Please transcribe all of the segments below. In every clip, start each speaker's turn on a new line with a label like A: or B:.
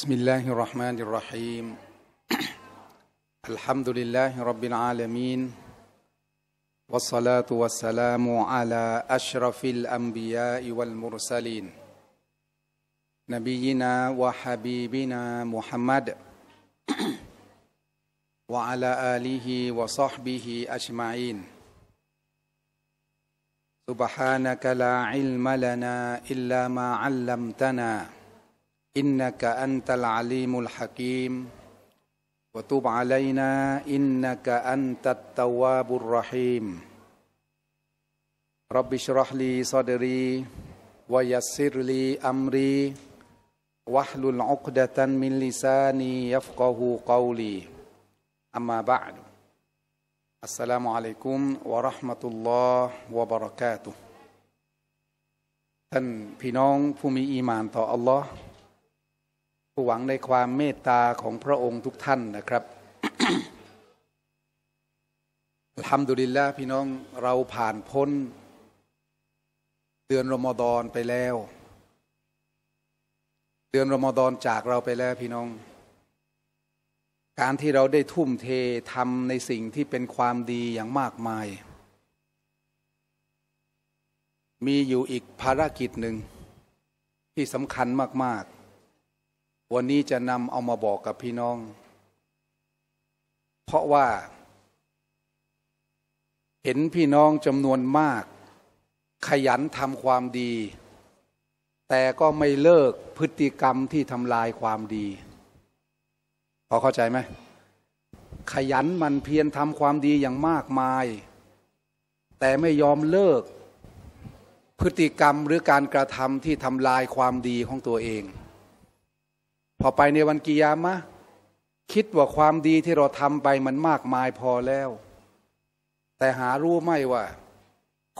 A: بسم الله الرحمن الرحيم الحمد لله رب العالمين والصلاه والسلام على اشرف الانبياء والمرسلين نبينا وحبيبنا محمد وعلى اله وصحبه اجمعين سبحانك لا علم لنا الا ما علمتنا انك انت العليم الحكيم وتب علينا انك انت التواب الرحيم رب اشرح لي صدري ويسر لي امري واحلل عقده من لساني يفقه قولي اما بعد السلام عليكم ورحمه الله وبركاته ท่านพี่น้องผู้มีอีมานต่ออัลลอฮ์หวังในความเมตตาของพระองค์ทุกท่านนะครับทำดุลิลละพี่น้องเราผ่านพ้นเดือนรอมฎอนไปแล้วเดือนรอมฎอนจากเราไปแล้วพี่น้อง การที่เราได้ทุ่มเททำในสิ่งที่เป็นความดีอย่างมากมาย มีอยู่อีกภารกิจหนึ่งที่สำคัญมาก ๆวันนี้จะนำเอามาบอกกับพี่น้อง เพราะว่าเห็นพี่น้องจำนวนมากขยันทำความดี แต่ก็ไม่เลิกพฤติกรรมที่ทำลายความดี พอเข้าใจไหม ขยันมันเพียรทำความดีอย่างมากมาย แต่ไม่ยอมเลิกพฤติกรรมหรือการกระทำที่ทำลายความดีของตัวเองพอไปในวันกิยามะคิดว่าความดีที่เราทำไปมันมากมายพอแล้ว แต่หารู้ไม่ว่า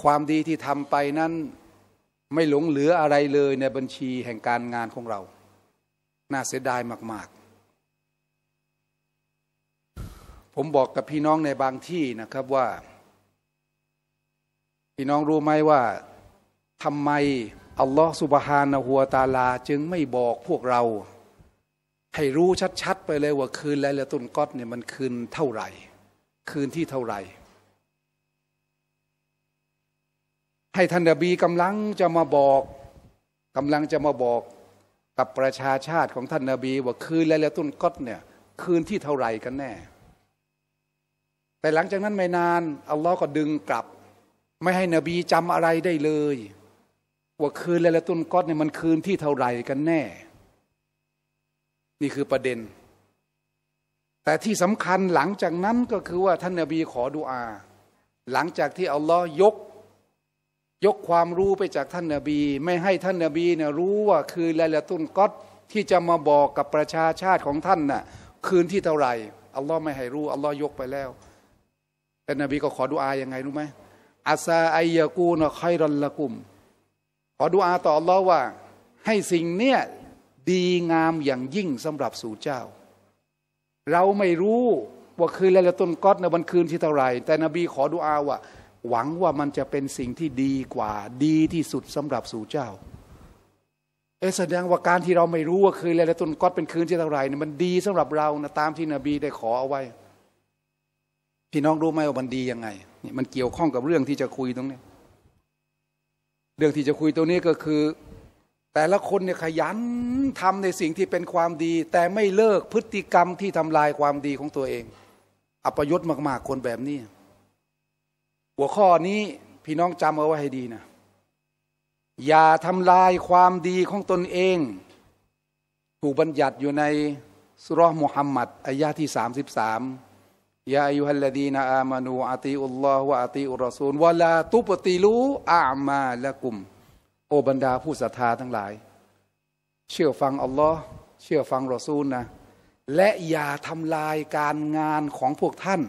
A: ความดีที่ทำไปนั้นไม่หลงเหลืออะไรเลยในบัญชีแห่งการงานของเรา น่าเสียดายมาก ๆ ผมบอกกับพี่น้องในบางที่นะครับว่า พี่น้องรู้ไหมว่าทำไม อัลลอฮฺสุบฮานะฮัวตาลา จึงไม่บอกพวกเราให้รู้ชัดๆไปเลยว่าคืนแลละตุนก๊อตเนี่ยมันคืนเท่าไหร่ คืนที่เท่าไหร่ให้ท่านนบีกำลังจะมาบอกกำลังจะมาบอกกับประชาชาติของท่านนบีว่าคืนแลละตุนก๊อตเนี่ยคืนที่เท่าไหร่กันแน่ แต่หลังจากนั้นไม่นานอัลลอฮ์ก็ดึงกลับไม่ให้นบีจำอะไรได้เลยว่าคืนแลละตุนก๊อตเนี่ยมันคืนที่เท่าไหร่กันแน่นี่คือประเด็น แต่ที่สำคัญหลังจากนั้นก็คือว่าท่านนาบี ขอดุอา หลังจากที่อัลลอฮ์ยก ยกความรู้ไปจากท่านนาบี ไม่ให้ท่านนาบีเนี่ยรู้ว่าคือลาลาตุนกอตที่จะมาบอกกับประชาชาติของท่านน่ะคืนที่เท่าไหร่อัลลอฮ์ไม่ให้รู้อัลลอฮ์ยกไปแล้ว แต่นบีก็ขอดุอายังไงรู้ไหมอาซาไอยากูนคอยรันละกุม ขอดุอาต่ออัลลอฮ์ว่าให้สิ่งเนี้ยดีงามอย่างยิ่งสำหรับสู่เจ้า เราไม่รู้ว่าคืนและต้นก๊อตในวันคืนที่เท่าไรแต่นบีขอดุอาว่า หวังว่ามันจะเป็นสิ่งที่ดีกว่า ดีที่สุดสำหรับสู่เจ้า เอแสดงว่าการที่เราไม่รู้ว่าคืนและต้นก๊อตเป็นคืนที่เท่าไรเนี่ยมันดีสำหรับเรานะตามที่นบีได้ขอเอาไว้ พี่น้องรู้ไหมว่ามันดียังไงนี่มันเกี่ยวข้องกับเรื่องที่จะคุยตรงนี้เรื่องที่จะคุยตรงนี้ก็คือแต่ละคนเนี่ย ขยันทำในสิ่งที่เป็นความดี แต่ไม่เลิกพฤติกรรมที่ทำลายความดีของตัวเอง อัปยศมากๆ คนแบบนี้ หัวข้อนี้พี่น้องจำเอาไว้ให้ดีนะ อย่าทำลายความดีของตนเอง ถูกบัญญัติอยู่ในสุร์มุฮัมมัดอายาที่ 33ยาอายุฮัลลดีนาอามานูอาติอุลลอฮ์วะอาติอุรซูลวะลาตุปติลูอามาละกุมโอบรรดาผู้ศรัทธาทั้งหลาย เชื่อฟัง อัลลอฮ์เชื่อฟังรอซูลนะและอย่าทำลายการงานของพวกท่าน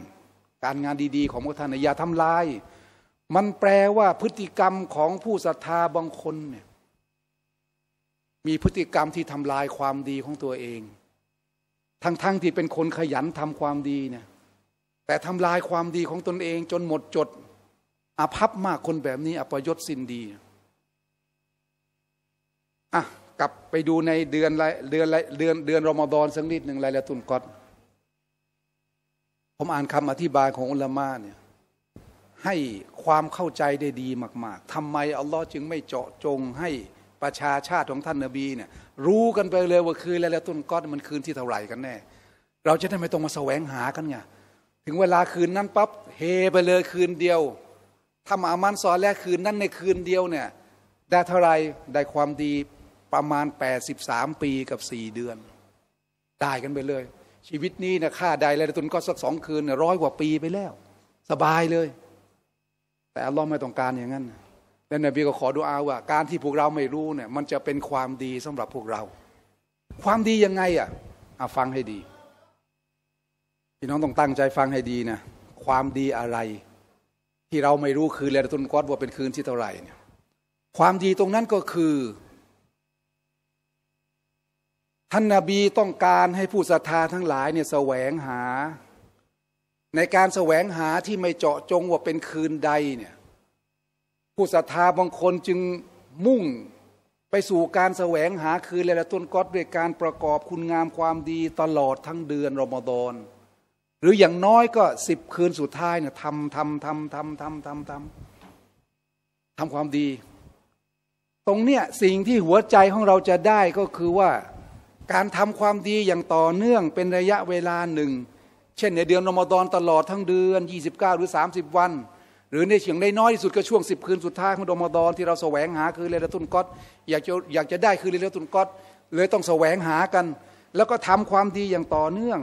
A: การงานดีๆของพวกท่านนะอย่าทำลาย มันแปลว่าพฤติกรรมของผู้ศรัทธาบางคนเนี่ยมีพฤติกรรมที่ทำลายความดีของตัวเอง ทั้งๆทที่เป็นคนขยันทำความดีเนี่ยแต่ทำลายความดีของตนเองจนหมดจดอภัพมากคนแบบนี้อัปยศสินดีอ่ะกลับไปดูในเดือนเดือนเดือนเดือนรอมฎอนสักนิดหนึ่งลายละตุนกอดผมอ่านคำอธิบายของอุลามาเนี่ยให้ความเข้าใจได้ดีมาก ๆทำไมอัลลอฮ์จึงไม่เจาะจงให้ประชาชาติของท่านนบีเนี่ยรู้กันไปเลยว่าคืนลายละตุนกอดมันคืนที่เท่าไหร่กันแน่ เราจะได้ไม่ต้องมาแสวงหากันไง ถึงเวลาคืนนั้นปั๊บเฮไปเลยคืนเดียวทำอามันซอแรกคืนนั้นในคืนเดียวเนี่ยได้เท่าไรได้ความดีประมาณ 83 ปีกับ 4 เดือน ได้กันไปเลย ชีวิตนี้นะค่าใดแล้วตุนก็สักสองคืนร้อยกว่าปีไปแล้ว สบายเลย แต่อัลลอฮ์ไม่ต้องการอย่างนั้น แลงนบีก็ขอดูอาว่าการที่พวกเราไม่รู้เนี่ย มันจะเป็นความดีสำหรับพวกเรา ความดี ยังไงอ่ะอาฟังให้ดี พี่น้องต้องตั้งใจฟังให้ดีนะความดีอะไร ที่เราไม่รู้คือแล้วตุนกอดว่าเป็นคืนที่เท่าไหร่เนี่ย ความดีตรงนั้นก็คือท่านนาบีต้องการให้ผู้ศรัทธาทั้งหลายเนี่ยแสวงหา ในการแสวงหาที่ไม่เจาะจงว่าเป็นคืนใดเนี่ยผู้ศรัทธาบางคนจึงมุ่งไปสู่การแสวงหาคืนและต้นก๊อตด้วยการประกอบคุณงามความดีตลอดทั้งเดือน รอมฎอนหรืออย่างน้อยก็สิบคืนสุดท้ายเนี่ยทำทำทำทำทำทำทำทำความดี ตรงเนี้ยสิ่งที่หัวใจของเราจะได้ก็คือว่าการทำความดีอย่างต่อเนื่องเป็นระยะเวลาหนึ่ง เช่นในเดือนอมฎอนตลอดทั้งเดือน 29 หรือ 30 วัน หรือในเฉียงได้น้อย ที่สุดก็ช่วง 10 คืนสุดท้ายของอมฎอนที่เราแสวงหาคือเลลตุนกอตอยากจะอยากจะได้คือเลลตุนกอตเลยต้องแสวงหากัน แล้วก็ทำความดีอย่างต่อเนื่อง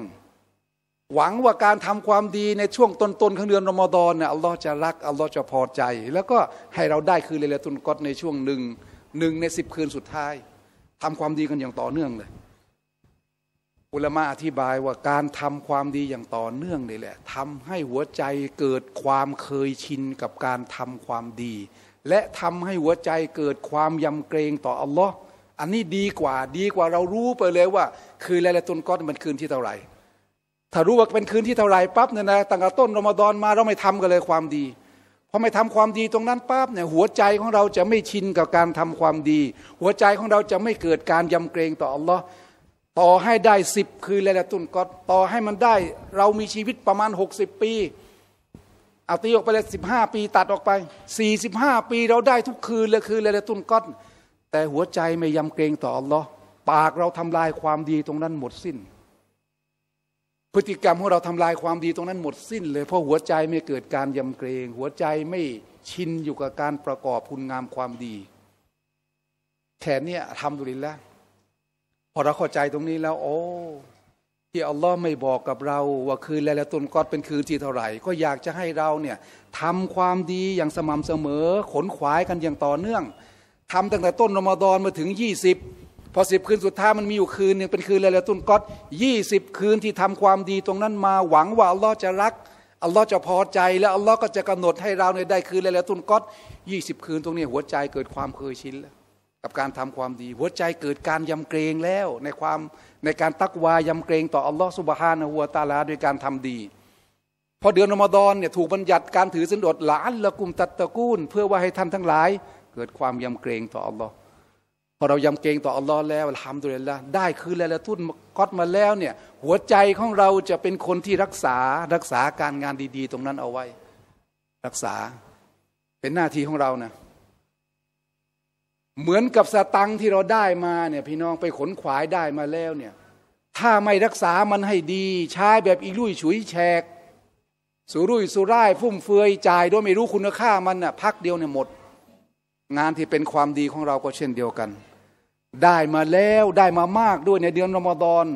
A: หวังว่าการทำความดีในช่วงต้นๆของเดือนอมฎอนเนี่ยอัลลอฮ์จะรักอัลลอฮ์จะพอใจ แล้วก็ให้เราได้คือเลลตุนกอตในช่วงหนึ่งหนึ่งในสิบคืนสุดท้าย ทำความดีกันอย่างต่อเนื่องเลยอุลมะอธิบายว่าการทำความดีอย่างต่อเนื่องนี่แหละทำให้หัวใจเกิดความเคยชินกับการทำความดี และทำให้หัวใจเกิดความยำเกรงต่อ อัลลอฮ์อันนี้ดีกว่าดีกว่าเรารู้ไปเลยว่า คืนไรละตุนก้อนมันคืนที่เท่าไหร่ถ้ารู้ว่าเป็นคืนที่เท่าไหร่ปั๊บเนี่ยนะตั้งแต่ต้นรอมฎอนมาเราไม่ทำกันเลยความดีพอไม่ทำความดีตรงนั้นปั๊บเนี่ยหัวใจของเราจะไม่ชินกับการทำความดี หัวใจของเราจะไม่เกิดการยำเกรงต่ออัลลอฮ์ต่อให้ได้สิบคือเลลตุนก็ต่อให้มันได้เรามีชีวิตประมาณหกสิบปีเอาตีออกไปเลยสิบห้าปีตัดออกไปสี่สิบห้าปีเราได้ทุกคืนเลยคือเลลตุนกอแต่หัวใจไม่ยำเกรงต่ออัลลอฮ์ปากเราทำลายความดีตรงนั้นหมดสิ้น พฤติกรรมของเราทำลายความดีตรงนั้นหมดสิ้นเลยเพราะหัวใจไม่เกิดการยำเกรงหัวใจไม่ชินอยู่กับการประกอบคุณงามความดีแค่นี้ทำดุลินแล้วพอเราเข้าใจตรงนี้แล้วโอ้ที่อัลลอฮ์ไม่บอกกับเรา ว่าคืนแล้วตุนกอดเป็นคืนที่เท่าไหร่ ก็อยากจะให้เราเนี่ยทำความดีอย่างสม่ำเสมอ ขนขวายกันอย่างต่อเนื่องทำตั้งแต่ต้นรอมฎอนมาถึง 20พอสิบคืนสุดท้ายมันมีอยู่คืนหนึ่งเป็นคืนล้วตุนกอดยี่สิบคืนที่ทำความดีตรงนั้นมาหวังว่าอัลลอฮ์จะรัก อัลลอฮ์จะพอใจแล้วอัลลอฮ์ก็จะกำหนดให้เราเนี่ยได้คืนล้วตุนกอดยี่สิบคืนตรงนี้หัวใจเกิดความเคยชินแล้วกับการทำความดี หัวใจเกิดการยำเกรงแล้ว ในความ ในการตักวายำเกรงต่ออัลลอฮฺสุบฮานะหัวตาลาโดยการทำดีพอเดือนอมฎอนเนี่ยถูกบัญญัติการถือสินอดหลานละกุมตัดตะกูลเพื่อว่าให้ท่านทั้งหลาย เกิดความยำเกรงต่ออัลลอฮ์พอเรายำเกรงต่ออัลลอฮ์แล้วทำโดยแล้ละได้คือแล้วละทุนก็ตมาแล้วเนี่ยหัวใจของเราจะเป็นคนที่รักษารักษาการงานดีๆ ตรงนั้นเอาไว้ รักษาเป็นหน้าที่ของเรานะเหมือนกับสตังที่เราได้มาเนี่ยพี่น้องไปขนขวายได้มาแล้วเนี่ยถ้าไม่รักษามันให้ดี ใช้แบบอีลุ่ยฉุยแฉกสุรุ่ยสุร่าย ฟุ่มเฟือยจ่ายโดยไม่รู้คุณค่ามันน่ะพักเดียวเนี่ยหมด งานที่เป็นความดีของเราก็เช่นเดียวกัน ได้มาแล้วได้มามากด้วยในเดือนรอมฎอน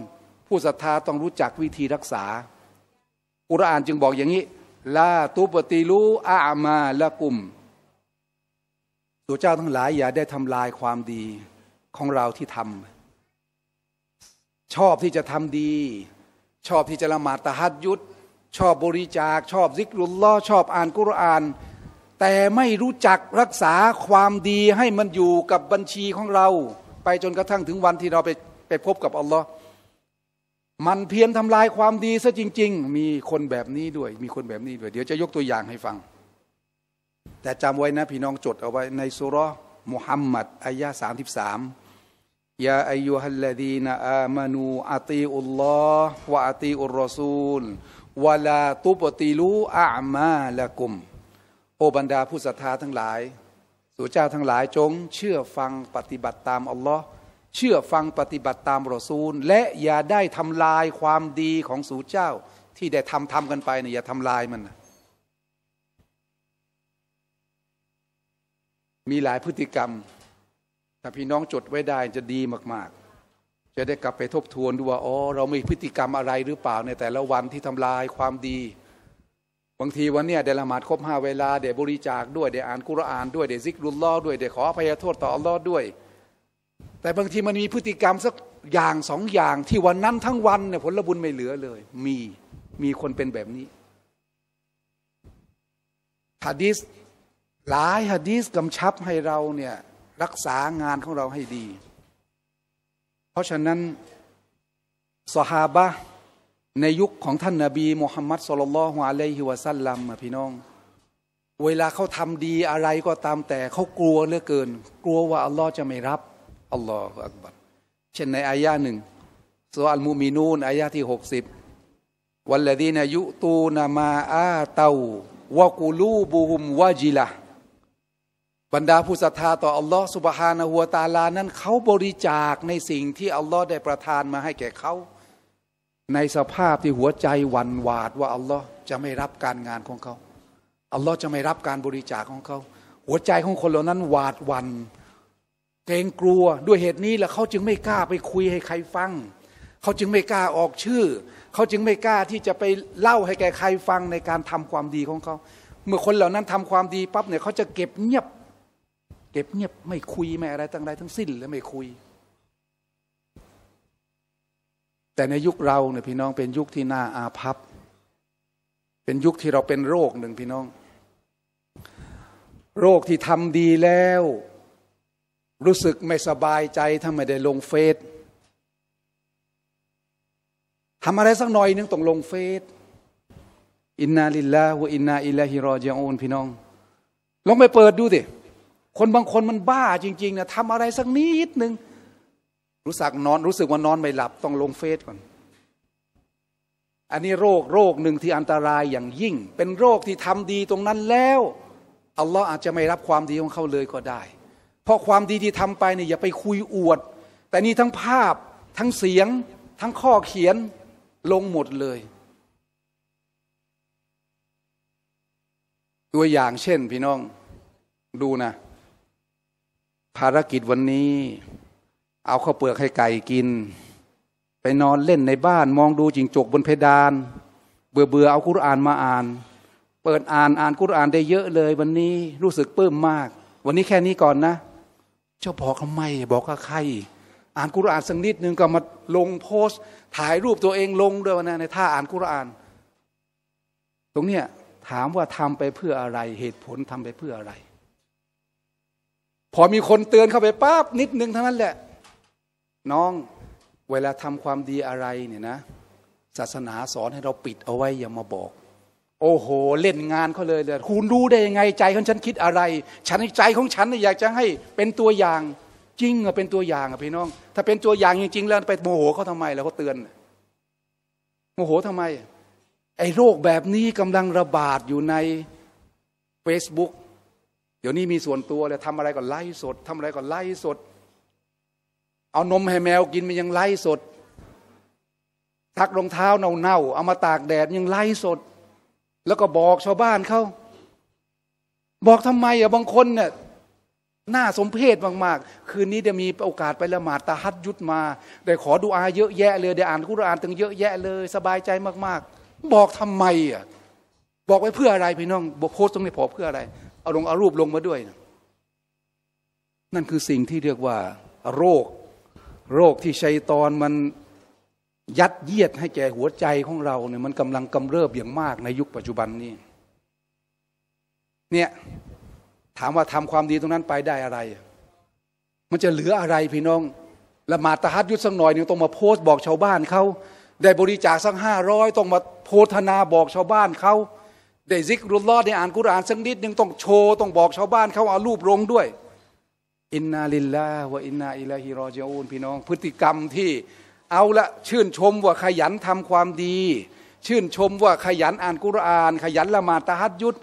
A: ผู้ศรัทธาต้องรู้จักวิธีรักษาอุรานจึงบอกอย่างนี้ลาตุปติลูอามาละกุมูเจ้าทั้งหลายอย่าได้ทำลายความดีของเราที่ทำชอบที่จะทำดี ชอบที่จะละหมาดตะฮัดยุด ชอบบริจาค ชอบซิกรุลลอชอบอ่านกุรอาน แต่ไม่รู้จักรักษาความดีให้มันอยู่กับบัญชีของเรา ไปจนกระทั่งถึงวันที่เราไปไปพบกับอัลลอฮ์มันเพียนทำลายความดีซะจริง ๆ มีคนแบบนี้ด้วย มีคนแบบนี้ด้วยเดี๋ยวจะยกตัวอย่างให้ฟังแต่จำไว้นะ พี่น้องจดเอาไว้ในสุรมุฮัมมัดอายะสามสิบสามยาอายุฮัลลดีนอามานูอัตีอุลลอฮ์วะอัตีอุลรอซูลวะลาตุปติลูอามาละกุม โอบรรดาผู้ศรัทธาทั้งหลายสุเจ้าทั้งหลายจงเชื่อฟังปฏิบัติตาม อัลลอฮ์เชื่อฟังปฏิบัติตามรอซูล และอย่าได้ทำลายความดีของสุเจ้าที่ได้ทำทำกันไปเนี่ยอย่าทำลายมันนะมีหลายพฤติกรรม ถ้าพี่น้องจดไว้ได้จะดีมาก ๆ จะได้กลับไปทบทวนดูว่าอ๋อเรามีพฤติกรรมอะไรหรือเปล่าในแต่ละวันที่ทำลายความดี บางทีวันเนี้ยเดลมาดครบห้าเวลาเดี๋ยวบริจาคด้วยเดี๋ยวอ่านกุรอานด้วยเดี๋ยวซิกรุลลอด้วยเดี๋ยวขออภัยโทษต่ออัลลอฮ์ด้วย แต่บางทีมันมีพฤติกรรมสักอย่างสองอย่างที่วันนั้นทั้งวันเนี่ยผลบุญไม่เหลือเลย มี มีคนเป็นแบบนี้ฮะดิษหลายฮะดีสกำชับให้เราเนี่ยรักษางานของเราให้ดี เพราะฉะนั้นสหาบะในยุคของท่านนาบีมุฮัมมัดสุลลัลฮวาเลฮิวะซัลลัมพี่น้อง เวลาเขาทำดีอะไรก็ตามแต่เขากลัวเหลือเกิน กลัวว่า อัลลอฮ์จะไม่รับ อัลลอฮ์อักบัรเช่นในอายะหนึ่งสุอัลมูมีนูน อายะที่หกสิบวัลลดีนายุตูนามาอาเตาวะกูลูบุฮุมวาจิละบรรดาผู้ศรัทธาต่ออัลลอฮ์สุบฮานาหัวตาลานั้นเขาบริจาคในสิ่งที่อัลลอฮ์ได้ประทานมาให้แก่เขาในสภาพที่หัวใจวันหวาดว่าอัลลอฮ์จะไม่รับการงานของเขาอัลลอฮ์จะไม่รับการบริจาคของเขาหัวใจของคนเหล่านั้นหวาดวันนเกรงกลัวด้วยเหตุนี้แหละเขาจึงไม่กล้าไปคุยให้ใครฟังเขาจึงไม่กล้าออกชื่อเขาจึงไม่กล้าที่จะไปเล่าให้แก่ใครฟังในการทำความดีของเขาเมื่อคนเหล่านั้นทำความดีปั๊บเนี่ยเขาจะเก็บเงียบเก็บเงียบไม่คุยไม่อะไรตั้งใดทั้งสิ้นและไม่คุย แต่ในยุคเราเนี่ยพี่น้องเป็นยุคที่น่าอาภัพ เป็นยุคที่เราเป็นโรคหนึ่งพี่น้อง โรคที่ทำดีแล้ว รู้สึกไม่สบายใจ ถ้าไม่ได้ลงเฟซทำอะไรสักหน่อยนึงต้องลงเฟซอินนาลิลลาห์วอินนาอิลลาฮิรอจิอูนพี่น้องลองไปเปิดดูดิคนบางคนมันบ้าจริงๆนะทำอะไรสักนิดนึงรู้สักนอนรู้สึกว่านอนไม่หลับต้องลงเฟซก่อน อันนี้โรคโรคหนึ่งที่อันตรายอย่างยิ่ง เป็นโรคที่ทำดีตรงนั้นแล้วอัลลอฮ์อาจจะไม่รับความดีของเขาเลยก็ได้ เพราะความดีที่ทำไปเนี่ยอย่าไปคุยอวด แต่นี่ทั้งภาพทั้งเสียงทั้งข้อเขียนลงหมดเลย ตัวอย่างเช่น พี่น้องดูนะภารกิจวันนี้เอาข้าวเปลือกให้ไก่กิน ไปนอนเล่นในบ้านมองดูจิงจกบนเพดานเบื่อเบื่อเอาคุรานมาอ่าน เปิดอ่านอ่านคุรานได้เยอะเลยวันนี้รู้สึกปลื้มมาก วันนี้แค่นี้ก่อนนะ เจ้าบอกทำไมบอกกับใคร อ่านคุรานสักนิดนึงก็มาลงโพสต์ถ่ายรูปตัวเองลงด้วยนะในท่าอ่านคุราน ตรงเนี้ยถามว่าทำไปเพื่ออะไรเหตุผลทำไปเพื่ออะไรพอมีคนเตือนเข้าไปปั๊บนิดนึงเท่านั้นแหละ น้องเวลาทำความดีอะไรเนี่ยนะ ศาสนาสอนให้เราปิดเอาไว้อย่ามาบอก โอ้โห เล่นงานเขาเลยเลยคุณรู้ได้ยังไง ใจของฉันคิดอะไร ฉันใจของฉันอยากจะให้ เป็นตัวอย่างจริงอะเป็นตัวอย่างอะพี่น้อง ถ้าเป็นตัวอย่างจริงๆแล้วไปโมโหเขาทำไม แล้วเขาเตือนโมโหทำไม ไอ้โรคแบบนี้กำลังระบาดอยู่ใน Facebook เดี๋ยวนี้มีส่วนตัวเลยทำอะไรก็ไล่สดทำอะไรก็ไล่สด เอานมให้แมวกินมันยังไล่สด ทักรองเท้าเน่าเน่าเอามาตากแดดยังไล่สด แล้วก็บอกชาวบ้านเขาบอกทำไมอ่ะบางคนเนี่ยหน้าสมเพชมากๆ คืนนี้จะมีโอกาสไปละหมาดตาฮัดยุดมาได้ขอดูอาเยอะแยะ เลยได้อ่านคุรอานตึงเยอะแยะเลย สบายใจมากๆ บอกทำไมอ่ะบอกไว้เพื่ออะไรพี่น้องบอกโพสต์ตรงนี้พอเพื่ออะไรเอาลงเอารูปลงมาด้วยนะนั่นคือสิ่งที่เรียกว่าโรค โรคที่ชัยตอนมันยัดเยียดให้แก่หัวใจของเราเนี่ยมันกำลังกำเริบอย่างมากในยุคปัจจุบันนี้เนี่ยถามว่าทำความดีตรงนั้นไปได้อะไร มันจะเหลืออะไรพี่น้องละหมาดตะฮัดยุดสักหน่อยนึ่งต้องมาโพสต์บอกชาวบ้านเขาได้บริจาคสักห้าร้อยต้องมาโพธนาบอกชาวบ้านเขาได้ซิกรุลลอดได้อ่านกุรานสักนิดนึงต้องโชว์ ต้องบอกชาวบ้านเขาเอารูปลงด้วยอินนาลิลลาวะอินนาอิลาฮิรอจิอูนพี่น้องพฤติกรรมที่เอาละ ชื่นชมว่าขยันทำความดี ชื่นชมว่าขยันอ่านกุราน ขยันละหมาดตะฮัดยุด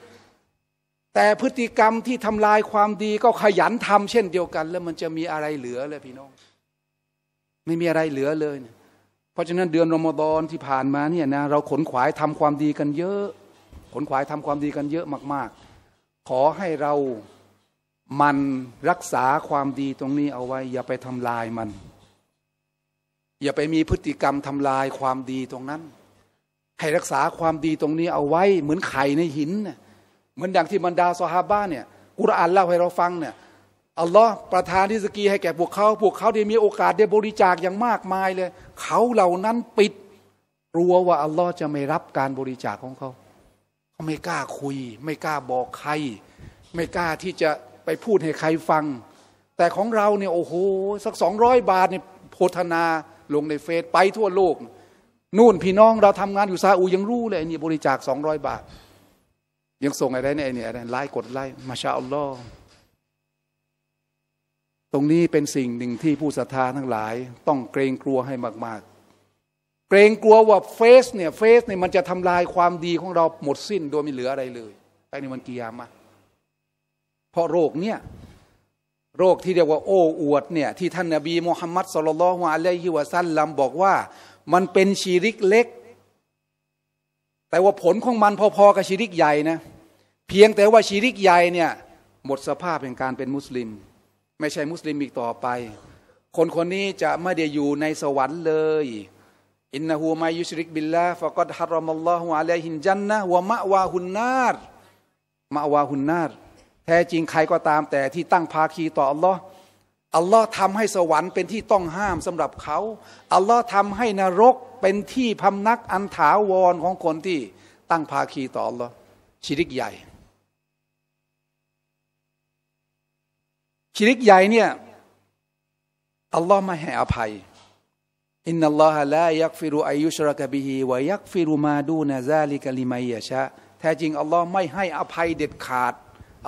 A: แต่พฤติกรรมที่ทำลายความดีก็ขยันทำเช่นเดียวกัน แล้วมันจะมีอะไรเหลือเลยพี่น้อง ไม่มีอะไรเหลือเลย เพราะฉะนั้น เดือนรอมฎอนที่ผ่านมาเนี่ยนะเราขนขวายทำความดีกันเยอะขนขวายทำความดีกันเยอะมากๆ ขอให้เรามันรักษาความดีตรงนี้เอาไว้ อย่าไปทำลายมัน อย่าไปมีพฤติกรรมทำลายความดีตรงนั้น ให้รักษาความดีตรงนี้เอาไว้ เหมือนไข่ในหินเหมือนอย่างที่บรรดาสฮาบ้านเนี่ย กุรอานเล่าให้เราฟังเนี่ยอัลลอฮ์ประทานทิสกีให้แก่พวกเขา พวกเขาได้มีโอกาสได้บริจาคอย่างมากมายเลย เขาเหล่านั้นปิดรัวว่าอัลลอฮ์จะไม่รับการบริจาคของเขาไม่กล้าคุย ไม่กล้าบอกใคร ไม่กล้าที่จะไปพูดให้ใครฟัง แต่ของเราเนี่ยโอ้โหสักสองร้อยบาทเนี่ยโพธนาลงในเฟซไปทั่วโลก นู่นพี่น้องเราทำงานอยู่ซาอุยังรู้เลยนี่บริจาคสองร้อยบาท ยังส่งอะไรเนี่ยเนี่ยไลค์กดไลค์มาชาอัลลอฮ์ตรงนี้เป็นสิ่งหนึ่งที่ผู้ศรัทธาทั้งหลาย ต้องเกรงกลัวให้มากเกรงกลัวว่าเฟสเนี่ยเฟสเนี่ย มันจะทำลายความดีของเราหมดสิ้นโดยไม่เหลืออะไรเลยไอ้นี่มันกิยามะเพราะโรคเนี่ยโรคที่เรียกว่าโอ้อวดเนี่ยที่ ท่านนาบีมุฮัมมัดสุลลัลฮวาอะลัยฮิวะซัลลัมบอกว่า มันเป็นชีริกเล็ก แต่ว่าผลของมันพอๆ กับชีริกใหญ่นะ เพียงแต่ว่าชีริกใหญ่เนี่ยหมดสภาพแห่งการเป็นมุสลิม ไม่ใช่มุสลิมอีกต่อไป คนคนนี้จะไม่ได้อยู่ในสวรรค์เลยอินนหูมายุชริกบิลลาฟะกัดฮารอมัลลอฮุอะลัยฮินจันนะวะมะวาหุนนารมะวาหุนนารแท้จริงใครก็ตามแต่ที่ตั้งภาคีต่ออัลลอฮ์อัลลอฮ์ทำให้สวรรค์เป็นที่ต้องห้ามสำหรับเขาอัลลอฮ์ทำให้นรกเป็นที่พำนักอันถาวรของคนที่ตั้งภาคีต่ออัลลอฮ์ชิริกใหญ่ชิริกใหญ่เนี่ยอัลลอฮ์ไม่ให้อภัยอินนัลลอฮะลายักฟิรุอายุชรักบิฮิวายักฟิรุมาดูนะซาลิกะลิมัยะชะแท้จริง อัลลอฮ์ไม่ให้อภัยเด็ดขาด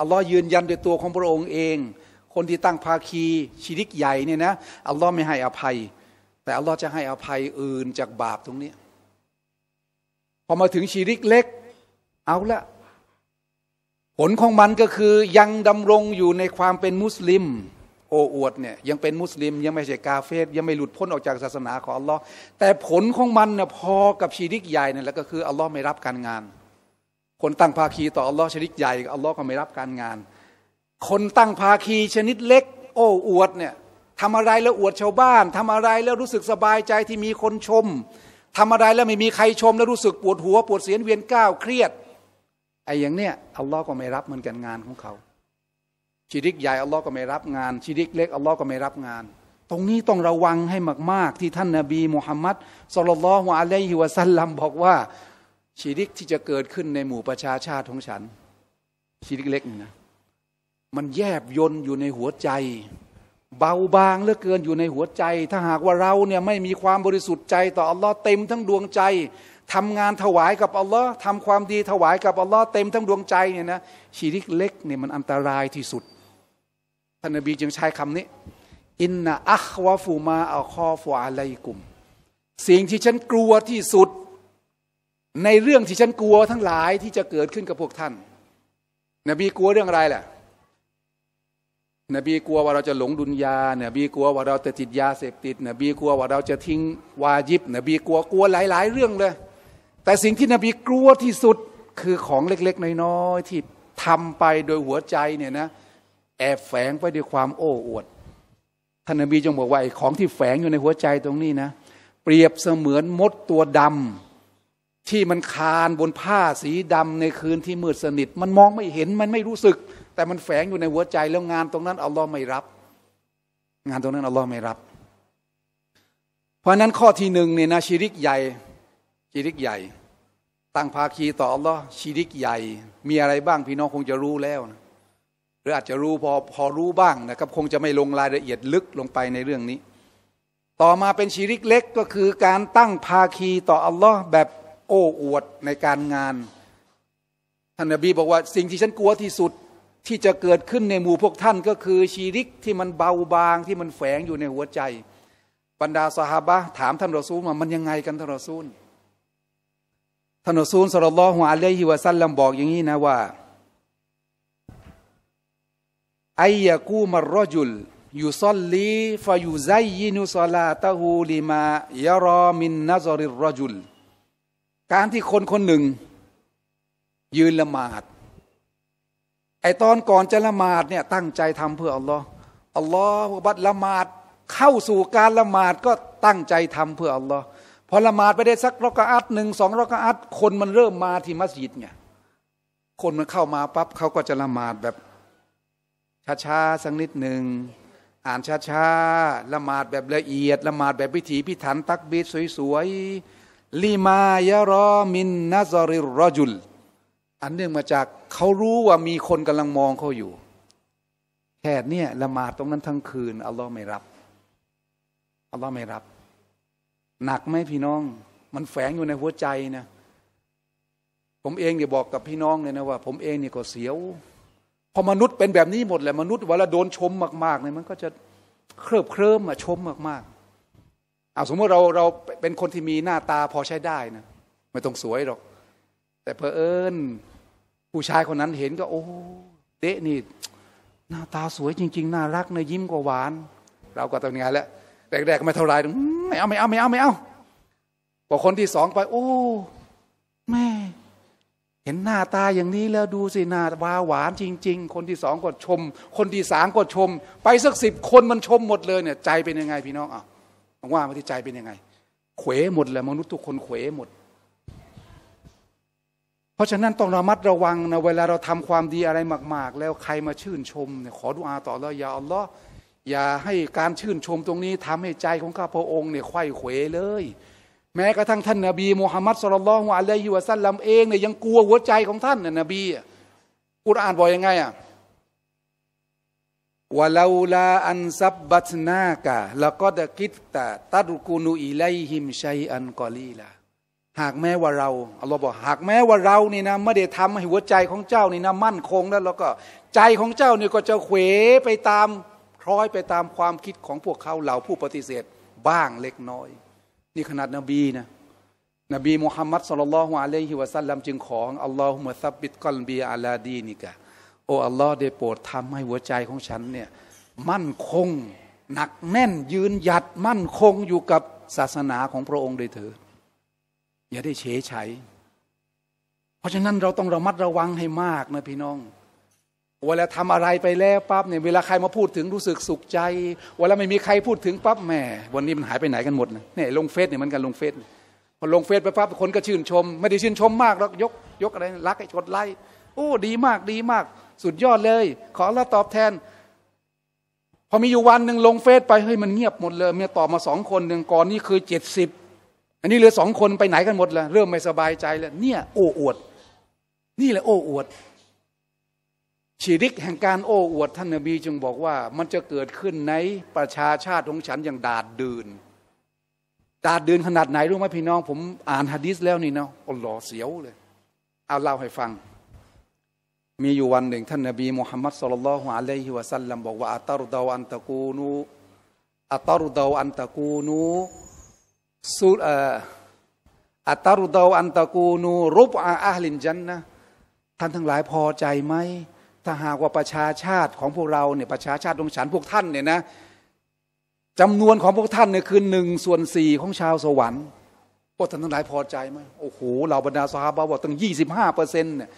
A: อัลลอฮ์ยืนยันด้วยตัวของพระองค์เอง คนที่ตั้งภาคีชีริกใหญ่เนี่ยนะ อัลลอฮ์ไม่ให้อภัย แต่อัลลอฮ์จะให้อภัยอื่นจากบาปตรงนี้พอมาถึงชีริกเล็ก เอาละผลของมันก็คือยังดำรงอยู่ในความเป็นมุสลิมโอ้อวดเนี่ยยังเป็นมุสลิมยังไม่ใช่กาเฟสยังไม่หลุดพ้นออกจากศาสนาของอัลลอฮ์แต่ผลของมันน่ยพอกับชีริกใหญ่เนี่ยแล้วก็คือ อัลลอฮ์ไม่รับการงาน คนตั้งภาคีต่ออัลลอฮ์ชีริกใหญ่ อัลลอฮ์ก็ไม่รับการงาน คนตั้งภาคีชนิดเล็ก โอ้อวดเนี่ยทำอะไรแล้วอวดชาวบ้าน ทำอะไรแล้วรู้สึกสบายใจที่มีคนชม ทำอะไรแล้วไม่มีใครชมแล้วรู้สึกปวดหัวปวดเสียนเวียนก้าวเครียดไอ้อย่างเนี้ยอัลลอฮ์ก็ไม่รับเหมือนกันงานของเขาชีริกใหญ่อัลลอฮ์ก็ไม่รับงาน ชีริกเล็กอัลลอฮ์ก็ไม่รับงาน ตรงนี้ต้องระวังให้มาก ๆที่ท่านนาบีมุฮัมมัดสุลลัลฮุอะลัยฮิวะซัลลัมบอกว่าชีริกที่จะเกิดขึ้นในหมู่ประชาชาติของฉันชีริกเล็กนะมันแยบยนอยู่ในหัวใจ เบาบางเหลือเกินอยู่ในหัวใจ ถ้าหากว่าเราเนี่ยไม่มีความบริสุทธิ์ใจต่ออัลลอฮ์เต็มทั้งดวงใจ ทำงานถวายกับอัลลอฮ์ทำความดีถวายกับอัลลอฮ์เต็มทั้งดวงใจเนี่ยนะชีริกเล็กเนี่ยมันอันตรายที่สุดท่านนบีจึงใช้คำนี้ อินนะอัควาฟูมาอัลคอฟูอะไลกุม สิ่งที่ฉันกลัวที่สุด ในเรื่องที่ฉันกลัวทั้งหลายที่จะเกิดขึ้นกับพวกท่าน นบีกลัวเรื่องอะไรแหละนบีกลัวว่าเราจะหลงดุนยา นบีกลัวว่าเราจะติดยาเสพติด นบีกลัวว่าเราจะทิ้งวาญิบ นบีกลัวกลัวหลายๆเรื่องเลย แต่สิ่งที่นบีกลัวที่สุดคือของเล็กๆน้อยๆที่ทำไปโดยหัวใจเนี่ยนะอบแฝงไปด้วยความโอ้อวดท่านนบีจงบอกว่าไอ้ของที่แฝงอยู่ในหัวใจตรงนี้นะ เปรียบเสมือนมดตัวดำ ที่มันคานบนผ้าสีดำในคืนที่มืดสนิท มันมองไม่เห็นมันไม่รู้สึก แต่มันแฝงอยู่ในหัวใจแล้วงานตรงนั้นอัลลอฮ์ไม่รับ งานตรงนั้นอัลลอฮ์ไม่รับ เพราะนั้นข้อที่หนึ่งเนี่ยนะชีริกใหญ่ชีริกใหญ่ตั้งภาคีต่ออัลลอฮ์ชีริกใหญ่ มีอะไรบ้างพี่น้องคงจะรู้แล้วนะหรืออาจจะรู้พอพอรู้บ้างนะครับ คงจะไม่ลงรายละเอียดลึกลงไปในเรื่องนี้ ต่อมาเป็นชีริกเล็กก็คือการตั้งภาคีต่ออัลลอฮ์แบบโอ้อวดในการงาน ท่านนบีบอกว่าสิ่งที่ฉันกลัวที่สุดที่จะเกิดขึ้นในหมู่พวกท่านก็คือชีริกที่มันเบาบางที่มันแฝงอยู่ในหัวใจ บรรดาสหาบะถามท่านรอซูลว่ามันยังไงกันท่านรอซูลท่านรอซูลสลลัลละฮุอะลัยฮิวะซัลลัมบอกอย่างนี้นะว่าไอยากูมารจุลยูซอลลีฟายูไซยินุซอลาตะฮูลิมายารอมินนาซอริรจุลการที่คนคนหนึ่ง ยืนละหมาด ไอตอนก่อนจะละหมาดเนี่ยตั้งใจทำเพื่ออัลลอฮ์อัลลอฮ์บัดละหมาดเข้าสู่การละหมาดก็ตั้งใจทำเพื่ออัลลอฮ์พอละหมาดไปได้สักรอกอัดหนึ่งสองรอกอัดคนมันเริ่มมาที่มัสยิดไงคนมันเข้ามาปั๊บเขาก็จะละหมาดแบบช้าๆ สักนิดหนึ่ง อ่านช้าๆ ละหมาดแบบละเอียด ละหมาดแบบพิถีพิถันตักบีดสวยๆลีมายรอ มินนาซอริรอจุล อันเนื่องมาจากเขารู้ว่ามีคนกำลังมองเขาอยู่แค่เนี่ยละหมาดตรงนั้นทั้งคืน อัลลอฮ์ไม่รับ อัลลอฮ์ไม่รับ หนักไหมพี่น้อง มันแฝงอยู่ในหัวใจนะผมเองเนี่ยบอกกับพี่น้องเลยนะว่า ผมเองเนี่ยก็เสียวพอมนุษย์เป็นแบบนี้หมดแหละมนุษย์เวลาโดนชมมากๆเนี่ยมันก็จะเคลิบเคลิ้มอะชมมากๆเอาสมมติเราเราเป็นคนที่มีหน้าตาพอใช้ได้นะไม่ต้องสวยหรอก แต่เพอเอิญ ผู้ชายคนนั้นเห็นก็โอ้ เตะนี่ หน้าตาสวยจริง ๆ น่ารักนยิ้มกว่าหวาน เราก็ตัำงานแล้ว แรกๆก็ไม่เท่าไรไม่เอาไม่เอาไม่เอาไม่เอาพอคนที่สองไป โอ้แม่เห็นหน้าตาอย่างนี้แล้วดูสิหน้าวาหวานจริง ๆ คนที่สองก็ชม คนที่สามก็ชม ไปสักสิบคนมันชมหมดเลย เนี่ยใจเป็นยังไงพี่น้องอ่ะว่ามาที่ใจเป็นยังไง เขวหมดแหละมนุษย์ทุกคนเขวหมด เพราะฉะนั้นต้องระมัดระวังนะเวลาเราทำความดีอะไรมาก ๆ แล้วใครมาชื่นชมเนี่ยขอดุอาต่อแล้วอย่าอัลลอฮ์อย่าให้การชื่นชมตรงนี้ทำให้ใจของข้าพระองค์เนี่ยไข้เขวเลยแม้กระทั่งท่านนาบีมูฮัมมัดสุลลัลฮุอะลัยฮิวะซัลลัมเองเนี่ยยังกลัวหัวใจของท่านน่ยนบีอุรานบอกยังไงอ่ะวะลาลาอันซับบัตนากะแล้วก็ดะกิตตะตัดกูนูอีไลหิมชัยอันกอลีละหากแม้ว่าเรา อัลลอฮ์บอกหากแม้ว่าเรานี่นะไม่ได้ทำให้หัวใจของเจ้านี่นะมั่นคงแล้ว แล้วก็ใจของเจ้านี่ก็จะเขวไปตามคล้อยไปตามความคิดของพวกเขาเหล่าผู้ปฏิเสธบ้างเล็กน้อยนี่ขนาดนบีนะนบีมุฮัมมัดสุลลัลฮุอะลัยฮิวะสัลลัมจึงของอัลลอฮุมะซับบิดกอลบีอาลาดีนิกะโอ้ อัลลอฮ์ได้โปรดทำให้หัวใจของฉันเนี่ย มั่นคง หนักแน่นยืนหยัดมั่นคงอยู่กับศาสนาของพระองค์ไดยเถิดอย่าได้เฉยเฉยเพราะฉะนั้นเราต้องระมัดระวังให้มากนะพี่น้องเวลาทำอะไรไปแล้วปั๊บเนี่ยเวลาใครมาพูดถึงรู้สึกสุขใจเวลาไม่มีใครพูดถึงปั๊บแหมวันนี้มันหายไปไหนกันหมดเนี่ยลงเฟซเนี่ยมันกันลงเฟซพอลงเฟซไปปั๊บคนก็ชื่นชม ไม่ได้ชื่นชมมากหรอกยกยกอะไรรักไอ้กดไลค์โอ้ ดีมากดีมาก สุดยอดเลยขอแล้วตอบแทน พอมีอยู่วันหนึ่งลงเฟซไปเฮ้ยมันเงียบหมดเลยเมียตอบมาสองคนหนึ่งก่อนนี่คือเจ็ดสิบอันนี้เหลือสองคนไปไหนกันหมดละเริ่มไม่สบายใจแล้วเนี่ยโอ้อวด นี่แหละโอ้อวดชีริกแห่งการโอ้อวด ท่านนบีจึงบอกว่า มันจะเกิดขึ้นในประชาชาติของฉันอย่างดาดดืนดาดดืนขนาดไหนรู้ไหมพี่น้องผมอ่านฮะดิษแล้วนี่เนาะอหล่อเสียวเลย เอาเล่าให้ฟัง มีอยู่วันหนึ่งท่านนบีมุฮัมมัดสุลลัลฮุอะลัยฮิวะสัลลัมบอกว่าอัตารุดาอันตะกูนูอัตารุดาอันตะกูนูสุอัตารุดาอันตะกูนูรูปอาอัลลินจันนะท่านทั้งหลายพอใจไหมถ้าหากว่าประชาชาติของพวกเราเนี่ยประชาชาติดวงฉันพวกท่านเนี่ยนะจำนวนของพวกท่านเนี่ยคือหนึ่งส่วนสี่ของชาวสวรรค์ พวกท่านทั้งหลายพอใจไหมโอ้โห เราบรรดาสหาบาบอกตั้งยี่สิบห้าเปอร์เซ็นต์เนี่ย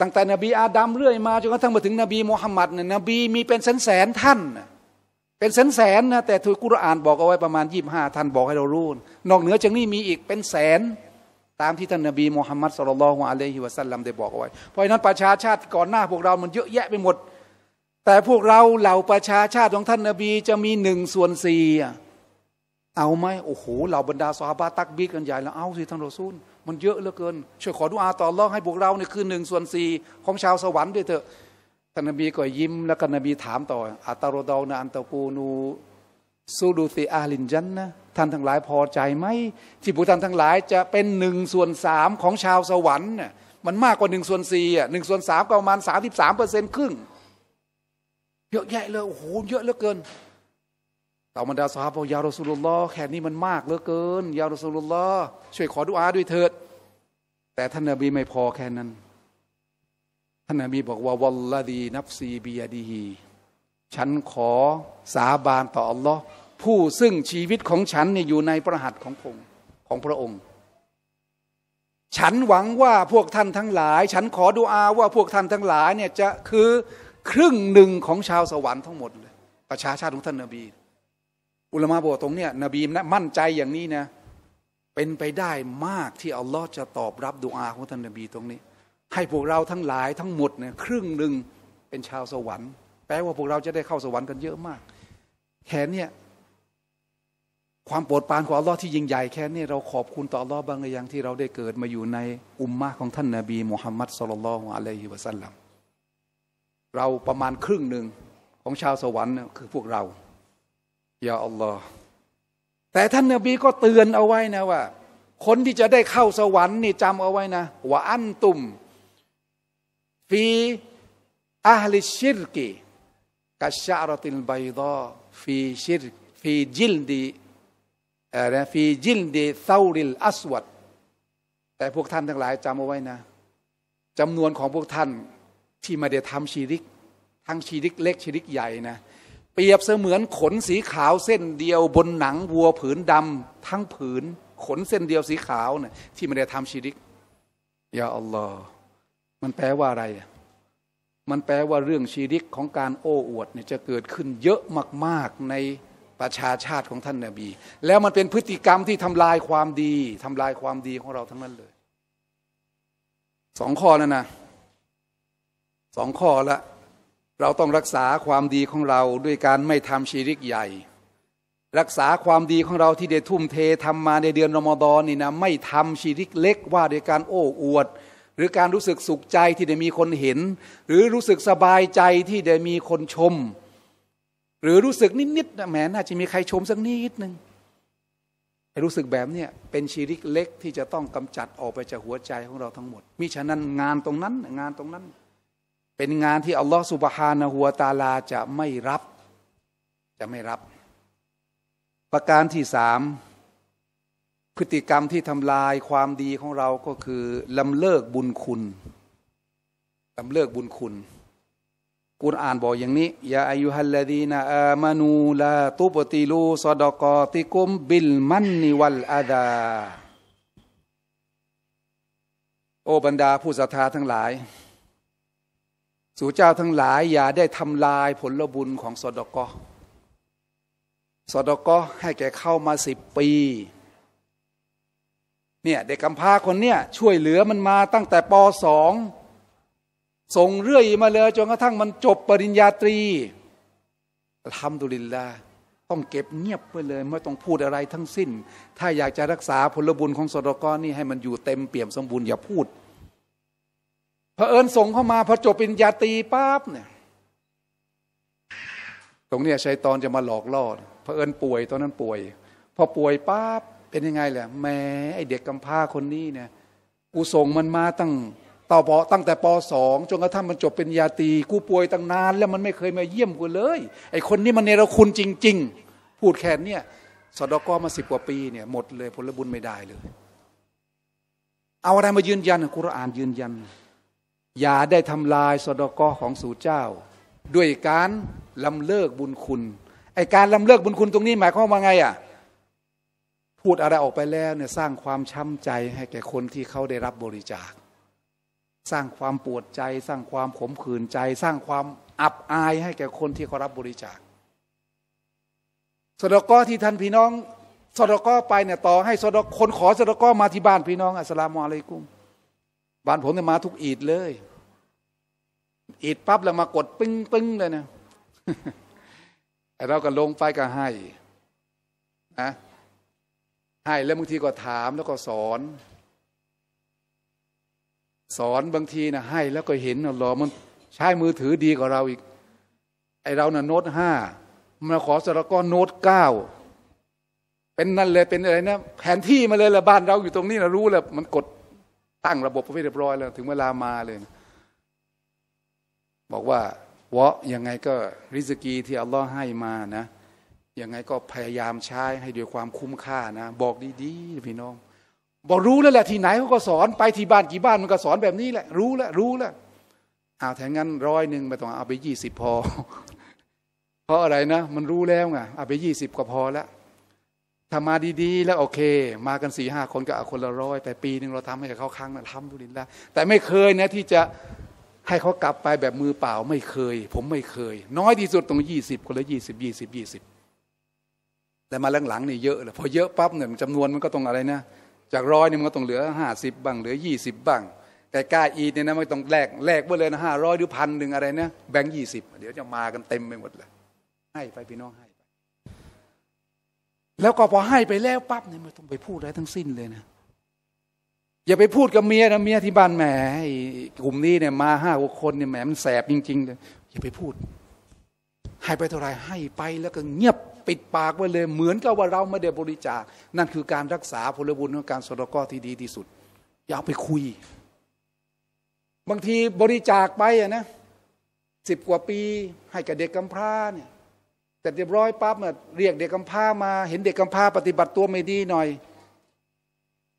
A: ตั้งแต่นบีอาดัมเรื่อยมาจนกระทั่งมาถึงนบีมูฮัมมัดเนี่ยนบีมีเป็นแสนแสนท่าน เป็นแสนแสนนะแต่ถูยกุรอานบอกเอาไว้ประมาณยี่บห้าท่านบอกให้เรารู้นอกเหนือจากนี้มีอีกเป็นแสนตามที่ท่านนบีมูฮัมมัดสุลลัลฮุอะลัยฮิวะสัลลัมได้บอกเอาไว้เพราะฉะนั้นประชาชาติก่อนหน้า พวกเรามันเยอะแยะไปหมด แต่พวกเราเหล่าประชาชาติของท่านนบี จะมีหนึ่งส่วนสี่เอาไหมโอ้โหเหล่าบรรดาสฮาบะตักบีกันใหญ่แล้ว เอาสิ ท่านรอซูล มันเยอะเหลือเกิน ช่วยขอดุอาต่อรองให้พวกเราเนี่ยคือหนึ่งส่วนสี่ของชาวสวรรค์ด้วยเถอะท่านนบีก็ยิ้มแล้วก็นบีถามต่อ อัตารดานะอันตะกูนูซูดูติอาลินจันนะท่านทั้งหลายพอใจไหม ที่พวกท่านทั้งหลาย จะเป็นหนึ่งส่วนสามของชาวสวรรค์น่ยมันมากกว่าหนึ่งส่วนสี่อ่ะหนึ่งส่วนสามประมาณสามสิบสามเปอร์เซ็นต์ครึ่งเยอะแยะเลยโอ้โหเยอะเหลือเกินต่อบรรดาสาบอกยาโรสุลลอแค่นี้มันมากเหลือเกิน ยาโรสุลลอช่วยขอดุอาด้วยเถิด แต่ท่านนบีไม่พอแค่นั้น ท่านนบีบอกว่า วัลลดีนับซีบียดีฮีฉันขอสาบานต่ออัลลอฮ์ผู้ซึ่งชีวิตของฉันเนี่ยอยู่ในประหัตของพงของพระองค์ ฉันหวังว่าพวกท่านทั้งหลาย ฉันขอดูอาว่าพวกท่านทั้งหลายเนี่ยจะคือ ครึ่งหนึ่งของชาวสวรรค์ทั้งหมดเลยประชาชาติของท่านนาบี อุลมาบอกตรงเนี่ยนบีนะมั่นใจอย่างนี้นะเป็นไปได้มากที่อัลลอฮ์จะตอบรับดูอาของท่านนาบีตรงนี้ ให้พวกเราทั้งหลายทั้งหมดเนี่ยครึ่งหนึ่งเป็นชาวสวรรค์แปลว่าพวกเราจะได้เข้าสวรรค์กันเยอะมากแค่เนี่ยความโปรดปรานของอัลลอฮ์ที่ยิ่งใหญ่แค่นี้ เราขอบคุณต่ออัลลอฮ์บางอย่างที่เราได้เกิดมาอยู่ในอุมมะของท่านนาบีมุฮัมมัดสุลลัลขออะลัยฮิวะสัลลัมเราประมาณครึ่งหนึ่งของชาวสวรรค์คือพวกเราอย่าอัลลอฮ์แต่ท่านนาบีก็เตือนเอาไว้นะว่า คนที่จะได้เข้าสวรรค์นี่จำเอาไว้นะ ว่าอันตุม ฟีอัลลิชิรกีกัชชารติลไบดอฟีชิรฟีจิลดีนะฟียิลเดเซาริลอัสวัดแต่พวกท่านทั้งหลายจำเอาไว้นะจำนวนของพวกท่านที่มาเดทำชีริกทั้งชีริกเล็กชีริกใหญ่นะเปรียบเสมือนขนสีขาวเส้น เดียวบนหนังวัวผืนดำทั้งผืน ขนเส้นเดียวสีขาวนะ่ยที่มาเดทำชีริกยาอัลลอฮ์มันแปลว่าอะไร มันแปลว่าเรื่องชีริกของการโอ้อวดเนี่ยจะเกิดขึ้นเยอะมาก ๆในประชาชาติของท่านนาบี แล้วมันเป็นพฤติกรรมที่ทำลายความดี ทำลายความดีของเราทั้งนั้นเลย สองข้อแล้วนะ สองข้อละ เราต้องรักษาความดีของเราด้วยการไม่ทำชีริกใหญ่ รักษาความดีของเราที่ได้ทุ่มเท ทำมาในเดือนรอมฎอนนี่นะไม่ทำชีริกเล็กว่า ด้วยการโอ้อวด หรือการรู้สึกสุขใจที่ได้มีคนเห็น หรือรู้สึกสบายใจที่ได้มีคนชมหรือรู้สึกนิดๆนะแหมน่าจะมีใครชมสักนิดนึงให้รู้สึกแบบเนี้ยเป็นชีริกเล็กที่จะต้องกำจัดออกไปจากหัวใจของเราทั้งหมด มิฉะนั้นงานตรงนั้นงานตรงนั้น เป็นงานที่อัลลอฮฺสุบฮานาหัวตาลาจะไม่รับจะไม่รับ ประการที่สามพฤติกรรมที่ทำลายความดีของเราก็คือลำเลิกบุญคุณลำเลิกบุญคุณกุรอานบอกอย่างนี้ยาอายุฮัลลดีนาอามานูลาตุปติลูสดกอติกุมบิลมันนิวัลอาดาโอบรรดาผู้ศรัทธาทั้งหลาย สู่เจ้าทั้งหลายอย่าได้ทำลายผลบุญของสดกอสดกอให้แกเข้ามาสิบปีเนี่ยเด็กกำพร้าคนเนี่ยช่วยเหลือมันมาตั้งแต่ปสองส่งเรื่อยมาเลยจนกระทั่งมันจบปริญญาตรีทำดุลินลาต้องเก็บเงียบไปเลยไม่ต้องพูดอะไรทั้งสิ้น ถ้าอยากจะรักษาผลบุญของสรกรนี่ให้มันอยู่เต็มเปี่ยมสมบูรณ์อย่าพูดพอเอิญส่งเข้ามาพอจบปริญญาตรีปั๊บเนี่ยตรงนี้ชัยตอนจะมาหลอกล่อพอเอิญป่วยตอนนั้นป่วยพอป่วยปั๊บเป็นยังไงแหละแหมไอเด็กกำพร้าคนนี้เนี่ยกูส่งมันมาตั้งต่อปอตั้งแต่ปสองจนกระทั่งมันจบเป็นยาตีกูป่วยตั้งนานแล้วมันไม่เคยมาเยี่ยมกูเลยไอคนนี้มันเนรคุณจริง ๆ พูดแค่นี้สดกมาสิบกว่าปีเนี่ยหมดเลยผลบุญไม่ได้เลย เอาอะไรมายืนยันกุรอานยืนยัน อย่าได้ทำลายสดกของสู่เจ้า ด้วยการลำเลิกบุญคุณไอการลำเลิกบุญคุณตรงนี้หมายความว่าไงอ่ะพูดอะไรออกไปแล้วเนี่ยสร้างความช้ำใจให้แก่คนที่เขาได้รับบริจาคสร้างความปวดใจสร้างความขมขื่นใจ สร้างความอับอายให้แก่คนที่เขารับบริจาค สดกอที่ท่านพี่น้อง สดกอไปเนี่ยต่อให้สดกคนขอสดกอมาที่บ้านพี่น้องอัสลามอะลัยกุมบ้านผมเนี่ยมา ทุกอีดเลยอีดปั๊บแล้วมากดปึ้งปึ้งเลยเนี่ยไอเราก็ลงไปก็ให้นะให้แล้วบางทีก็ถาม แล้วก็สอนสอนบางทีนะให้แล้วก็เห็นหรอมันใช้มือถือดีกว่าเราอีก ไอเรานะ่ยโน้ตห้ามาขอสารก้อนโน้ตเก้าเป็นนั่นเลยเป็นอะไรนะ แผนที่มาเลยละบ้านเราอยู่ตรงนี้นะรู้แล้ว มันกดตั้งระบบไปเรียบร้อยแล้ว ถึงเวลามาเลย บอกว่า วะยังไงก็ ริสกีที่อัลลอฮ์ให้มานะ ยังไงก็พยายามใช้ให้ด้วยความคุ้มค่านะ บอกดีๆ พี่น้องบอกรู้แล้วแหละที่ไหนเขาก็สอนไปที่บ้านกี่บ้านมันก็สอนแบบนี้แหละรู้แล้วรู้แล้วอ้าวท้งั้นร้อยหนึ่งไปต้องเอาไปยี่สิบพอเพราะอะไรนะ มันรู้แล้วไงเอาไปยี่สิบก็พอแลวถ้ามาดี ๆ แล้วโอเค มากันสี่ห้าคนก็เอาคนละร้อยแต่ปีหนึ่งเราทำให้เขาครั้งนะทำบุดินละแต่ไม่เคยนะที่จะให้เขากลับไปแบบมือเปล่าไม่เคย ผมไม่เคย น้อยที่สุดตรงยี่สิบคนละยี่สิบยี่สิบยี่สิบแต่มาหลังๆนี่เยอะเลยพอเยอะปั๊บเนี่ยจำนวนมันก็ตรงอะไรนะจากร้อยนี่มันก็ต้องเหลือห้าสิบบ้างเหลือยี่สิบบ้างแต่กล้าอีเนี่ยนะไม่ต้องแลกแลกไปเลยนะห้าร้อยหรือพันหนึ่งอะไรเนี่ยแบงค์ยี่สิบเดี๋ยวจะมากันเต็มไปหมดเลย ให้ไป พี่น้องให้ไป แล้วก็พอให้ไปแล้วปั๊บเนี่ยไม่ต้องไปพูดอะไรทั้งสิ้นเลยนะ อย่าไปพูดกับเมียนะเมียที่บ้านแหมกลุ่มนี้เนี่ยมาห้าหกคนเนี่ยแหมมันแสบจริงๆเลยอย่าไปพูดให้ไปเท่าไรให้ไปแล้วก็เงียบปิดปากไว้เลยเหมือนกับว่าเราไม่ได้บริจาค นั่นคือการรักษาพลบุญของการสรกที่ดีที่สุดอย่าไปคุย บางทีบริจาคไปอะนะสิบกว่าปี ให้กับเด็กกำพร้าเนี่ยแต่เรียบร้อยปั๊บเนี่ยเรียกเด็กกำพร้ามา เห็นเด็กกำพร้า ปฏิบัติตัวไม่ดีหน่อย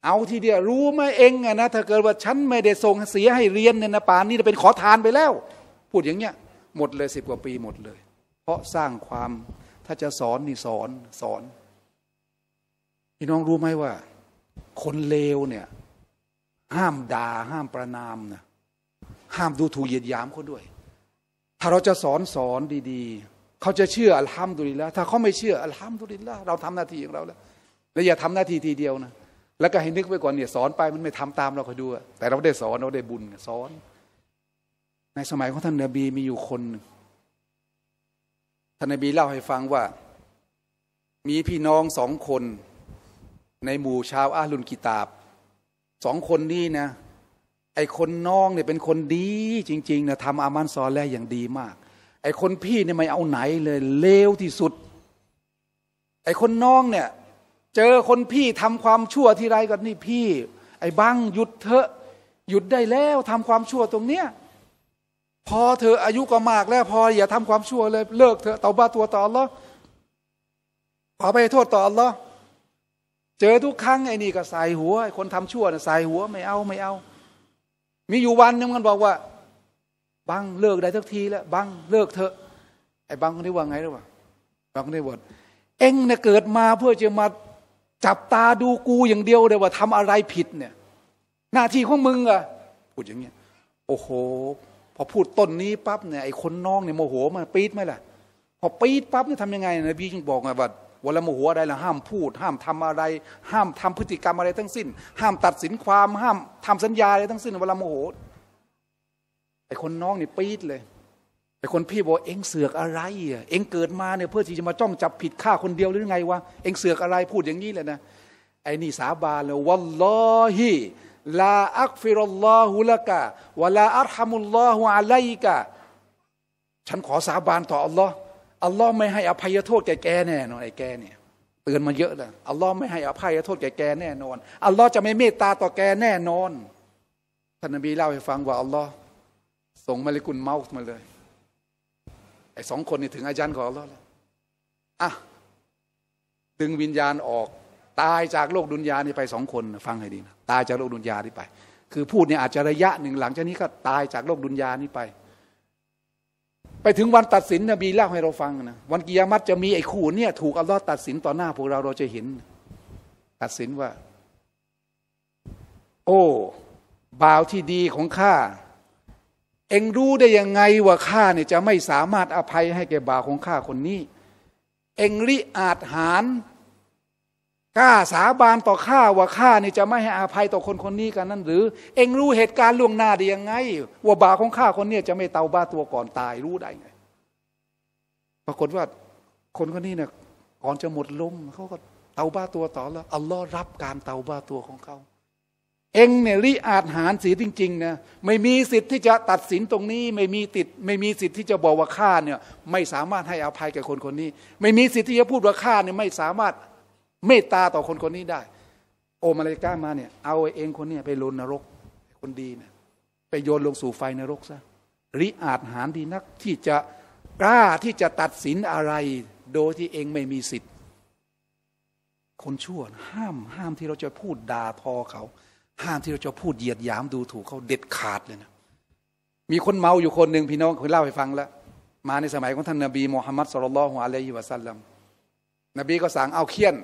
A: เอาทีเดียวรู้ไหมเองอะนะ ถ้าเกิดว่าฉันไม่ได้ส่งเสียให้เรียนเนี่ยนะป่าน นี้เป็นขอทานไปแล้ว พูดอย่างเงี้ยหมดเลยสิบกว่าปีหมดเลย เพราะสร้างความถ้าจะสอนนี่สอนสอนพี่น้องรู้ไหมว่า คนเลวเนี่ย ห้ามด่าห้ามประนามนะห้ามดูถูกเหยียดหยามเขาด้วย ถ้าเราจะสอนสอนดี ๆเขาจะเชื่อ อัลฮัมดุลิลละถ้าเขาไม่เชื่ออัลฮัมดุลิลละเราทำหน้าที่ของเราแล้วแล้วอย่าทำหน้าที่ทีเดียวนะแล้วก็ให้นึกไว้ก่อนเนี่ยสอนไปมันไม่ทำตามเราคอยดูแต่เราได้สอนเราได้บุญสอน ในสมัยของท่านนาบีมีอยู่คนนึงท่านนบีเล่าให้ฟังว่ามีพี่น้องสองคนในหมู่ชาวอาลุนกิตาบ สองคนนี้นะ ไอคนน้องเนี่ยเป็นคนดีจริงๆนะทำอามันซอแลอย่างดีมาก ไอคนพี่เนี่ยไม่เอาไหนเลยเลวที่สุด ไอคนน้องเนี่ยเจอคนพี่ทำความชั่วที่ไรก็นี่พี่ ไอบังหยุดเถอะ หยุดได้แล้วทำความชั่วตรงเนี้ยพอเธออายุก็มากแล้ว พออย่าทำความชั่วเลยเลิกเธอเตาบ้าตัวต่ออัลลอฮ์ขอไปโทษต่ออัลลอฮ์เจอทุกครั้งไอ้นี่ก็ใส่หัวคนทำชั่วน่ยใส่หัวไม่เอาไม่เอามีอยู่วันนึงมันบอกว่า บังเลิกได้ทักทีแล้วบังเลิกเถอะ ไอ้บังคนนี้ว่าไงรู้ป่ะบังคนนี้บอกเอ็งเนี่ยเกิดมาเพื่อจะมาจับตาดูกูอย่างเดียวเลยว่าทำอะไรผิดเนี่ย หน้าที่ของมึงอะพูดอย่างเงี้ยโอ้โหพอพูดต้นนี้ปั๊บเนี่ยไอ้คนน้องเนี่ยโมโหมาปี๊ดไหมล่ะพอปี๊ดปั๊บเนี่ยทำยังไงนะพี่จึงบอกไงว่าวันละโมโหอะไรล่ะห้ามพูด ห้ามทำอะไร ห้ามทำพฤติกรรมอะไรทั้งสิ้น ห้ามตัดสินความห้ามทำสัญญาอะไรทั้งสิ้นวันละโมโหไอ้คนน้องนี่ปี๊ดเลยไอ้คนพี่บอกเอ็งเสือกอะไรอ่ะเอ็งเกิดมาเนี่ยเพื่อที่จะมาจ้องจับผิดฆ่าคนเดียวหรือไงวะเอ็งเสือกอะไรพูดอย่างนี้เลยนะไอ้นี่สาบานเลยวันลอฮีลาอักฟิรุลลอฮุละกะวะลาอัลฮัมุลลอฮุอะลัยกะฉันขอสาบานต่ออัลลอฮ์อัลลอฮ์ไม่ให้อภัยโทษแก่แกแน่นอนไอ้แกเนี่ยเตือนมาเยอะแล้วอัลลอฮ์ไม่ให้อภัยโทษแก่แกแน่นอน อัลลอฮ์จะไม่เมตตาต่อแกแน่นอนท่านนบีเล่าให้ฟังว่าอัลลอฮ์ส่งมาเลกุลเมาส์มาเลยไอ้สองคนนี่ถึงอาจารย์ของอัลลอฮ์แล้วอ่ะดึงวิญญาณออก ตายจากโลกดุนยานี่ไปสองคน ฟังให้ดีนะตายจากโลกดุนยานี้ไป คือพูดเนี่ยอาจจะระยะหนึ่งหลังจากนี้ก็ตายจากโลกดุนยานี้ไป ไปถึงวันตัดสินนบีเล่าให้เราฟังนะ วันกิยามัตจะมีไอ้ขู่เนี่ยถูกอัลลอฮ์ตัดสินต่อหน้าพวกเราเราจะเห็น ตัดสินว่าโอ้บ่าวที่ดีของข้าเองรู้ได้ยังไงว่าข้าเนี่ยจะไม่สามารถอภัยให้แก่บ่าวของข้าคนนี้ เองริอาจหารกล้าสาบานต่อข้าว่าข้านี่จะไม่ให้อภัยต่อคนคนนี้กันนั่นหรือ เองรู้เหตุการณ์ล่วงหน้าได้ยังไง ว่าบาของข้าคนนี้จะไม่เตาบ้าตัวก่อนตายรู้ได้ไง ปรากฏว่าคนคนนี้เนี่ยก่อนจะหมดลมเขาก็เตาบ้าตัวต่อแล้ว อัลลอฮ์รับการเตาบ้าตัวของเขา เองเนี่ยริอาจหารสีจริงๆนะไม่มีสิทธิ์ที่จะตัดสินตรงนี้ ไม่มีติดไม่มีสิทธิ์ที่จะบอกว่าข้าเนี่ยไม่สามารถให้อภัยแก่คนคนนี้ ไม่มีสิทธิ์ที่จะพูดว่าข้าเนี่ยไม่สามารถเมตตาต่อคนคนนี้ได้ โอมาเลกามาเนี่ย เอาเองคนเนี่ยไปลนนรกคนดีเนี่ยไปโยนลงสู่ไฟนรกซะริอาจหารดีนักที่จะกล้าที่จะตัดสินอะไร โดยที่เองไม่มีสิทธิ์คนชั่วห้าม ห้ามที่เราจะพูดด่าทอเขา ห้ามที่เราจะพูดเหยียดหยามดูถูก เขาเด็ดขาดเลยนะมีคนเมาอยู่คนหนึ่งพี่น้องเคยเล่าให้ฟังแล้วมาในสมัยของท่านนาบีมูฮัมมัดสุลลัลฮุอะลัยฮิวะซัลลัมนบีก็สั่งเอาเคี้ยน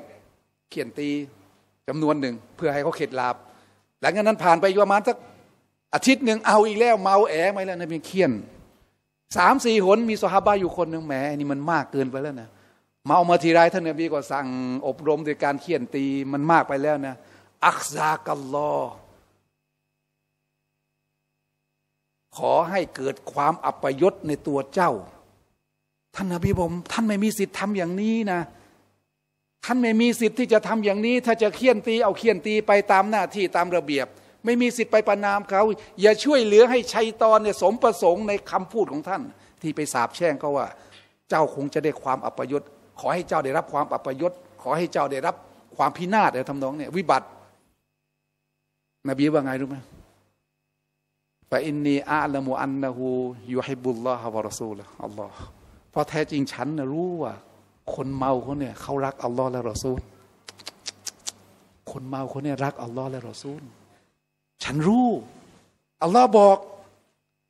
A: เขียนตีจำนวนหนึ่งเพื่อให้เขาเข็ดลาบหลังจากนั้นผ่านไปประมาณสักอาทิตย์หนึ่งเอาอีกแล้วเมาแอะไหมแล้วนะเป็นเขียนสามสี่หน มีสหบาอยู่คนหนึ่งแหมนี่มันมากเกินไปแล้วนะเมามาทีไรท่านนบีก็สั่งอบรมโดยการเขียนตีมันมากไปแล้วนะ อักซากัลลอขอให้เกิดความอัปยศในตัวเจ้า ท่านนบีผมท่านไม่มีสิทธิ์ทำอย่างนี้นะท่านไม่มีสิทธิ์ที่จะทำอย่างนี้ ถ้าจะเคี่ยนตีเอาเคี่ยนตีไปตามหน้าที่ตามระเบียบ ไม่มีสิทธิ์ไปประนามเขา อย่าช่วยเหลือให้ชัยตอนเนี่ยสมประสงค์ในคำพูดของท่าน ที่ไปสาบแช่งก็ว่า เจ้าคงจะได้ความอัปยศขอให้เจ้าได้รับความอัปยศขอให้เจ้าได้รับความพินาศในทำนองเนี่ย วิบัตินบีว่าไงรู้ไหมฟาอินนีอาละมูอันนะฮูยูฮิบุลลอฮะวะรอซูลอัลลอฮ์เพราะแท้จริงฉันนรู้ว่าคนเมาเขาเนี่ยเขารักอัลลอฮ์และรอซูล คนเมาเขาเนี่ยรักอัลลอฮ์และรอซูล ฉันรู้อัลลอฮ์บอก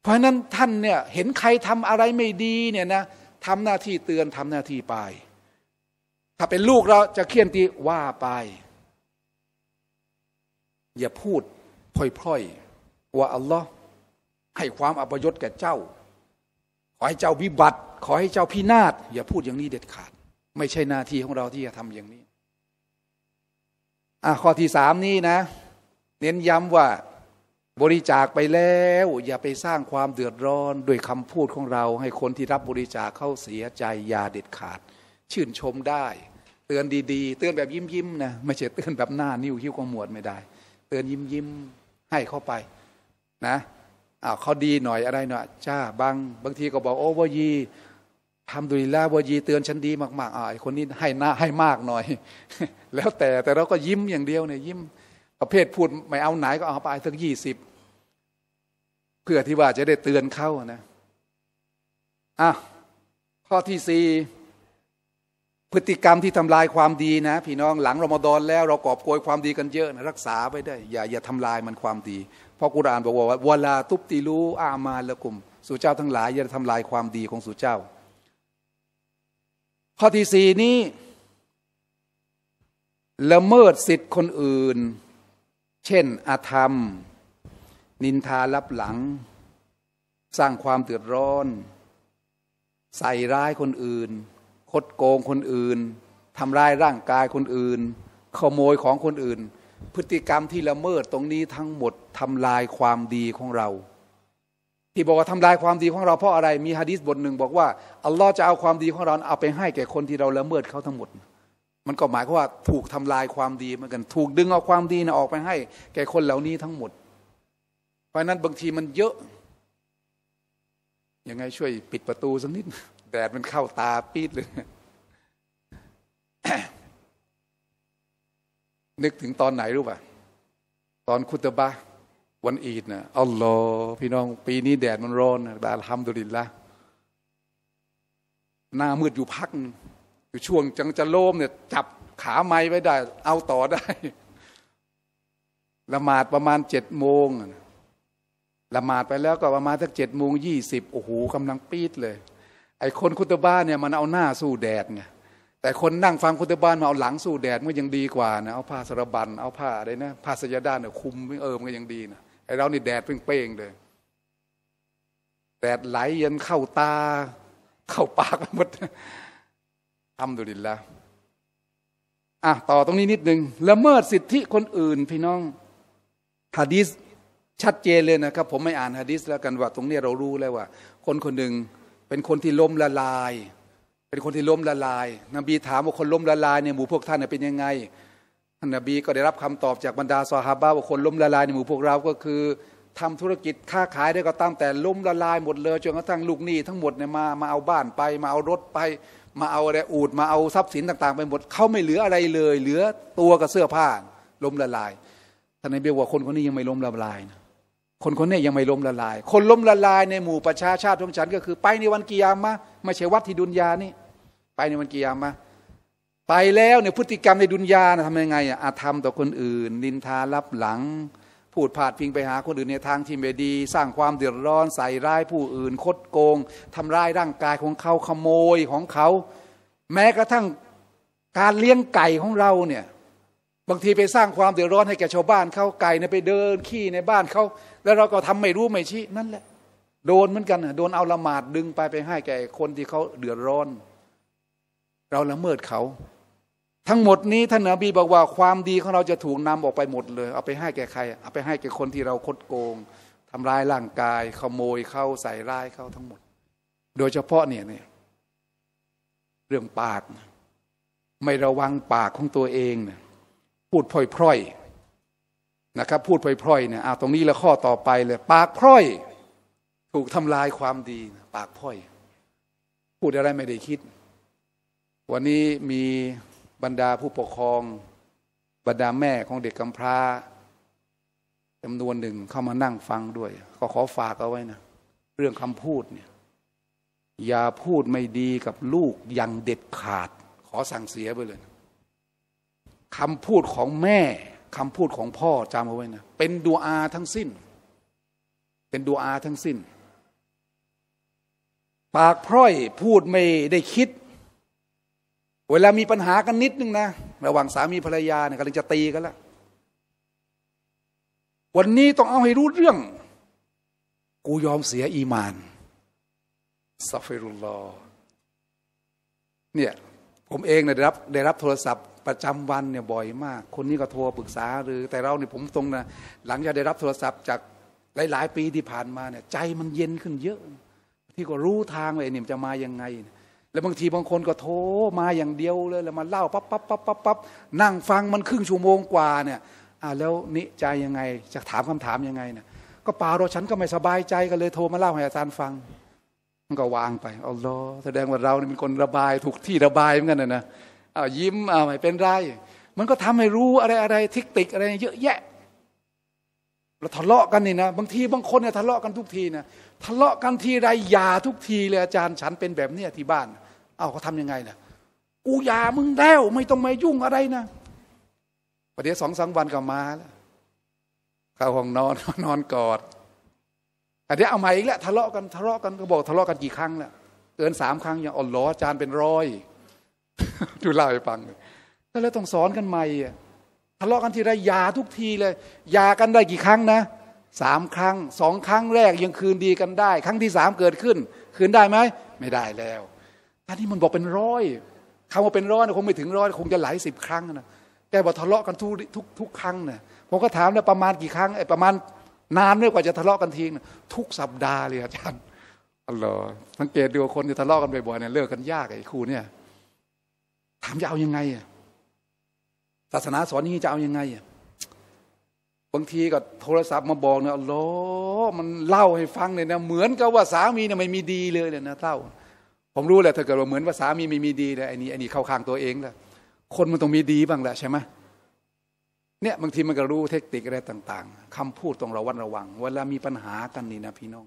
A: เพราะนั้นท่านเนี่ยเห็นใครทำอะไรไม่ดีเนี่ยนะทำหน้าที่เตือนทำหน้าที่ไป ถ้าเป็นลูกเราจะเคี่ยนตีว่าไป อย่าพูดพล่อยๆ ว่าอัลลอฮ์ให้ความอัปยศแก่เจ้า ขอให้เจ้าวิบัติ ขอให้เจ้าพินาศอย่าพูดอย่างนี้เด็ดขาดไม่ใช่หน้าที่ของเราที่จะทำอย่างนี้ อ่ะข้อที่สามนี่นะ เน้นย้ำว่าบริจาคไปแล้ว อย่าไปสร้างความเดือดร้อนด้วยคำพูดของเราให้คนที่รับบริจาคเข้าเสียใจอย่าเด็ดขาด ชื่นชมได้ เตือนดีๆเตือนแบบยิ้มๆนะไม่ใช่เตือนแบบหน้า นิ้วคิ้วขมวดไม่ได้ เตือนยิ้มๆให้เข้าไปนะอ้าวเขาดีหน่อยอะไรหน่อยจ้าบางบางทีก็บอกโอ้วยีทำดุลิลาบวยีเตือนฉันดี มากๆอ่าคนนี้ให้หน้าให้มากหน่อย แล้วแต่แต่เราก็ยิ้มอย่างเดียวเนี่ยยิ้ม ประเภทพูดไม่เอาไหนก็เอาไปถึงยี่สิบเพื่อที่ว่าจะได้เตือนเขานะอ่ะข้อที่สี่พฤติกรรมที่ทำลายความดีนะ พี่น้องหลังรอมฎอนแล้ว เรากอบโกยความดีกันเยอะนะรักษาไว้ได้ อย่าอย่าทำลายมันความดี เพราะกุรานบอกว่าวลาทุบตีรู้อามาละกุมสุเจ้า ทั้งหลายอย่าทำลายความดีของสุเจ้าข้อที่สี่นี้ละเมิดสิทธิ์คนอื่น เช่นอาธรรม นินทาลับหลัง สร้างความเดือดร้อน ใส่ร้ายคนอื่น คดโกงคนอื่นทำร้ายร่างกายคนอื่น ขโมยของคนอื่น พฤติกรรมที่ละเมิดตรงนี้ทั้งหมดทำลายความดีของเราที่บอกว่าทำลายความดีของเราเพราะอะไร มีฮะดิษบทหนึ่ง บอกว่าอัลลอฮ์จะเอาความดีของเราเอาไปให้แก่คนที่เราละเมิดเขาทั้งหมด มันก็หมายความว่าถูกทำลายความดีเหมือนกัน ถูกดึงเอาความดีนะออกไปให้ แก่คนเหล่านี้ทั้งหมด เพราะนั้นบางทีมันเยอะ ยังไงช่วยปิดประตูสักนิดแดดมันเข้าตาปีดเลยนึกถึงตอนไหนรู้ป่ะตอนคุตบะวันอีดนะอัลลอฮ์พี่น้อง ปีนี้แดดมันร้อนดาทฮัมดุลิลละหน้ามืดอยู่พักอยู่ช่วงจังจะโลมเนี่ยจับขาไม้ไว้ได้ เอาต่อได้ละหมาดประมาณเจ็ดโมงละหมาดไปแล้วก็ประมาณสักเจ็ดโมงยี่สิบโอ้โหกำลังปีดเลยไอ้คนคุตบ้านเนี่ยมันเอาหน้าสู้แดดไงแต่คนนั่งฟังคุตบ้านมาเอาหลังสู้แดดมันยังดีกว่านะเอาผ้าสระบันเอาผ้าอะไรนะผ้าสยดานเนี่ยคุมเออมันยังดีนะไอเรานี่แดดเป่งๆเลยแดดไหลเย็นเข้าตา เข้าปากหมดทำดูดิละอ่ะต่อตรงนี้นิดหนึ่งละเมิดสิทธิคนอื่น พี่น้องฮะดีสชัดเจนเลยนะครับ ผมไม่อ่านฮะดีสแล้วกันว่าตรงนี้ เรารู้แล้วว่า คนคนหนึ่งเป็นคนที่ล้มละลาย เป็นคนที่ล้มละลายนบีถามว่าคนล้มละลายในหมู่พวกท่านเป็นยังไงทนบีก็ได้รับคำตอบจากบรรดาซอฮาบะว่าคนล้มละลายในหมู่พวกเรา ก็คือ ทำธุรกิจค้าขายได้ก็ตั้มแต่ล้มละลายหมดเลยจนกระทั่งลูกหนี้ ทั้งหมดเนี่ยมามาเอาบ้านไปมาเอารถไปมาเอาอะไรอูดมาเอาทรัพย์สินต่างๆ ไปหมดเขาไม่เหลืออะไรเลย เหลือตัวกับเสื้อผ้าล้มละลายท่านนบีว่าคนคนนี้ยังไม่ล้มละลายนะคนคนนี้ยังไม่ล้มละลาย คนล้มละลายในหมู่ประชาชาติของฉันก็คือ ไปในวันกิยามะไม่ใช่วัดที่ดุนยานี่ ไปในวันกิยามะไปแล้วเนี่ยพฤติกรรมในดุนยาทำยังไงอะอาธรรมต่อคนอื่นนินทารับหลัง พูดพาดพิงไปหาคนอื่นในทางที่ไม่ดี สร้างความเดือดร้อน ใส่ร้ายผู้อื่นคดโกงทำร้ายร่างกายของเขาขโมยของเขา แม้กระทั่งการเลี้ยงไก่ของเราเนี่ยบางทีไปสร้างความเดือดร้อน ให้แก่ชาวบ้านเขาไก่เนี่ยไปเดินขี้ในบ้านเขาแล้วเราก็ทำไม่รู้ไม่ชี้นั่นแหละ โดนเหมือนกันโดนเอาละหมาดดึงไปไปให้แก่คนที่เขาเดือดร้อน เราละเมิดเขาทั้งหมดนี้ท่านนบีบอกว่าความดีของเราจะถูกนำออกไปหมด เลย เอาไปให้แก่ใครเอาไปให้แก่คนที่เราคดโกง ทำร้ายร่างกายขโมยเข้าใส่ร้ายเข้าทั้งหมด โดยเฉพาะเนี่ยเนี่ยเรื่องปาก ไม่ระวังปากของตัวเองเนี่ยพูดพร่อยๆนะครับ พูดพร่อยๆเนี่ยเอาตรงนี้และข้อต่อไปเลย ปากพร่อยถูกทำลายความดี ปากพร่อย พูดอะไรไม่ได้คิด วันนี้มีบรรดาผู้ปกครองบรรดาแม่ของเด็กกำพร้าจำนวนหนึ่งเข้ามานั่งฟังด้วย ก็ขอฝากเอาไว้นะ เรื่องคำพูดเนี่ยอย่าพูดไม่ดีกับลูกอย่างเด็ดขาด ขอสั่งเสียไปเลยคำพูดของแม่คำพูดของพ่อจำเอาไว้นะ เป็นดูอาทั้งสิ้น เป็นดูอาทั้งสิ้นปากพร่อยพูดไม่ได้คิดเวลามีปัญหากันนิดนึงนะ ระหว่างสามีภรรยาเนี่ยกำลังจะตีกันแล้ววันนี้ต้องเอาให้รู้เรื่อง กูยอมเสียอีมานซาฟฟิรุลลอเนี่ย ผมเองเนี่ยได้รับได้รับโทรศัพท์ประจำวันเนี่ยบ่อยมาก คนนี้ก็โทรปรึกษาหรือ แต่เราเนี่ยผมตรงนะ หลังจากได้รับโทรศัพท์จากหลายๆ ปีที่ผ่านมาเนี่ย ใจมันเย็นขึ้นเยอะ ที่ก็รู้ทางเลยเนี่ยจะมายังไงเแล้วบางทีบางคนก็โทรมาอย่างเดียวเลยแล้วมาเล่าปั๊บปั๊บปั๊บปั๊บปั๊บนั่งฟังมันครึ่งชั่วโมงกว่าเนี่ยอ่าแล้วนิจใจยังไงจะถามคำถามยังไงเนี่ยก็ปาโรฉันก็ไม่สบายใจก็เลยโทรมาเล่าให้อาจารย์ฟัง มันก็วางไปเอาล้อแสดงว่าเราเนี่ยเป็นคนระบายถูกที่ระบายเหมือนกันนะนะอ้าวยิ้มอ้าวไม่เป็นไร มันก็ทำให้รู้อะไรอะไรทิกติกอะไรเยอะแยะเราทะเลาะกันนี่นะบางทีบางคนเนี่ยทะเลาะกันทุกทีนะทะเลาะกันทีไรยาทุกทีเลย อาจารย์ฉันเป็นแบบเนี้ยที่บ้านเอาเขาทำยังไงล่ะกูยามึงแล้ว ไม่ต้องมายุ่งอะไรนะประเดี๋ยวสองสามวันก็มาแล้วเข้าห้องนอนนอนกอดอันนี้เอาใหม่อีกแล้วทะเลาะกันทะเลาะกัน ก็บอกทะเลาะกันกี่ครั้งแล้วเกินสามครั้งอย่างอ่อนล้อจานเป็นร้อย ดูเล่าให้ฟังก็แลวต้องสอนกันใหม่ทะเลาะกันทีไรยาทุกทีเลยยากันได้กี่ครั้งนะสามครั้งสองครั้งแรกยังคืนดีกันได้ ครั้งที่สามเกิดขึ้น คืนได้ไหมไม่ได้แล้วอันนี้มันบอกเป็นร้อยคำว่าเป็นร้อยนะคงไม่ถึงร้อยคงจะหลายสิบครั้งนะแกบอกทะเลาะกันทุกทุกทุกครั้งนะผมก็ถามนะประมาณกี่ครั้งไอ้ประมาณนานไม่กว่าจะทะเลาะกันทีนะทุกสัปดาห์เลยอาจารย์อ๋ลอสังเกตดูคนที่ทะเลาะกันบ่อยๆเนี่ยเลิกกันยากไอ้ครูเนี่ยถามจะเอายังไงอ่ะ ศาสนาสอน่นี้จะเอายังไงอ่ะ บางทีก็โทรศัพท์มาบอกเนี่ยอ๋ลอมันเล่าให้ฟังเลยนะเหมือนกับว่าสามีเนี่ยไม่มีดีเลยเนี่ยนะเต่าผมรู้แหละถ้าเกิดว่าเหมือนว่าสามีไม่มีดีเนียไอ้นี่ไอ้นี่เข้าข้างตัวเองแหละคนมันต้องมีดีบ้างแหละใช่ไหมเนี่ยบางทีมันก็รู้เทคนิคอะไรต่าง ๆ คำพูดต้องระวัดระวังเวลามีปัญหากันนี่นะ พี่น้อง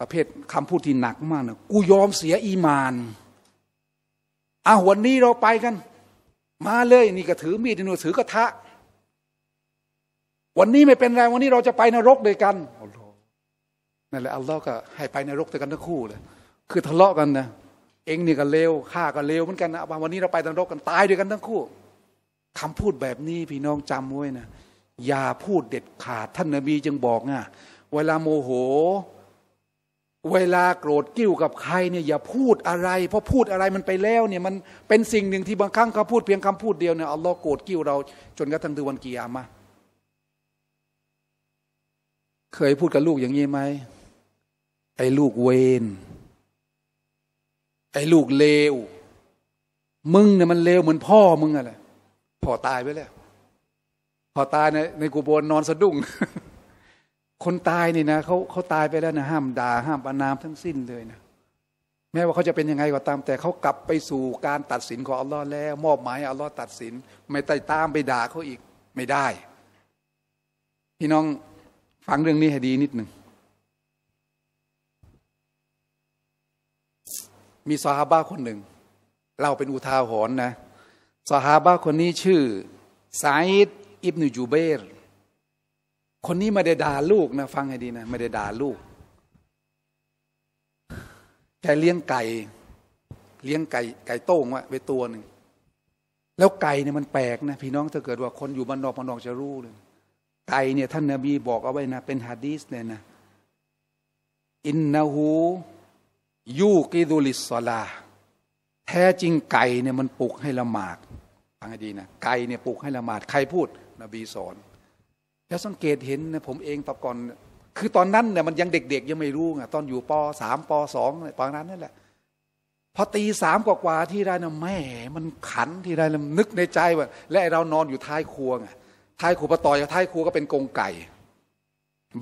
A: ประเภทคำพูดที่หนักมากนะกูยอมเสียอีมานอาววันนี้เราไปกัน มาเลย นี่ก็ถือมีดนูถือกระทะ วันนี้ไม่เป็นไรวันนี้เราจะไปนรกด้วยกันนั่นแหละอัลลอฮ์ก็ ให้ไปนรกด้วยกันทั้งคู่เลยคือทะเลาะกันนะ เองนี่ก็เลวข้าก็เลวเหมือนกันนะวันนี้เราไปตนรกกันตายด้วยกันทั้งคู่ คำพูดแบบนี้ พี่น้องจำไว้นะอย่าพูดเด็ดขาดท่านนบีจึงบอกไงเวลาโมโห เวลาโกรธกิ้วกับใครเนี่ยอย่าพูดอะไร เพราะพูดอะไรมันไปแล้วเนี่ยมันเป็นสิ่งหนึ่งที่บางครั้งเขาพูดเพียงคำพูดเดียวเนี่ยอัลลอฮ์โกรธกิ้วเราจนกระทั่งถึงวันกิยามะเคยพูดกับลูกอย่างนี้ไหมไอ้ลูกเวนไอ้ลูกเลว มึงเนี่ยมันเลวเหมือนพ่อมึงอะไรพ่อตายไปแล้ว พ่อตายในในกูโบนนอนสะดุ้ง คนตายนี่นะเขาเขาตายไปแล้วนะห้ามด่าห้ามประนามทั้งสิ้นเลยนะแม้ว่าเขาจะเป็นยังไงก็ตาม แต่เขากลับไปสู่การตัดสินของอัลลอฮ์แล้วมอบหมายอัลลอฮ์ตัดสิน ไม่ไต่ตามไปด่าเขาอีกไม่ได้ พี่น้องฟังเรื่องนี้ให้ดีนิดหนึ่งมีซอฮาบะคนหนึ่งเราเป็นอุทาหรณ์นะซอฮาบะคนนี้ชื่อไซดอิบนุจูเบร คนนี้ไม่ได้ด่าลูกนะฟังให้ดีนะไม่ได้ด่าลูกแกเลี้ยงไก่ เลี้ยงไก่ ไก่โต้งไว้ไปตัวหนึ่งแล้วไก่เนี่ยมันแปลกนะ พี่น้องถ้าเกิดว่าคนอยู่บ้านนอกบ้านนอกจะรู้เลยไก่เนี่ย ท่านนาบีบอกเอาไว้นะ เป็นฮะดีสเนี่ยนะ อินนาหูยูกิดุลิสลา แท้จริงไก่เนี่ยมันปลุกให้ละหมาดฟังให้ดีนะไก่เนี่ยปลุกให้ละหมาด ใครพูดนบีสอน แล้วสังเกตเห็นนะผมเองตอนก่อน คือตอนนั้นเนี่ยมันยังเด็กๆ ยังไม่รู้ไงตอนอยู่ปสามปสองตอนนั้นนั่นแหละ พอตีสามกว่าที่ไรนะแม่มันขันที่ไรนะนึกในใจว่าและเรานอนอยู่ท้ายครัวไงท้ายครัวปะต่อยท้ายครัวก็เป็นกงไก่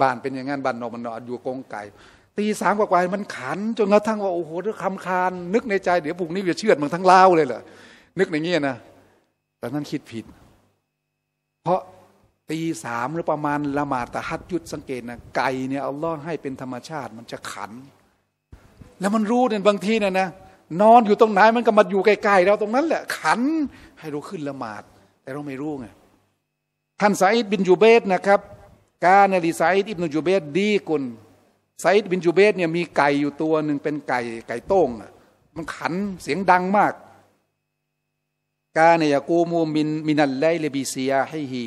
A: บ้านเป็นอย่างงั้นบ้านนอนมันนอนอยู่กงไก่ตีสามกว่าๆมันขัน จนกระทั่งว่า โอ้โหด้วยคำคานนึกในใจ เดี๋ยวพวุ่งนี้จะเชื่อดมึงทั้งเล่าเลยเหรอนึกในเงี้ยนะแต่นั้นคิดผิด เพราะตีสามหรือประมาณละหมาดแต่ฮัดยุดสังเกตนะไก่เนี่ยเอาล่อให้เป็นธรรมชาติมันจะขัน แล้วมันรู้เนี่ยบางทีเนี่ยนะนอนอยู่ตรงไหนมันก็มาอยู่ใกล้ๆเราตรงนั้นแหละขันให้รู้ขึ้นละหมาด แต่เราไม่รู้ไงท่านไซด์บินยูเบตนะครับการนลีไซด์อิบนุยูเบตดีกุลไซด์บินจูเบสเนี่ยมีไก่อยู่ตัวหนึ่งเป็นไก่ไก่โต้งมันขันเสียงดังมาก กาเนียกูมูมินมินันไลเลบีเซียให้ฮี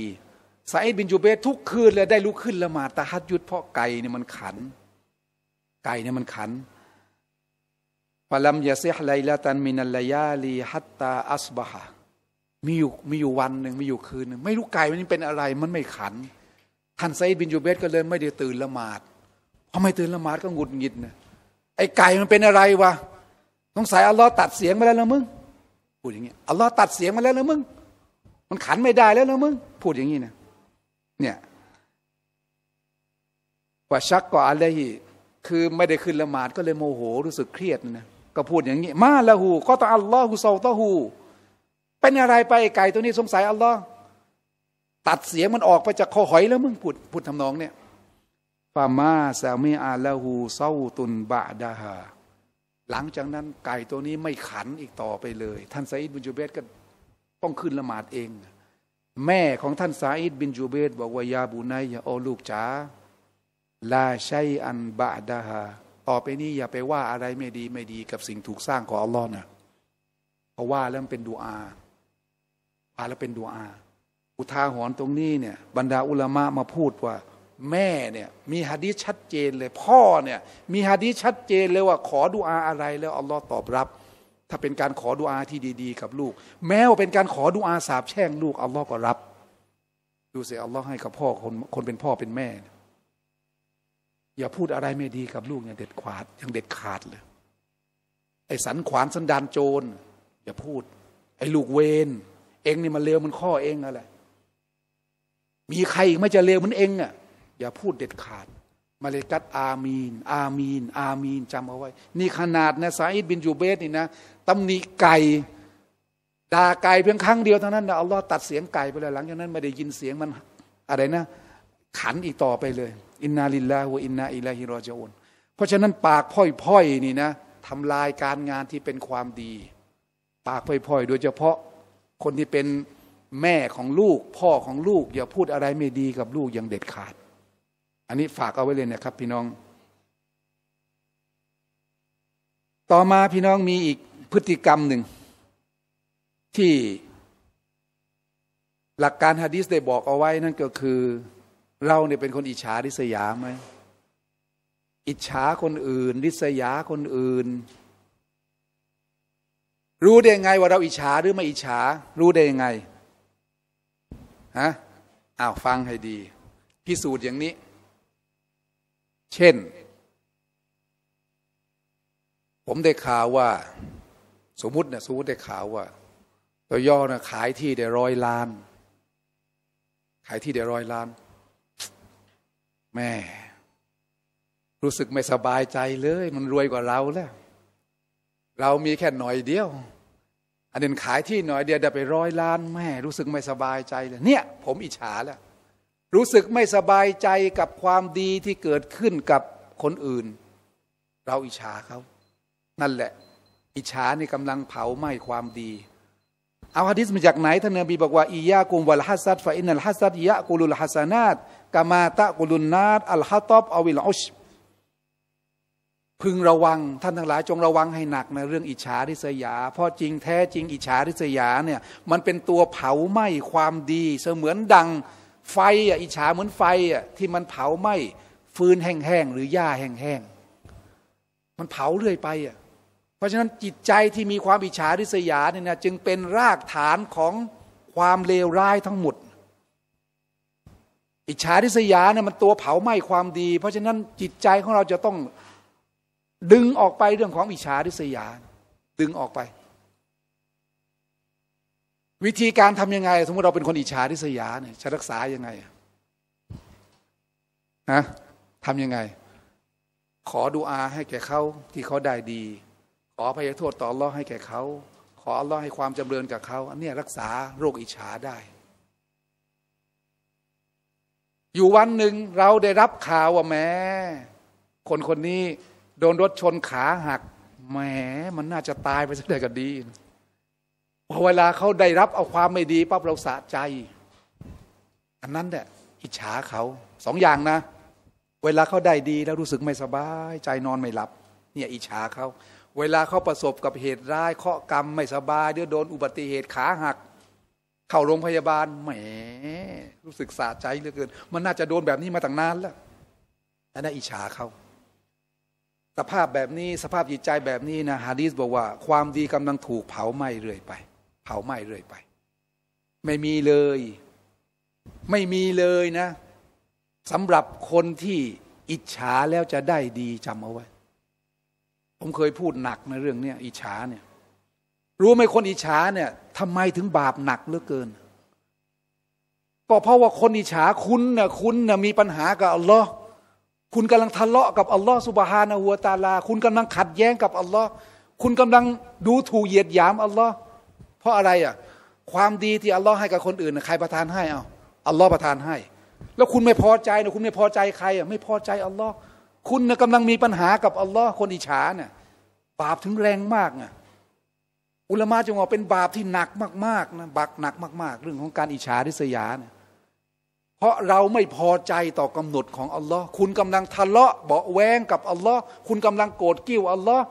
A: ไซด์บินจูเบสทุกคืนเลยได้ลุกขึ้นละหมาดตะฮัดยุดเพราะไก่เนี่ยมันขัน ไก่เนี่ยมันขันฟลัมยาเซฮไลลาตันมินัไลายาลีฮัตตาอัสบะฮะมีอยู่มีอยู่วันหนึ่งมีอยู่คืนหนึ่งไม่รู้ไก่มันเป็นอะไร มันไม่ขัน ท่านไซด์บินจูเบสก็เลยไม่ได้ตื่นละหมาดทำไมตื่นละหมาดก็หงุดหงิดนะไอ้ไก่มันเป็นอะไรวะสงสัยอัลลอฮ์ตัดเสียงมาแล้วนะมึงพูดอย่างเงี้ยอัลลอฮ์ตัดเสียงมาแล้วนะมึง มันขันไม่ได้แล้วนะมึงพูดอย่างนี้นะเนี่ยว่าชักก็อะไรคือไม่ได้ขึ้นละหมาดก็เลยโมโหรู้สึกเครียดนะก็พูดอย่างนี้ มาละหู ก็ต้องอัลลอฮ์ูโซาตะหูเป็นอะไร ไปไก่ตัวนี้สงสัย อัลลอฮ์ตัดเสียงมันออกไปจากคอหอยแล้ว มึงพูดพูดทำนองเนี่ยฟามาซามอาลาหูเศ้าตุนบะดาฮาหลังจากนั้นไก่ตัวนี้ไม่ขันอีกต่อไปเลย ท่านซาอิดบินจูเบตก็ต้องขึ้นละหมาดเอง แม่ของท่านซาอิดบินจูเบตบอกว่ายาบุไนยาโอลูกจ๋าลาชัยอันบะดาฮาต่อไปนี้อย่าไปว่าอะไรไม่ดีไม่ดีกับสิ่งถูกสร้างของอัลลอฮ์นะเพราะว่าแล้วเป็นดูอาอ่าแล้วเป็นดูอาอุทาหรณ์ตรงนี้เนี่ยบรรดาอุลามะมาพูดว่าแม่เนี่ยมีฮะดีชัดเจนเลยพ่อเนี่ย มีฮะดีชัดเจนเลยว่าขอดุอาอะไรแล้วอัลลอฮ์ตอบรับ ถ้าเป็นการขอดุอาที่ดีๆ กับลูก แม้ว่าเป็นการขอดุอาสาบแช่งลูกอัลลอฮ์ก็รับ ดูสิอัลลอฮ์ให้กับพ่อคนคนเป็นพ่อเป็นแม่ อย่าพูดอะไรไม่ดีกับลูกอย่างเด็ดขาดอย่างเด็ดขาดเลย ไอ้สันขวานสันดานโจรอย่าพูด ไอ้ลูกเวนเองนี่มันเลวมันข้อเองอะไร มีใครอีกไม่จะเลวเหมือนเองอ่ะอย่าพูดเด็ดขาดมาเลกัตอามีนอามีนอามีนจำเอาไว้นี่ขนาดนะซาอิดบินยูเบสนี่นะตำหนิไก่ด่าไก่เพียงครั้งเดียวเท่านั้นนะอัลลอฮ์ตัดเสียงไก่ไปเลยหลังจากนั้นไม่ได้ยินเสียงมัน อะไรนะ ขันอีกต่อไปเลย อินนาลิลลาฮฺอินนาอิลาฮิรอจอุนเพราะฉะนั้นปากพ่อย ๆนี่นะทำลายการงานที่เป็นความดี ปากพ่อย ๆ โดยเฉพาะคนที่เป็นแม่ของลูกพ่อของลูก อย่าพูดอะไรไม่ดีกับลูกอย่างเด็ดขาดอันนี้ฝากเอาไว้เลยนะครับ พี่น้อง ต่อมาพี่น้องมีอีกพฤติกรรมหนึ่ง ที่หลักการฮะดิษได้บอกเอาไว้นั่นก็คือ เราเนี่ยเป็นคนอิจฉาริษยาไหมอิจฉาคนอื่น ริษยาคนอื่น รู้ได้ไงว่าเราอิจฉาหรือไม่อิจฉารู้ได้ยังไงฮะอ้าวฟังให้ดี พิสูจน์อย่างนี้เช่น ผมได้ข่าวว่า สมมติเนี่ยสมมติได้ข่าวว่า ตัวย่อนะขายที่ได้ร้อยล้าน ขายที่ได้ร้อยล้านแม่รู้สึกไม่สบายใจเลย มันรวยกว่าเราแล้ว เรามีแค่หน่อยเดียวอันเด่นขายที่หน่อยเดียวได้ไปร้อยล้านแม่รู้สึกไม่สบายใจเลยเนี่ยผมอิจฉาแล้วรู้สึกไม่สบายใจกับความดีที่เกิดขึ้นกับคนอื่น เราอิจฉาเขา นั่นแหละ อิจฉานี่กำลังเผาไหม้ความดีเอาฮะดิษมาจากไหนท่านนบีบอกว่าอียากุมวัลฮัสซัดฟาอินัลฮัสซัดยะกุลุลฮัสานาตกามาตะกุลุนนาตอัลฮัตอบอวิลอชพึงระวังท่านทั้งหลายจงระวังให้หนักในเรื่องอิจฉาริษยา เพราะจริงแท้จริงอิจฉาริษยาเนี่ยมันเป็นตัวเผาไหม้ความดีเสมือนดังไฟอ่ะอิจฉาเหมือนไฟอ่ะที่มันเผาไหม้ฟืนแห้งๆ หรือหญ้าแห้งๆ มันเผาเรื่อยไปอ่ะเพราะฉะนั้นจิตใจที่มีความอิจฉาริษยาเนี่ยนะจึงเป็นรากฐานของความเลวร้ายทั้งหมด อิจฉาริษยาเนี่ย มันตัวเผาไหม้ความดี เพราะฉะนั้นจิตใจของเราจะต้องดึงออกไปเรื่องของอิจฉาริษยา ดึงออกไปวิธีการทํำยังไงสมมติเราเป็นคนอิจฉาริษยาเนี่ยจะรักษายังไงนะทำยังไง ขอดูอาให้แก่เขาที่เขาได้ดี ขอพยโทษต่อรอให้แก่เขา ขออัลลอฮ์ให้ความจำเริญกับเขา อันนี้รักษาโรคอิจฉาได้ อยู่วันหนึ่งเราได้รับข่าวว่าแม้ คนคนนี้โดนรถชนขาหักแหมมันน่าจะตายไปซะเดียนก็ดีพอเวลาเขาได้รับเอาความไม่ดีปั๊บเราสะใจ อันนั้นเนี่ยอิจฉาเขาสองอย่างนะ เวลาเขาได้ดีแล้วรู้สึกไม่สบาย ใจนอนไม่หลับ เนี่ย อิจฉาเขาเวลาเขาประสบกับเหตุร้าย เคาะกรรมไม่สบายเดือดโดนอุบัติเหตุขาหัก เข้าโรงพยาบาลแหม รู้สึกสะใจเหลือเกินมันน่าจะโดนแบบนี้มาตั้งนานแล้วอันนั้นอิจฉาเขาสภาพแบบนี้สภาพจิตใจแบบนี้นะฮะดีสบอกว่าความดีกำลังถูกเผาไหม้เรื่อยไปเผาไหม้เรื่อยไป ไม่มีเลย ไม่มีเลยนะสำหรับคนที่อิจฉาแล้วจะได้ดีจำเอาไว้ ผมเคยพูดหนักในเรื่องนี้อิจฉาเนี่ยรู้ไหมคนอิจฉาเนี่ยทำไมถึงบาปหนักเหลือเกิน ก็เพราะว่าคนอิจฉาคุณนะคุณนะมีปัญหากับอัลลอฮ์คุณกำลังทะเลาะกับอัลลอฮ์สุบฮานะหัวตาลาคุณกำลังขัดแย้งกับอัลลอฮ์คุณกำลังดูถูกเหยียดหยามอัลลอฮ์พราะอะไรอ่ะความดีที่อัลลอฮ์ให้กับคนอื่น ใครประทานให้เอาอัลลอฮ์ประทานให้ แล้วคุณไม่พอใจนะคุณไม่พอใจใครอ่ะไม่พอใจอัลลอฮ์คุณนํกำลังมีปัญหากับอัลลอฮ์คนอิจฉาเนี่ยบาปถึงแรงมากไะอุลามะจึงบอกเป็นบาปที่หนักมากๆนะบักหนักมาก ๆ เรื่องของการอิจฉาดิษยาเนี่ยเพราะเราไม่พอใจต่อกำหนดของอัลลอฮ์คุณกำลังทะเลาะเบาแวงกับอัลลอฮ์คุณกำลังโกรธกิ้วอัลลอฮ์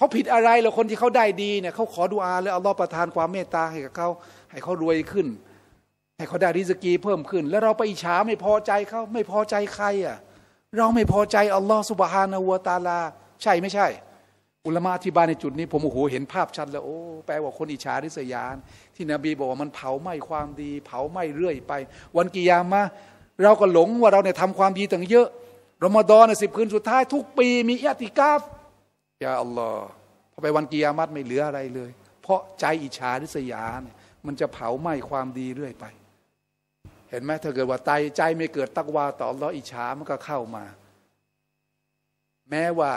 A: เขาผิดอะไรเราคนที่เขาได้ดีเนี่ยเขาขอดูอาแล้วอัลลอฮ์ประทานความเมตตาให้กับเขา ให้เขารวยขึ้น ให้เขาได้ริสกีเพิ่มขึ้น แล้วเราไปอิจฉาไม่พอใจเขาไม่พอใจใครอ่ะเราไม่พอใจ อัลลอฮ์สุบฮานาวัวตาลา ใช่ไม่ใช่ อุลมะอธิบายในจุดนี้ผมโอ้โหเห็นภาพชัดแล้วโอ้แปลว่าคนอิจฉาริษยานที่นบีบอกว่ามันเผาไหม้ความดี เผาไหม้เรื่อยไป วันกิยามะเราก็หลงว่าเราเนี่ยทำความดีต่างเยอะรอมฎอนสิบคืนสุดท้ายทุกปีมีอิติกาฟยาอัลลอฮ์พอไปวันกิยามัตไม่เหลืออะไรเลย เพราะใจอิจฉาริษยาเนี่ยมันจะเผาไหม้ความดีเรื่อยไป เห็นไหมถ้าเกิดว่าใจใจไม่เกิดตักวาต่ออัลลอฮ์อิจฉามันก็เข้ามา แม้ว่า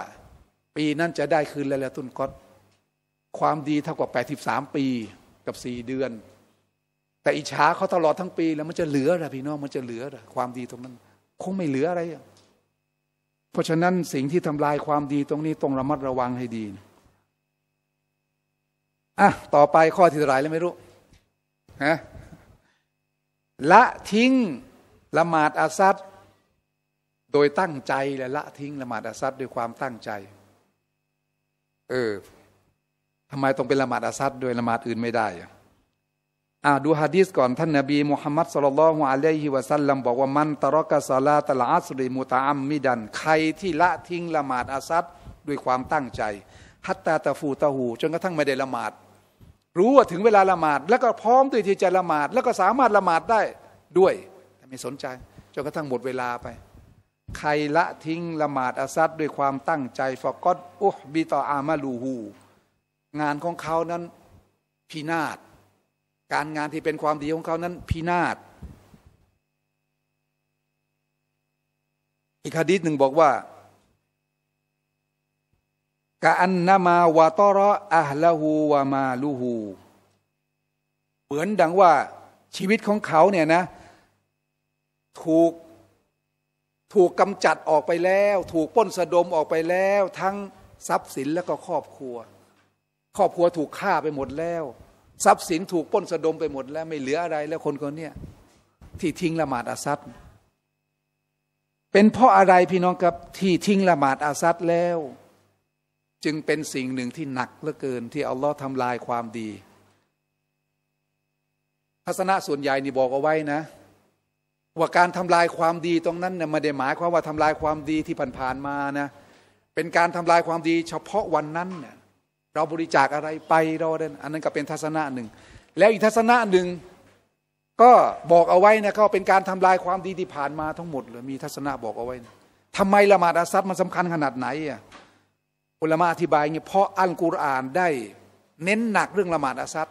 A: ปีนั้นจะได้คืนแล้วตุนกอตความดีเท่ากับ83ปีกับสี่เดือน แต่อิจฉาเขาตลอดทั้งปี แล้วมันจะเหลือหรอพี่น้องมันจะเหลือหรอความดีตรงนั้นคงไม่เหลืออะไรเพราะฉะนั้นสิ่งที่ทำลายความดี ตรงนี้ต้องระมัดระวังให้ดี อ่ะ ต่อไปข้อที่ทลาไรแล้วไม่รู้ฮะละทิ้งละหมาดอาซัตโดยตั้งใจและละ ทิ้งละหมาดอาซัตด้วยความตั้งใจ เออทำไมต้องเป็นละหมาดอาซัตด้วยละหมาดอื่นไม่ได้อะอ่าดูฮะดีสก่อนท่านนบีมุฮัมมัดสุลลัลฮุอะลัยฮิวะสัลลัมบอกว่ามันตรอกะสลาตละอัสริมุตามมิดันใครที่ละทิ้งละหมาดอาซัตด้วยความตั้งใจ ฮัตตาตะฟูตะหูจนกระทั่งไม่ได้ละหมาดรู้ว่าถึงเวลาละหมาดแล้วก็พร้อมด้วยที่จะละหมาดแล้วก็สามารถละหมาดได้ด้วย แต่ไม่สนใจจนกระทั่งหมดเวลาไปใครละทิ้งละหมาดอาซัดด้วยความตั้งใจฟอกอดอุบิตออามาลูหูงานของเขานั้นพินาศการงานที่เป็นความดีของเขานั้นพินาศ อีกคดีหนึ่งบอกว่ากาอันนามาวาตอรออัลหูวามาลูหูเหมือนดังว่าชีวิตของเขาเนี่ยนะ ถูก ถูกกำจัดออกไปแล้ว ถูกป้นสะดมออกไปแล้ว ทั้งทรัพย์สินและก็ครอบครัว ครอบครัวถูกฆ่าไปหมดแล้วทรัพย์สินถูกป้นสะดมไปหมดแล้วไม่เหลืออะไรแล้วคนคนนี้ที่ทิ้งละหมาดอาซัตเป็นเพราะอะไรพี่น้องครับที่ทิ้งละหมาดอาซัตแล้ว จึงเป็นสิ่งหนึ่งที่หนักเหลือเกินที่อัลลอฮ์ทำลายความดีทัศนะส่วนใหญ่นี่บอกเอาไว้นะ ว่าการทำลายความดีตรงนั้นเนี่ยไม่ได้หมายความว่าทำลายความดีที่ผ่านๆมานะเป็นการทำลายความดีเฉพาะวันนั้นเนี่ยเราบริจาคอะไรไปเราเดินอันนั้นก็เป็นทัศนะหนึ่ง แล้วอีกทัศนะหนึ่งก็บอกเอาไว้นะก็เป็นการทำลายความดีที่ผ่านมาทั้งหมดเลยมีทัศนะบอกเอาไว้ ทำไมละหมาดอาซัดมันสำคัญขนาดไหนอ่ะอุลามะอธิบายเงี้ยเพราะอัลกุรอานได้ เน้นหนักเรื่องละหมาดอาซัด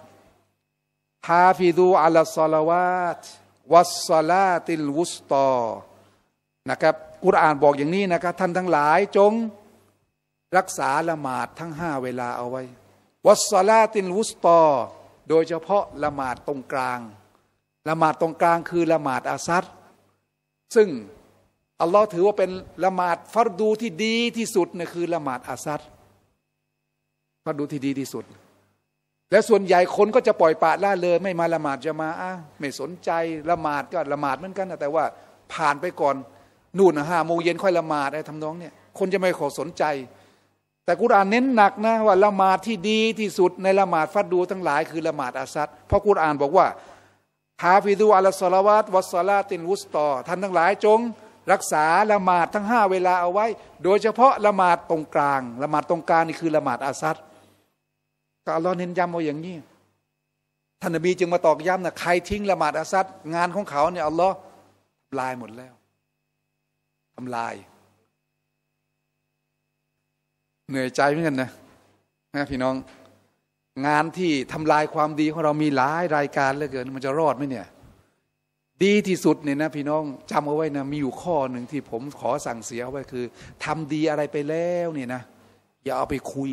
A: ฮาฟิดูอัลสลาวาตวัสลาติลวุสตอนะครับกุรอานบอกอย่างนี้นะครับท่านทั้งหลายจงรักษาละหมาดทั้งห้าเวลาเอาไว้ วัสลาตินวุสตอโดยเฉพาะละหมาดตรงกลางละหมาดตรงกลางคือละหมาดอาซัตซึ่งอัลลอฮ์ถือว่าเป็นละหมาดฟัรดูที่ดีที่สุดนะคือละหมาดอาซัตฟัรดูที่ดีที่สุดและส่วนใหญ่คนก็จะปล่อยปะล่าเลย ไม่มาละหมาดจะมาอ่ะไม่สนใจละหมาดก็ละหมาดเหมือนกันนะแต่ว่าผ่านไปก่อนนู่นห้าโมงเย็นค่อยละหมาดอะไรทำนองเนี่ยคนจะไม่ขอสนใจแต่กุรอานเน้นหนักนะว่าละหมาดที่ดีที่สุดในละหมาดฟัดดู ทั้งหลายคือละหมาดอาซัดเพราะกุรอานบอกว่าฮาฟิดูอัลสลาวัตวัสลาตินวุสตอท่านทั้งหลายจงรักษาละหมาดทั้งห้าเวลาเอาไว้ โดยเฉพาะละหมาดตรงกลางละหมาดตรงกลางนี่คือละหมาดอาซัดก็อัลลอฮ์เน้นย้ำเอาอย่างนี้ท่านนบีจึงมาตอกย้ำนะใครทิ้ง ละหมาดอาซัดงานของเขาเนี่ยอัลลอฮ์ลายหมดแล้ว ทำลายเหนื่อยใจเหมือนกันนะนะพี่น้องงานที่ทำลายความดีของเรามีหลายรายการเหลือเกิน มันจะรอดไหมเนี่ย ดีที่สุดเนี่ยนะพี่น้องจำเอาไว้นะ มีอยู่ข้อหนึ่งที่ผมขอสั่งเสียเอาไว้ คือ ทำดีอะไรไปแล้วเนี่ยนะ อย่าเอาไปคุย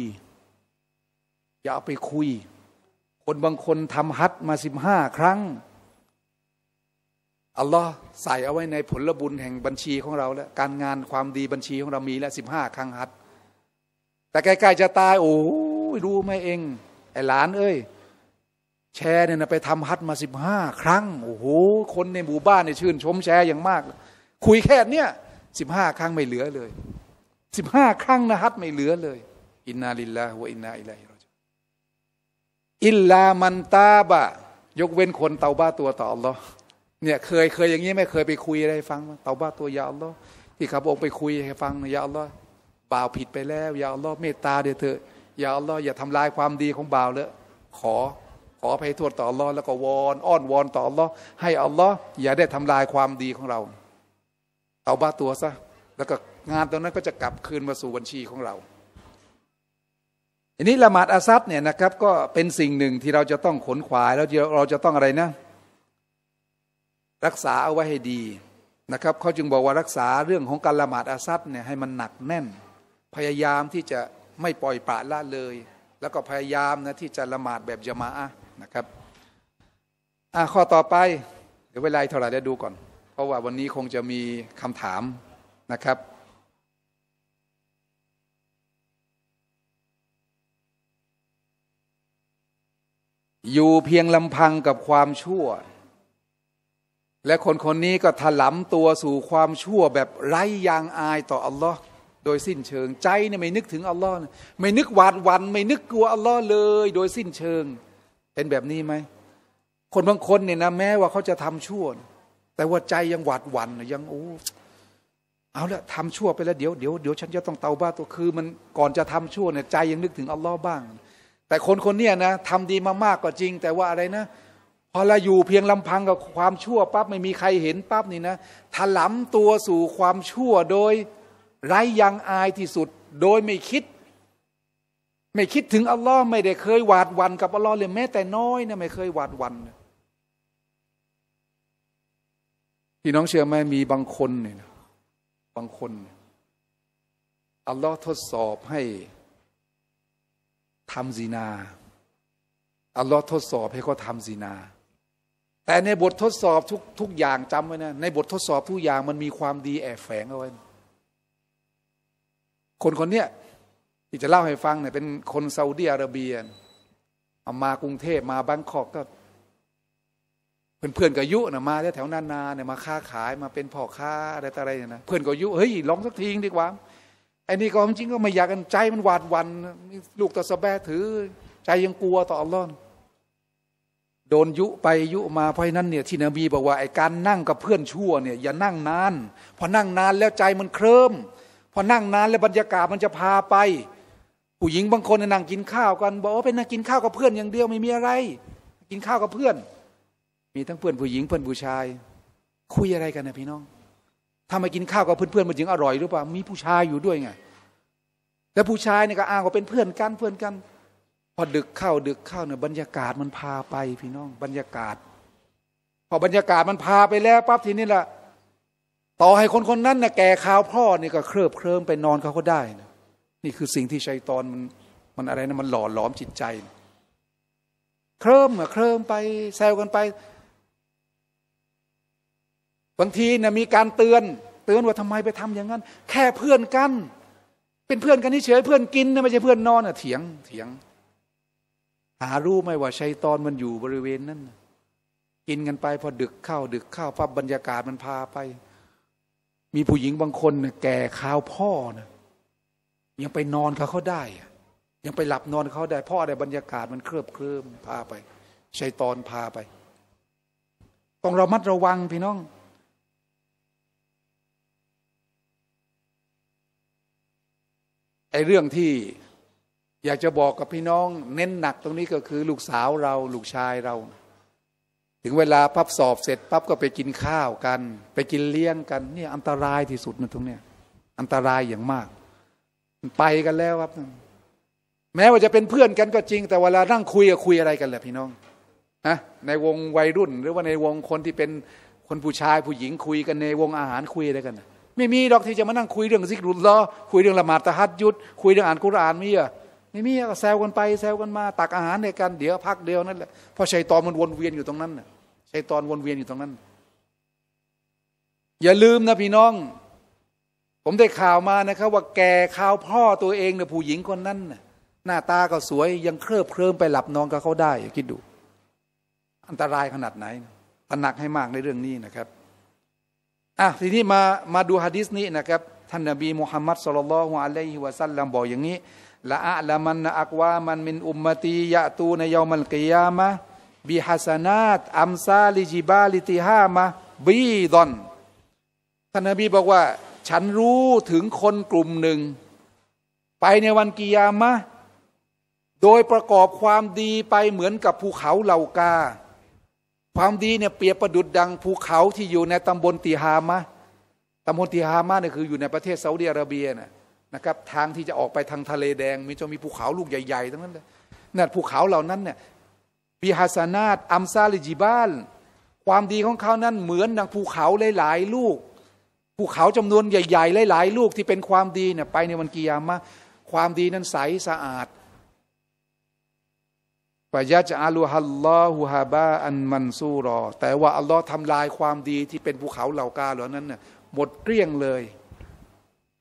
A: อย่าเอาไปคุย คนบางคนทำฮัทมาสิบห้าครั้งอัลลอฮ์ใส่เอาไว้ในผลบุญแห่งบัญชีของเราแล้วการงานความดีบัญชีของเรามีแล้วสิบห้าครั้งฮัตแต่ใกล้ๆจะตาย โอ้รู้ไหมเองไอ้หลานเอ้ย แชร์เนี่ยนะไปทำฮัทมาสิบห้าครั้ง โอ้โห คนในหมู่บ้านเนี่ยชื่นชมแชร์อย่างมาก คุยแค่เนี้ยสิบห้าครั้งไม่เหลือเลยสิบห้าครั้งนะฮัทไม่เหลือเลย อินนาลิลลาฮวอินนาอิลัยรอิลลามันตาบะ ยกเว้นคนเตาบ้าตัว ต่อ อัลลอฮ์เนี่ยเคยเคยอย่างนี้ไม่เคยไปคุยอะไรฟังเตาบ้าตัวยาอัลลอฮ์ที่ขับอ์ไป คุยให้ฟังยาอัลลอฮ์บ่าวผิดไปแล้วอย่าอัล้อเมตตาเดี๋ยวเถอะอย่าอัล้ออย่าทำลายความดีของบ่าวเลยขอขอให้ทวดต่ออัลลอฮ์แล้ว ก็วอนอ้อนวอนต่ออัลลอฮ์ให้อัลลอฮ์อย่าได้ทำลายความดีของเราเอาบ้าตัวซะแล้วก็งานตรงนั้นก็จะกลับคืนมาสู่บัญชีของเราอันนี้ละหมาดอาซัดเนี่ยนะครับก็เป็นสิ่งหนึ่งที่เราจะต้องขนขวายแล้วเราจะต้องอะไรนะ รักษาเอาไว้ให้ดีนะครับเขาจึงบอกว่ารักษาเรื่องของการละหมาดอาซัดเนี่ยให้มันหนักแน่นพยายามที่จะไม่ปล่อยปละละเลย แล้วก็พยายามนะที่จะละหมาดแบบจะมาอะนะครับอ่ะข้อต่อไป เดี๋ยวเวลาเท่าไหร่ได้วดูก่อน เพราะว่าวันนี้คงจะมีคำถามนะครับ อยู่เพียงลำพังกับความชั่ว และคนคนนี้ก็ถลำตัวสู่ความชั่วแบบไร้ยางอายต่ออัลลอฮ์โดยสิ้นเชิงใจเนี่ยไม่นึกถึงอัลลอฮ์ไม่นึกหวาดหวัน่นไม่นึกกลัวอัลลอฮ์เลย โดยสิ้นเชิงเป็นแบบนี้ไหมคนบางคนเนี่ยนะ แม้ว่าเขาจะทำชั่วแต่ว่าใจยังหวาดหวัน่นยังโอ้เอาละทำชั่วไปแล้วเดี๋ยวเดี๋ยวเดี๋ยวฉันจะต้องเตาบ้าตัวคือ มันก่อนจะทำชั่วเนี่ยใจยังนึกถึงอัลลอฮ์บ้าง แต่คนคนเนี้ยนะทำดีมามากก็จริง แต่ว่าอะไรนะพอเราอยู่เพียงลำพัง กับความชั่วปั๊บไม่มีใครเห็นปั๊บนี่นะถลำตัวสู่ความชั่วโดยไรยังอายที่สุด โดยไม่คิด ไม่คิดถึงอัลลอฮ์ไม่ได้เคยหวาดวันกับอัลลอฮ์เลยแม้แต่น้อยนะไม่เคยหวาดวัน พี่น้องเชื่อไหมมีบางคนเนี่ยบางคนอัลลอฮ์ทดสอบให้ทำซีนาอัลลอฮ์ทดสอบให้เขาทำซีนา แต่ในบททดสอบทุกทุกอย่างจำไว้นะในบททดสอบ ทุกอย่างมันมีความดีแอบแฝงเอาไว้คนคนเนี้ยที่จะเล่าให้ฟังเนี่ยเป็นคน ซาอุดีอาระเบียเอามากรุงเทพมาบางกอกก็ เพื่อนเพื่อนกยุนะมาแถวนานาเนี่ยมาค้าขายมาเป็นพ่อค้าอะไรต่ออะไรเนี่ยนะเพื่อนกับยุเฮ้ยลองสักทีดีกว่าไอ้นี่ก็จริงก็ไม่อยากกันใจมันหวาดวัน ลูกตะสะแบถือ ใจยังกลัวต่ออัลลอฮ์โดนยุไป ยุ มาเพราะนั้นเนี่ยที่นบีบอกว่าไอ้การนั่งกับเพื่อนชั่วเนี่ยอย่านั่งนานพอนั่งนานแล้วใจมันเคลิ้มพอนั่งนานแล้วบรรยากาศมันจะพาไป ผู้หญิงบางคนนั่งกินข้าวกันบอกว่าเป็นนั่งกินข้าวกับเพื่อนอย่างเดียวไม่มีอะไร กินข้าวกับเพื่อน มีทั้งเพื่อนผู้หญิงเพื่อนผู้ชายคุยอะไรกันนะพี่น้อง ถ้ามากินข้าวกับเพื่อนๆมันจึงอร่อย หรือเปล่ามีผู้ชายอยู่ด้วยไงแล้วผู้ชายเนี่ยก็อ้างว่าเป็นเพื่อน กันเพื่อนกัน พอดึกเข้าดึกเข้าเนี่ยบรรยากาศมันพาไปพี่น้อง บรรยากาศ พอบรรยากาศมันพาไปแล้วปั๊บทีนี้ลห่ะต่อให้คนคนนั้นนะแก่ข่าวพ่อ นี่ก็เคลิบเคลิ้มไปนอนเขาก็ได้นะ นี่คือสิ่งที่ชัยตอนมันมันอะไรนะ มันหล่อหลอมจิตใจนะเคลิ้มอะเคลิ้มไปแซวกันไปบางทีนะมีการเตือน เตือนว่าทำไมไปทำอย่างนั้นแค่เพื่อนกัน เป็นเพื่อนกันที่เฉย เพื่อนกินนะไม่ใช่เพื่อนนอนอะเถียง เถียง หารู้ไหมว่าชัยตอนมันอยู่บริเวณนั้นกินกันไป พอดึกเข้าดึกเข้าปั๊บบรรยากาศมันพาไปมีผู้หญิงบางคนนแก่ข้าวพ่อนะยังไปนอนเขาเขาได้ยังไปหลับนอนเขาได้พ่ออะไรบรรยากาศมันเคลือบเคลิ้มพาไปชัยตอนพาไป ต้องเรามัดระวังพี่น้องไอ้เรื่องที่อยากจะบอกกับพี่น้อง เน้นหนักตรงนี้ก็คือลูกสาวเราลูกชายเราถึงเวลาพับสอบเสร็จปั๊บก็ไปกินข้าวกัน ไปกินเลี้ยงกันนี่อันตรายที่สุดนะตรงเนี้ย อันตรายอย่างมาก ไปกันแล้วครับแม้ว่าจะเป็นเพื่อนกันก็จริงแต่เวลานั่งคุยก็คุยอะไรกันแหละพี่น้องนะในวงวัยรุ่น หรือว่าในวงคนที่เป็นคนผู้ชายผู้หญิงคุยกันในวงอาหารคุยอะไรกัน ไม่มีดอกที่จะมานั่งคุยเรื่องซิกรุลลอคุยเรื่องละหมาดตะฮัดยุดคุยเรื่องอ่านกุรานมีอะไม่มีก็แซวกันไปแซวกันมา ตักอาหารในกัน เดี๋ยวพักเดียวนั่นแหละเพราะชัยตอนมันวนเวียนอยู่ตรงนั้นชัยตอนวนเวียนอยู่ตรงนั้น อย่าลืมนะพี่น้อง ผมได้ข่าวมานะครับ ว่าแกข่าวพ่อตัวเองเนี่ยผู้หญิงคนนั้น หน้าตาก็สวยยังเคลิบเคลิ้มไปหลับนอนกับเขาได้คิดดู อันตรายขนาดไหนตระหนักให้มากในเรื่องนี้นะครับ อ่ะทีนี้มามาดูฮะดิษนี้นะครับท่านนบีมุฮัมมัดสุลลัลฮุอะลัยฮิวะซัลลัมบอกอย่างนี้ละอัลมันนอักวามันมินอุมมตียะตูในยอมันกิยามะบิฮัสนาตอัมซาลิจิบาลิติฮามะบีดอนท่านนบีบอกว่า ฉันรู้ถึงคนกลุ่มหนึ่ง ไปในวันกิยามะโดยประกอบความดีไป เหมือนกับภูเขาเหล่ากา ความดีเนี่ยเปรียบประดุดดังภูเขาที่อยู่ในตำบลติฮามะตำบลติฮามะเนี่ยคืออยู่ในประเทศซาอุดิอาระเบียเนี่ยนะครับทางที่จะออกไปทางทะเลแดงมีจะมีภูเขาลูกใหญ่ ๆ ทั้งนั้นเลยนั่นภูเขาเหล่านั้นเนี่ยบิฮัสานาตอัมซาลิจิบ้านความดีของเขานั้นเหมือนดังภูเขาหลาย ๆ ลูก ภูเขาจำนวนใหญ่ ๆ หลาย ๆ ลูกที่เป็นความดีเนี่ยไปในวันกิยามะความดีนั้นใสสะอาดปะยะจะอาลูฮัลลอฮูฮาบะอันมันซูรอ แต่ว่าอัลลอฮ์ทำลายความดีที่เป็นภูเขาเหล่ากาเหล่านั้นน่ยหมดเกลี้ยงเลย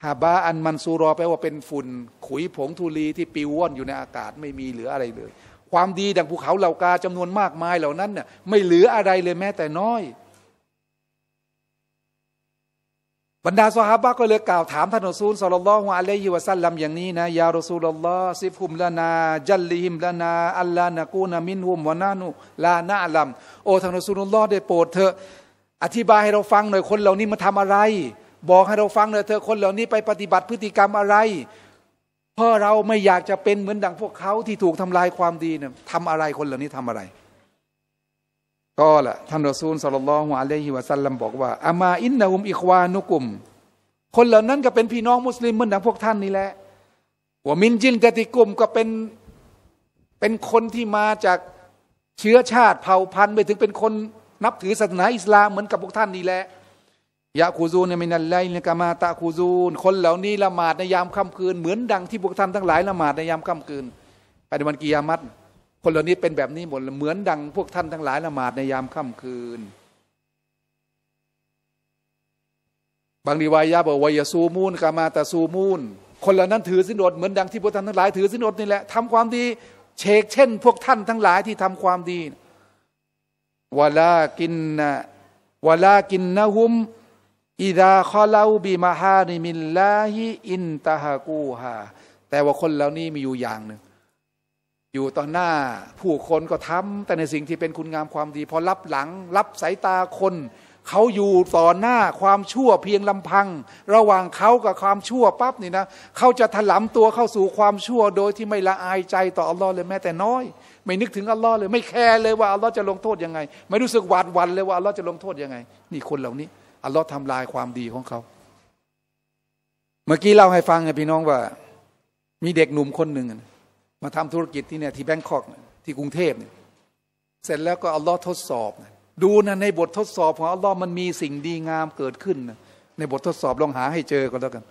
A: ฮาบาอันมันซูรอแปลว่าเป็นฝุ่น ขุยผงธุลีที่ปิวว่อนอยู่ในอากาศไม่มีเหลืออะไรเลย ความดีดังภูเขาเหล่ากาจำนวนมากมายเหล่านั้นเน่ยไม่เหลืออะไรเลยแม้แต่น้อยบรรดาสหายก็เลยกล่าวถามท่านอัสูลสลลัลฮุอะลัยฮิวะซัลลัมอย่างนี้นะ ยารอสูลลอฮ์ซิฟุมละนา จัลลิฮิมละนาอัลลานะกูนามินฮุมวะนานุลานะลัมโอท่านอัสูลลอฮ์ได้โปรดเถอะอธิบายให้เราฟังหน่อยคนเหล่านี้มาทำอะไรบอกให้เราฟังเลยเธอคนเหล่านี้ไปปฏิบัติพฤติกรรมอะไร เพราะเราไม่อยากจะเป็นเหมือนดังพวกเขาที่ถูกทำลายความดีเนี่ยทำอะไรคนเหล่านี้ทำอะไร ก็ละท่านรอซูลสลลัลฮุอะลัยฮิวะซัลลัมบอกว่าอามาอินนาอุมอิควานุกุม คนเหล่านั้นก็เป็นพี่น้องมุสลิมเหมือนดังพวกท่านนี่แหละว่ามินจินกติกุมก็เป็นเป็นคนที่มาจากเชื้อชาติเผ่าพันธุ์ไปถึงเป็นคนนับถือศาสนาอิสลามเหมือนกับพวกท่านนี่แหละยะคูซูนี่ยมินัลไลนกามาตะคูซูนคนเหล่านี้ละหมาดในยามค่ำคืน เหมือนดังที่พวกท่านทั้งหลายละหมาดในยามค่ำคืน ไปในวันกิยามัตคนเหล่านี้เป็นแบบนี้หมดเหมือนดังพวกท่านทั้งหลายละหมาดในยามค่ำคืนบางดีวายาบอกวายซูมูนกามาตะซูมูนคนเหล่านั้นถือสินอดเหมือนดังที่พวกท่านทั้งหลาย ถือสินอดนี่แหละทำความดีเชกเช่นพวกท่านทั้งหลายที่ทำความดีวลากินวลากินนะฮุมอิดาคอลาบีมาฮานิมิลลาฮิอินตาฮากูฮาแต่ว่าคนเหล่านี้มีอยู่อย่างหนึ่ง อยู่ต่อหน้าผู้คนก็ทำ แต่ในสิ่งที่เป็นคุณงามความดี พอรับหลัง รับสายตาคน เขาอยู่ต่อหน้าความชั่วเพียงลำพัง ระหว่างเขากับความชั่วปั๊บนี่นะเขาจะถลำตัวเข้าสู่ความชั่วโดยที่ไม่ละอายใจต่ออัลลอฮ์เลยแม้แต่น้อย ไม่นึกถึงอัลลอฮ์เลยไม่แคร์เลยว่าอัลลอฮ์จะลงโทษยังไง ไม่รู้สึกหวาดหวั่นเลยว่าอัลลอฮ์จะลงโทษยังไงนี่คนเหล่านี้อัลลอฮ์ทำลายความดีของเขา เมื่อกี้เล่าให้ฟังไงพี่น้องว่า มีเด็กหนุ่มคนหนึ่งมาทำธุรกิจที่ เนี่ย ที่แบงคอกที่กรุงเทพเนี่ยเสร็จแล้วก็อัลลอฮ์ทดสอบ ดูนะในบททดสอบของอัลลอฮ์มันมีสิ่งดีงามเกิดขึ้นนะในบททดสอบ ลองหาให้เจอ ก็แล้วกัน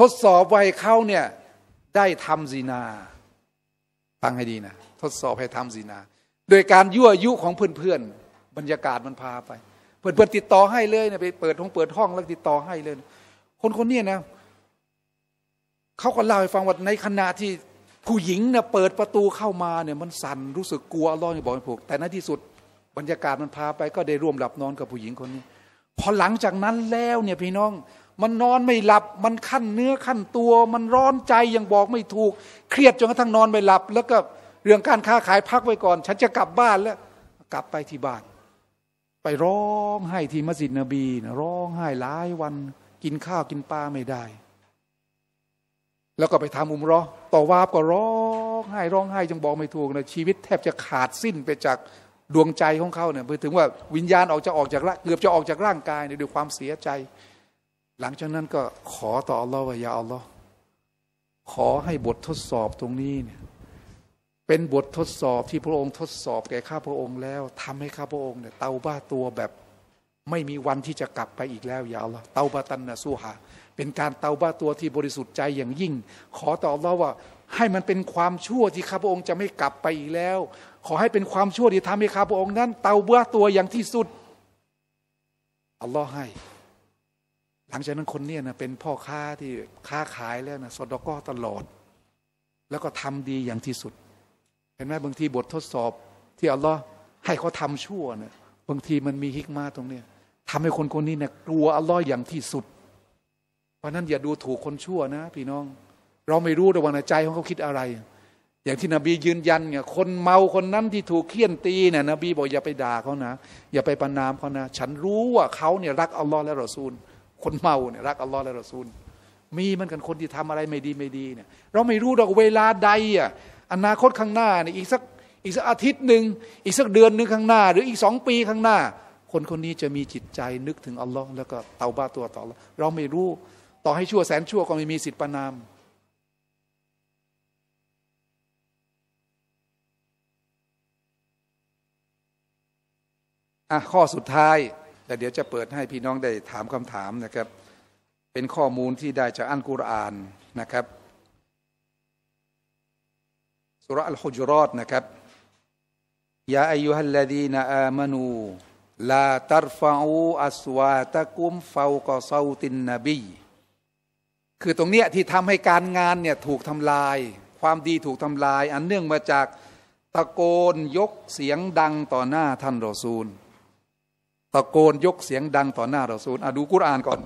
A: ทดสอบไว้เขาเนี่ย ได้ทำซีนาฟังให้ดีนะ ทดสอบให้ทำซีนา โดยการยั่วยุของเพื่อนๆบรรยากาศมันพาไปเพื่อนเติดต่อให้เลยเนี่ยไปเปิดห้องเปิดห้องแล้วติดต่อให้เลย คนคนนี้นะเขาก็เล่าให้ฟังว่าในขณะที่ผู้หญิงเนี่ยเปิดประตูเข้ามาเนี่ยมันสั่นรู้สึกกลัวอ้องอ่าบอกให้พวกแต่ในที่สุดบรรยากาศมันพาไปก็ได้ร่วมหลับนอนกับผู้หญิงคนนี้พอหลังจากนั้นแล้วเนี่ยพี่น้อง มันนอนไม่หลับ มันขั้นเนื้อขั้นตัว มันร้อนใจยังบอกไม่ถูกเครียดจนกระทั่งนอนไม่หลับ แล้วก็เรื่องการค้าขายพักไว้ก่อน ฉันจะกลับบ้านแล้วกลับไปที่บ้านไปร้องไห้ที่มัสยิดนบีนะร้องไห้หลายวันกินข้าวกินปลาไม่ได้ แล้วก็ไปทำอุมรอต่อวาบก็ร้องไห้ ร้องไห้จังบอกไม่ถูกนะชีวิตแทบจะขาดสิ้นไปจากดวงใจของเขาเนี่ยไปถึงว่าวิญญาณออกจะออกจากเกือบจะออกจากร่างกายเนี่ยด้วยความเสียใจ หลังจากนั้นก็ขอต่ออัลลอฮ์ว่ายาอัลลอฮ์ขอให้บททดสอบตรงนี้เนี่ยเป็นบททดสอบที่พระองค์ทดสอบแก่ ข้าพระองค์แล้ว ทำให้ ข้าพระองค์เนี่ยเตาบ้าตัวแบบไม่มีวันที่จะกลับไปอีกแล้วอย่าเอเตาบาตันนะสู้หาเป็นการเตาบ้าตัวที่บริสุทธิ์ใจอย่างยิ่ง ขอต่อเราว่าให้มันเป็นความชั่วที่ ข้าพระองค์จะไม่กลับไปอีกแล้ว ขอให้เป็นความชั่ว ที่ทำให้ข้าพระองค์นั้น เตาบ้าตัวอย่างที่สุดอัลลอฮ์ให้หลังจากนั้นคนเนี่ยนะเป็นพ่อค้าที่ค้าขายแล้วนะสอดก็ตลอด แล้วก็ทำดีอย่างที่สุดเห็นไหมบางทีบททดสอบที่อัลลอฮ์ให้เขาทาชั่วเนี่ยบางทีมันมีฮิกมาตรงเนี้ยทำให้คนคนนี้เนี่ยกลัวอัลลอฮ์อย่างที่สุด เพราะนั้นอย่าดูถูกคนชั่วนะ พี่น้อง เราไม่รู้ระวังใจของเขาคิดอะไร อย่างที่นบียืนยันเนี่ยคนเมาคนนั้นที่ถูกเคี่ยนตีเนี่ยนบีบอกอย่าไปด่าเขานะ อย่าไปประนามเขานะ ฉันรู้ว่าเขาเนี่ยรักอัลลอฮ์และรอซูล คนเมาเนี่ยรักอัลลอฮ์และรอซูลมีมันกันคนที่ทำอะไรไม่ดีไม่ดีเนี่ยเราไม่รู้ดอกเวลาใดอ่ะอนาคตข้างหน้าเนี่ยอีกสักอีกสักอาทิตย์หนึ่งอีกสักเดือนหนึ่งข้างหน้า หรืออีกสองปีข้างหน้า คนคนนี้จะมีจิตใจนึกถึงอัลลอฮ์แล้วก็เตาบ้าตัวต่อเราไม่รู้ต่อให้ชั่วแสนชั่วก็ไม่มีสิทธิ์ประนามอ่ะข้อสุดท้ายแต่เดี๋ยวจะเปิดให้พี่น้องได้ถามคำถามนะครับ เป็นข้อมูลที่ได้จากอัลกุรอานนะครับุรอัลฮุจรอดนะครับยาอายุฮัลลดีนาอามานูลาตารฟาอูอัสวาตะกุมฟาวกอซาตินนบีคือตรงเนี้ยที่ทำให้การงานเนี่ยถูกทำลาย ความดีถูกทำลาย อันเนื่องมาจากตะโกนยกเสียงดังต่อหน้าท่านรอซูล ตะโกนยกเสียงดังต่อหน้ารอซูลอ่ะดูกุรอานก่อน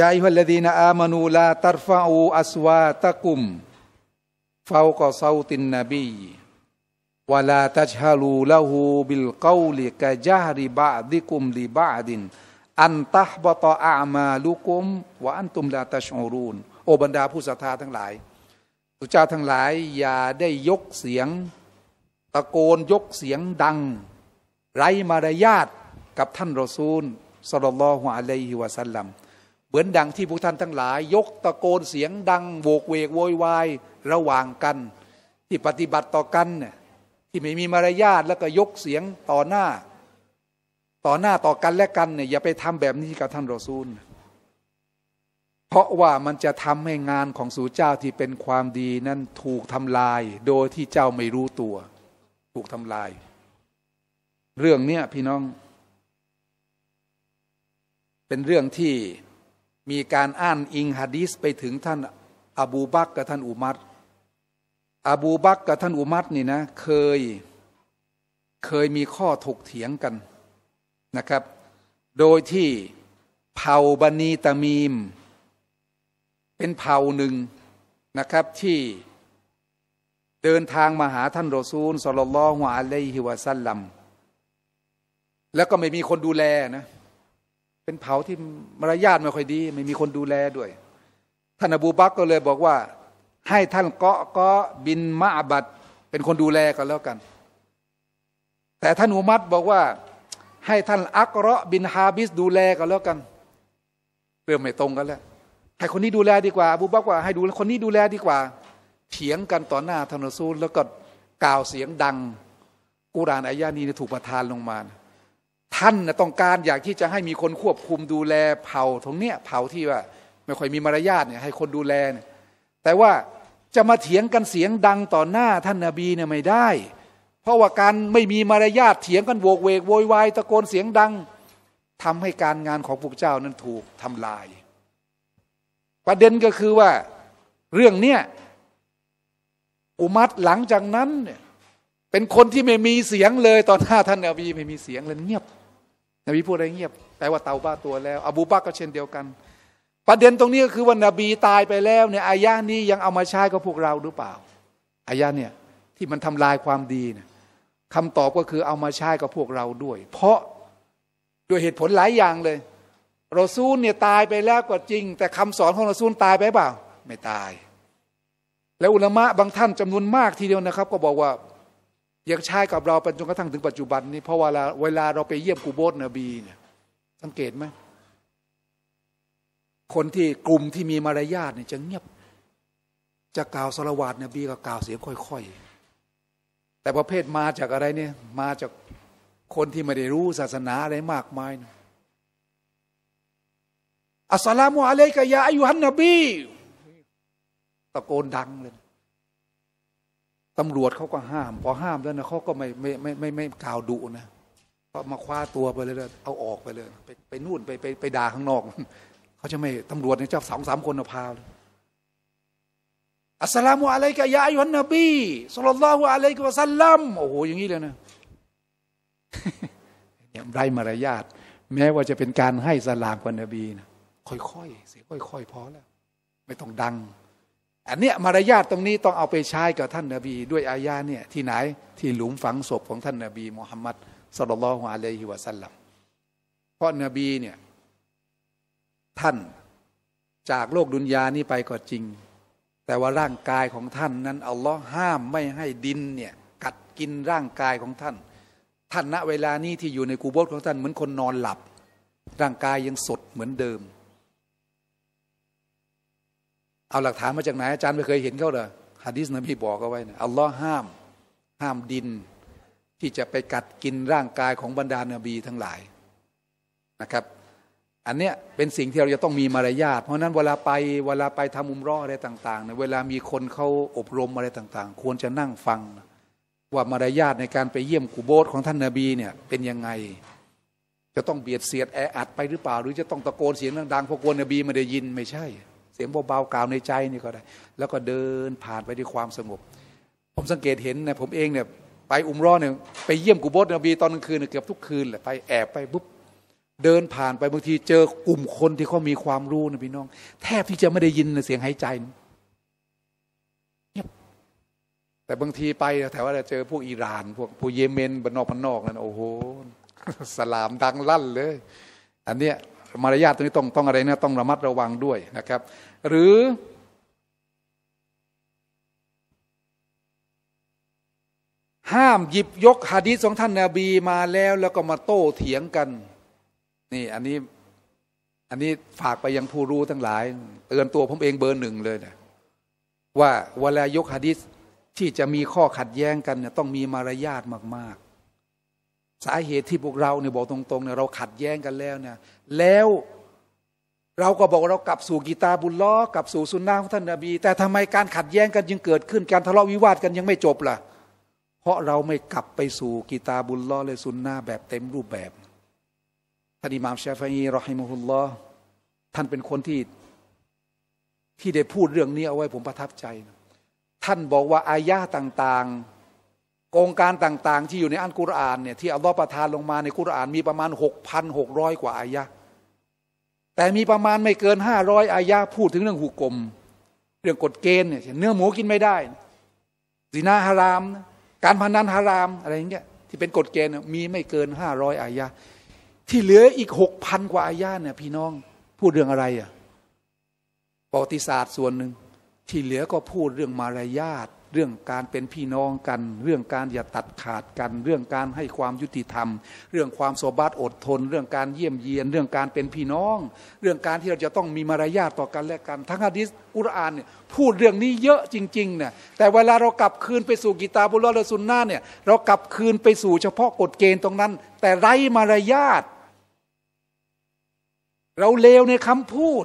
A: ยาอิฮัลลดีนาอามานูลาตารฟาอูอัสวาตะกุมฟาวกอซาตินนบีวลาตัชฮลูละหูบิลกาลิกะจาริบะดิคุมลิบะดินอันตับตออามาลุกุมวอันตุมลาตัชอรูนโอบรรดาผู้ศรัทธาทั้งหลาย สุจ้าทั้งหลาย อย่าได้ยกเสียง ตะโกนยกเสียงดัง ไรมารยาทกับท่านรอซูลสลลลอฮุอะลัยฮิวะสัลลัมเหมือนดังที่พวกท่านทั้งหลาย ยกตะโกนเสียงดัง โวกเวกโวยวายระหว่างกัน ที่ปฏิบัติต่อกันเนี่ยที่ไม่มีมารยาทแล้วก็ยกเสียงต่อหน้า ต่อหน้าต่อกันและกันเนี่ยอย่าไปทำแบบนี้กับท่านรอซูล เพราะว่ามันจะทำให้งานของสู่เจ้าที่เป็นความดีนั้นถูกทำลายโดยที่เจ้าไม่รู้ตัว ถูกทำลาย เรื่องเนี้ยพี่น้องเป็นเรื่องที่มีการอ้านอิงฮะดีสไปถึงท่านอบูบักกับท่านอุมัตอบูบักกับท่านอุมัตนี่นะเคยเคยมีข้อถกเถียงกันนะครับ โดยที่ เผ่าบันีตามีม เป็นเผ่าหนึ่งนะครับที่เดินทางมาหาท่านรอซูลสลลลลอฮุอะลัยฮิวะซัลลัมแล้วก็ไม่มีคนดูแลนะเป็นเผาที่มารยาทไม่ค่อยดี ไม่มีคนดูแลด้วยท่านอบูบักก็เลยบอกว่าให้ท่านเกาะก็บินมาบัดเป็นคนดูแลก็แล้วกัน แต่ท่านอุมัดบอกว่า ให้ท่านอักเราะบินฮาบิสดูแลก็แล้วกันเริ่มไม่ตรงกันแล้วให้คนนี้ดูแลดีกว่า อบูบักว่าให้ดูคนนี้ดูแลดีกว่าเถียงกันต่อหน้าธนรซูลแล้วก็กล่าวเสียงดังกุรานอายานี้ถูกประทานลงมานะท่านนะต้องการอยากที่จะให้มีคนควบคุมดูแลเผ่าตรงเนี้ยเผ่าที่ว่าไม่ค่อยมีมารยาทเนี่ยให้คนดูแลเนี่ยแต่ว่าจะมาเถียงกันเสียงดังต่อหน้าท่านนาบีเนี่ยไม่ได้ เพราะว่าการไม่มีมารยาทเถียงกันโวกเวกโวยวายตะโกนเสียงดังทำให้การงานของพวกเจ้านั้นถูกทำลาย ประเด็นก็คือว่าเรื่องเนี้ยอุมัดหลังจากนั้นเนี่ยเป็นคนที่ไม่มีเสียงเลยตอนหน้าท่านนาบีไม่มีเสียงเลยเงียบนบีพูดอะไรเงียบแปลว่าเตาบ้าตัวแล้ว อบูบักก็เช่นเดียวกัน ประเด็นตรงนี้ก็คือว่านบีตายไปแล้วเนี่ยอายะนี้ยังเอามาใช้กับพวกเราหรือเปล่าอายะเนี่ยที่มันทำลายความดีเนี่ยคำตอบก็คือเอามาใช้กับพวกเราด้วย เพราะด้วยเหตุผลหลายอย่างเลยราซูลเนี่ยตายไปแล้วก็จริง แต่คำสอนของราซูลตายไปเปล่า ไม่ตาย แล้วอุลมะบางท่านจำนวนมากทีเดียวนะครับ ก็บอกว่ายังใช้กับเราเป็นจนกระทั่งถึงปัจจุบัน นี้เพราะเวลาเวลาเราไปเยี่ยมกูโบสเนบีเนี่ยสังเกตไหมคนที่กลุ่มที่มีมารยาทเนี่ยจะเงียบจะกล่าวสารวัตรนบีก็กล่าวเสียงค่อยๆแต่ประเภทมาจากอะไรเนี่ย มาจากคนที่ไม่ได้รู้ศาสนา อะไรมากมายนะอัสสลามุอะลัยกะยาอายุฮันนบีตะโกนดังเลยตำรวจเขาก็ห้าม พอห้ามแล้วนะเขาก็ไม่ไม่ไม่ไม่ไม่กล่าวดุนะก็มาคว้าตัวไปเลยเอาออกไปเลย ไปไปนู่นไปไปไปด่าข้างนอกเขาจะไม่ ตำรวจเนี่ยเจ้าสองสามคนเอาพาอัสลามุอะลัยกะยาอิยุนนบีสุลลัลลอฮุอะลัยกะวะสัลลัมโอ้โหอย่างนี้เลยนะไรมารยาท แม้ว่าจะเป็นการให้สลามกับนบีนะค่อยๆเสียค่อยๆ พอแล้ว ไม่ต้องดังอันเนี้ยมารยาทตรงนี้ต้องเอาไปใช้กับท่านนาบีด้วยอายาเนี่ยที่ไหนที่หลุมฝังศพ ของท่านนาบีมุฮัมมัดสลลัลฮุอะลัยฮิวะสัลลัมเพราะนาบีเนี่ยท่านจากโลกดุนยานี้ไปก็จริง แต่ว่าร่างกายของท่านนั้นอัลลอฮ์ห้ามไม่ให้ดินเนี่ยกัดกินร่างกายของท่าน ท่านณเวลานี้ที่อยู่ในกูโบสของท่านเหมือนคนนอนหลับ ร่างกายยังสดเหมือนเดิมเอาหลักฐานมาจาก ไหน อาจารย์ไม่เคยเห็นเขาเลยฮะดิษนบีบอกเอาไว้นะอัลลอฮ์ห้ามห้ามดินที่จะไปกัดกินร่างกายของบรรดาเนบีทั้งหลายนะครับ อันเนี้ยเป็นสิ่งที่เราจะต้องมีมารยาทเพราะนั้น เวลาไป เวลาไปทำมุมรออะไรต่างๆเนเวลามีคนเขาอบรมอะไรต่าง ๆ ควรจะนั่งฟังว่ามารยาทในการไปเยี่ยมกูโบสของท่านนาบีเนี่ยเป็นยังไง จะต้องเบียดเสียดแออัดไปหรือเปล่า หรือจะต้องตะโกนเสียงดังๆเพราะกลัวนบีไม่ได้ยินไม่ใช่เสียงเบาๆกล่าวในใจนี่ก็ได้แล้วก็เดินผ่านไปด้วยความสงบผมสังเกตเห็นนะผมเองเนี่ยไปอุมรอดเนี่ยไปเยี่ยมกูโบสนบีตอนกลางคืนเกือบทุกคืนแหละไปแอบไปปุ๊บเดินผ่านไปบางทีเจอกลุ่มคนที่เขามีความรู้นะพี่น้อง แทบที่จะไม่ได้ยินเสียงหายใจเงียบแต่บางทีไปแถวว่าเจอพวกอิหร่านพวกพวกเยเมนบนนอกพันนอกนั่นโอ้โหสลามดังลั่นเลย อันเนี้ยมารยาทตรงนี้ต้องต้องอะไรเนี่ยต้องระมัดระวังด้วยนะครับ หรือ ห้ามหยิบยกฮะดีษของท่านนาบีมาแล้วแล้วก็มาโต้เถียงกัน นี่อันนี้อันนี้ฝากไปยังผู้รู้ทั้งหลายเตือนตัวผมเองเบอร์หนึ่งเลยนะว่าเวลายกฮะดีษที่จะมีข้อขัดแย้งกันเนี่ยต้องมีมารยาทมากๆสาเหตุที่พวกเราเนี่ยบอกตรงๆเนี่ยเราขัดแย้งกันแล้วเนี่ยแล้วเราก็บอกเรากลับสู่กีตาบุลล้อกลับสู่สุนนะของท่านนบี แต่ทำไมการขัดแย้งกันยังเกิดขึ้นการทะเลาะวิวาทกันยังไม่จบล่ะเพราะเราไม่กลับไปสู่กีตาบุลล้อเลยสุนนะแบบเต็มรูปแบบท่านอิหม่ามชาฟอีรอฮิมุลลอท่านเป็นคนที่ที่ได้พูดเรื่องนี้เอาไว้ผมประทับใจ ท่านบอกว่าอายะต่าง ๆโครงการต่าง ๆ ที่อยู่ในอันกุรอานเนี่ยที่อัลลอฮ์ประทานลงมาในกุรอานมีประมาณ 6,600 กว่าอายะ แต่มีประมาณไม่เกิน 500 อายะพูดถึงเรื่องหุกกลมเรื่องกฎเกณฑ์ เนี่ยเนื้อหมูกินไม่ได้สีนาฮาราม การพนันฮารามอะไรอย่างเงี้ยที่เป็นกฎเกณฑ์มีไม่เกิน 500อายะที่เหลืออีก 6,000กว่าอายะเนี่ยพี่น้องพูดเรื่องอะไรอะประวัติศาสตร์ส่วนหนึ่งที่เหลือก็พูดเรื่องมารยาทเรื่องการเป็นพี่น้องกัน เรื่องการอย่าตัดขาดกัน เรื่องการให้ความยุติธรรม เรื่องความสบายอดทน เรื่องการเยี่ยมเยียน เรื่องการเป็นพี่น้อง เรื่องการที่เราจะต้องมีมารยาทต่อกันและกัน ทั้งอะดิษอุรานเนี่ยพูดเรื่องนี้เยอะจริงๆเนี่ยแต่เวลาเรากลับคืนไปสู่กีตาบุลลอสุนนาเนี่ยเรากลับคืนไปสู่เฉพาะกฎเกณฑ์ตรงนั้น แต่ไร้มารยาทเราเลวในคำพูด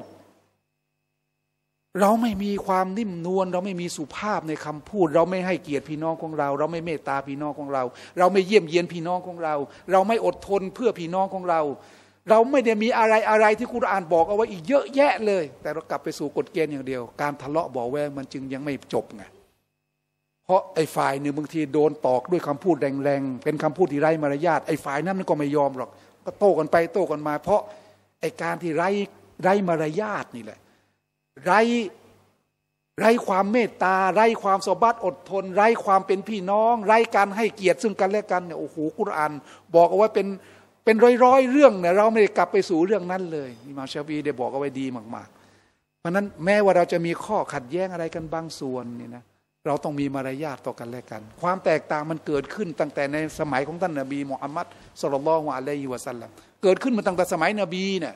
A: เราไม่มีความนิ่มนวลเราไม่มีสุภาพในคำพูด เราไม่ให้เกียรติพี่น้องของเรา เราไม่เมตตาพี่น้องของเรา เราไม่เยี่ยมเยียนพี่น้องของเรา เราไม่อดทนเพื่อพี่น้องของเรา เราไม่ได้มีอะไรอะไรที่คุณอ่านบอกเอาไว้อีกเยอะแยะเลย แต่เรากลับไปสู่กฎเกณฑ์อย่างเดียว การทะเลาะบ่อแวงมันจึงยังไม่จบไงเพราะไอ้ฝ่ายหนึ่งบางทีโดนตอกด้วยคำพูดแรงๆเป็นคำพูดที่ไร้มารยาทไอ้ฝ่ายนั้นก็ไม่ยอมหรอกก็โต้กันไปโต้กันมา เพราะไอ้การที่ไร้ไร้มารยาทนี่แหละไร้ไร้ความเมตตาไร้ความสบัดอดทน ไร้ความเป็นพี่น้อง ไร้การให้เกียรติซึ่งกันและกันเนี่ยโอ้โหกุรอานบอกเอาไว้เป็นเป็นร้อยๆเรื่องเนี่ยเราไม่ได้กลับไปสู่เรื่องนั้นเลยมาชาบีได้บอกเอาไว้ดีมาก ๆ เพราะนั้นแม้ว่าเราจะมีข้อขัดแย้งอะไรกันบางส่วนเนี่ยนะเราต้องมีมารยาทต่อกันและกัน ความแตกต่างมันเกิดขึ้นตั้งแต่ในสมัยของท่านนบีมูฮัมมัดสุลลัลวาอะลยฮิวะซัลลัมเกิดขึ้นมาตั้งแต่สมัยนบีเนี่ย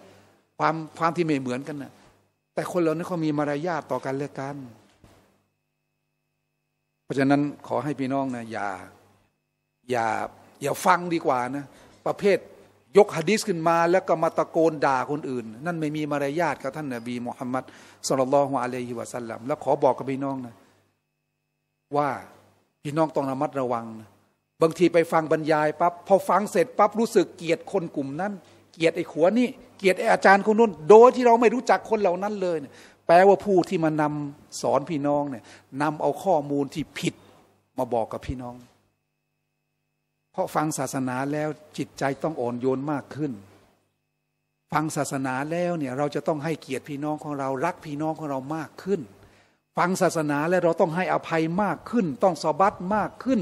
A: ความความที่ไม่เหมือนกันนะ่ะแต่คนเหล่านั้นเขามีมารยาทต่อกันและกัน เพราะฉะนั้นขอให้พี่น้องนะอย่า อย่าอย่าฟังดีกว่านะประเภทยกฮะดิษขึ้นมาแล้วก็มาตะโกนด่าคนอื่น นั่นไม่มีมารยาทกับท่านนบีมุฮัมมัดสุลลัลฮุอะลัยฮิวะสัลลัมแล้วขอบอกกับพี่น้องนะ ว่าพี่น้องต้องระมัดระวังนะบางทีไปฟังบรรยายปับ๊บพอฟังเสร็จปั๊บรู้สึกเกลียดคนกลุ่มนั้นเกียรติไอ้ขวนี่เกียรติไอ้อาจารย์คนนู้นโดยที่เราไม่รู้จักคนเหล่านั้นเลยเนี่ยแปลว่าผู้ที่มานำสอนพี่น้องเนี่ยนำเอาข้อมูลที่ผิดมาบอกกับพี่น้อง เพราะฟังศาสนาแล้วจิตใจต้องอ่อนโยนมากขึ้น ฟังศาสนาแล้วเนี่ยเราจะต้องให้เกียรติพี่น้องของเรารักพี่น้องของเรามากขึ้น ฟังศาสนาแล้วเราต้องให้อภัยมากขึ้น ต้องสบัดมากขึ้น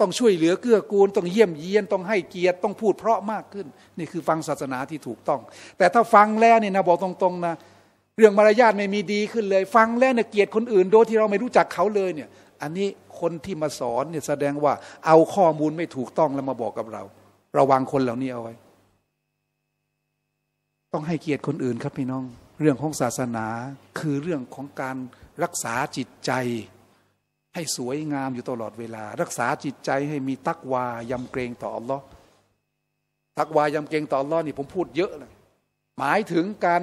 A: ต้องช่วยเหลือเกื้อกูล ต้องเยี่ยมเยียนต้องให้เกียรติต้องพูดเพราะมากขึ้น นี่คือฟังศาสนาที่ถูกต้อง แต่ถ้าฟังแล้วเนี่ยนะบอกตรงๆนะเรื่องมารยาทไม่มีดีขึ้นเลย ฟังแล้วเนี่ยเกียรติคนอื่น โดยที่เราไม่รู้จักเขาเลยเนี่ยอันนี้คนที่มาสอนเนี่ยแสดงว่า เอาข้อมูลไม่ถูกต้องแล้วมาบอกกับเรา ระวังคนเหล่านี้เอาไว้ ต้องให้เกียรติคนอื่นครับพี่น้อง เรื่องของศาสนาคือเรื่องของการรักษาจิตใจให้สวยงามอยู่ตลอดเวลา รักษาจิตใจให้มีตักวายำเกรงต่ออัลลอฮ์ตักวายำเกรงต่ออัลลอฮ์นี่ผมพูดเยอะเลยหมายถึงการ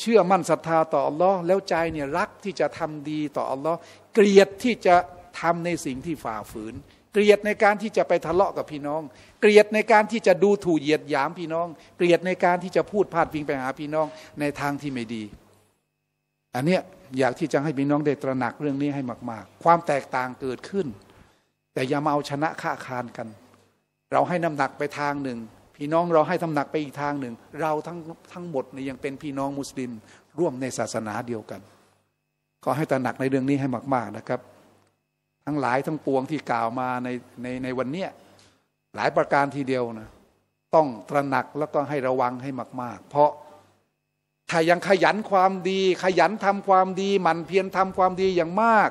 A: เชื่อมั่นศรัทธาต่ออัลลอฮ์แล้วใจเนี่ยรักที่จะทำดีต่ออัลลอฮ์เกลียดที่จะทำในสิ่งที่ฝ่าฝืน เกลียดในการที่จะไปทะเลาะกับพี่น้อง เกลียดในการที่จะดูถูกเหยียด หยามพี่น้อง เกลียดในการที่จะพูดพาดพิงไปหาพี่น้องในทางที่ไม่ดีอันเนี้ยอยากที่จะให้พี่น้องได้ตระหนักเรื่องนี้ให้มากๆ ความแตกต่างเกิดขึ้น แต่อย่ามาเอาชนะข่าคานกัน เราให้น้ำหนักไปทางหนึ่ง พี่น้องเราให้ทำหนักไปอีกทางหนึ่ง เราทั้งทั้งหมดนี่ยังเป็นพี่น้องมุสลิมร่วมในศาสนาเดียวกัน ก็ให้ตระหนักในเรื่องนี้ให้มาก ๆนะครับ ทั้งหลายทั้งปวงที่กล่าวมาในในในวันเนี้ยหลายประการทีเดียวนะต้องตระหนักแล้วก็ให้ระวังให้มาก ๆ เพราะถ้ายังขยันความดีขยันทำความดีมันเพียรทำความดีอย่างมาก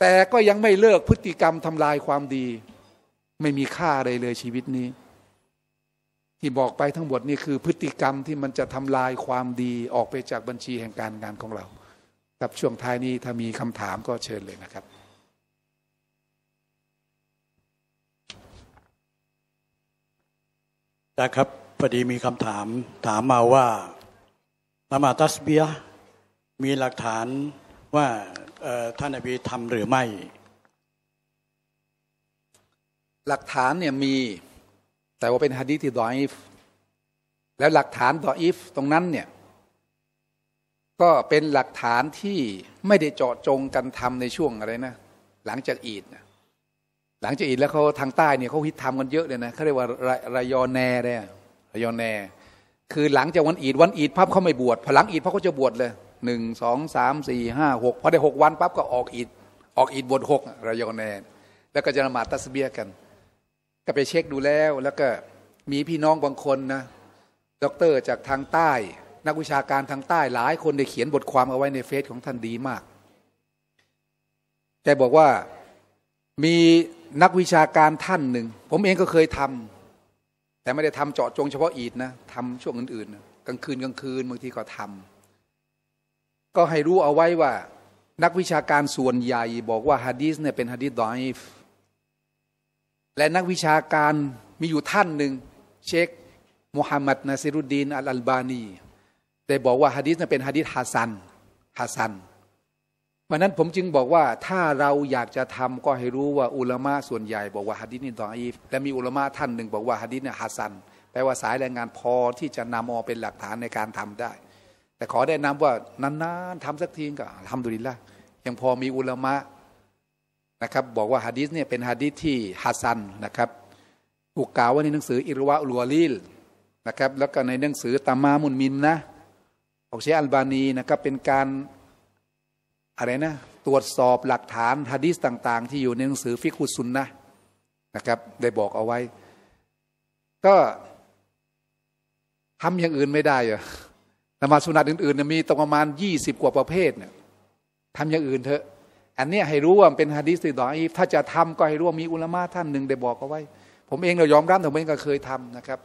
A: แต่ก็ยังไม่เลิกพฤติกรรมทำลายความดี ไม่มีค่าอะไรเลยชีวิตนี้ ที่บอกไปทั้งหมดนี่คือพฤติกรรมที่มันจะทำลายความดีออกไปจากบัญชีแห่งการงานของเรากับ ช่วงท้ายนี้ถ้ามีคำถามก็เชิญเลยนะครับ
B: นะครับพอดีมีคำถามถามมาว่าละหมาตัสเบียมีหลักฐานว่าท่านอบีทำหรือไม่ หลักฐานเนี่ยมีแต่ว่าเป็นฮะดีที่ดออิฟ
A: แล้วหลักฐานดออิฟตรงนั้นเนี่ยก็เป็นหลักฐานที่ไม่ได้เจาะจงกันทำในช่วงอะไรนะหลังจากอีดนะหลังจากอีดแล้วเขาทางใต้เนี่ยเขาฮิตทำกันเยอะเลยนะเขาเรียกว่าระยอแนเลยระยอแนคือหลังจากวันอีดวันอีดพับเขาไม่บวชพอหลังอีดพับเขาจะบวชเลยหนึ่งสองสามสี่ห้าหกพอได้หกวันปั๊บก็ออกอีดออกอีดบวชหกระยองแนนแล้วก็จะละหมาดตัสเบียกัน ก็ไปเช็คดูแล้ว แล้วก็มีพี่น้องบางคนนะด็อกเตอร์จากทางใต้นักวิชาการทางใต้หลายคนได้เขียนบทความเอาไว้ในเฟซของท่านดีมาก แต่บอกว่ามีนักวิชาการท่านหนึ่งผมเองก็เคยทำแต่ไม่ได้ทำเจาะจงเฉพาะอีดนะ ทำช่วงอื่นๆ กลางคืนกลางคืนบางทีก็ทำ ก็ให้รู้เอาไว้ว่า นักวิชาการส่วนใหญ่ บอกว่าฮะดีสเนี่ยเป็นฮะดีสดอยฟและนักวิชาการมีอยู่ท่านหนึ่ง เชคมูฮัมหมัดนาซิรุดดีน อัลอัลบานี แต่บอกว่าฮะดีสเนี่ยเป็นฮะดีสฮัสซันฮัสซันเพราะนั้นผมจึงบอกว่าถ้าเราอยากจะทำก็ให้รู้ว่าอุลามะส่วนใหญ่บอกว่าฮะดิษนี่ดออีฟแต่มีอุลามะท่านหนึ่งบอกว่าฮะดิษเนี่ยฮัสซัน แปลว่าสายแรงงานพอที่จะนำเอาเป็นหลักฐานในการทำได้ แต่ขอได้นำว่านานๆทำสักทีก็ทำดูดิละยังพอมีอุลามะนะครับบอกว่าฮะดิษเนี่ยเป็นฮะดิษที่ฮัสซันนะครับถูกกล่าวว่าในหนังสืออิรวะอุลวาลีลนะครับแล้วก็ในหนังสือตามามุนมินนะของเชอัลบานีนะครับเป็นการอะไรนะตรวจสอบหลักฐานฮะดีสต่าง ๆ ที่อยู่ในหนังสือฟิกุสุนนะนะครับได้บอกเอาไว้ ก็ทำอย่างอื่นไม่ได้อะนมาสุนัตอื่นๆมีตรงประมาณยี่สิบกว่าประเภทเนี่ยทำอย่างอื่นเถอะ อันนี้ให้รู้ว่าเป็นฮะดีสติดออีฟถ้าจะทำก็ให้รู้ว่ามีอุลามะท่านหนึ่งได้บอกเอาไว้ ผมเองเรายอมรับผมเองก็เคยทำนะครับ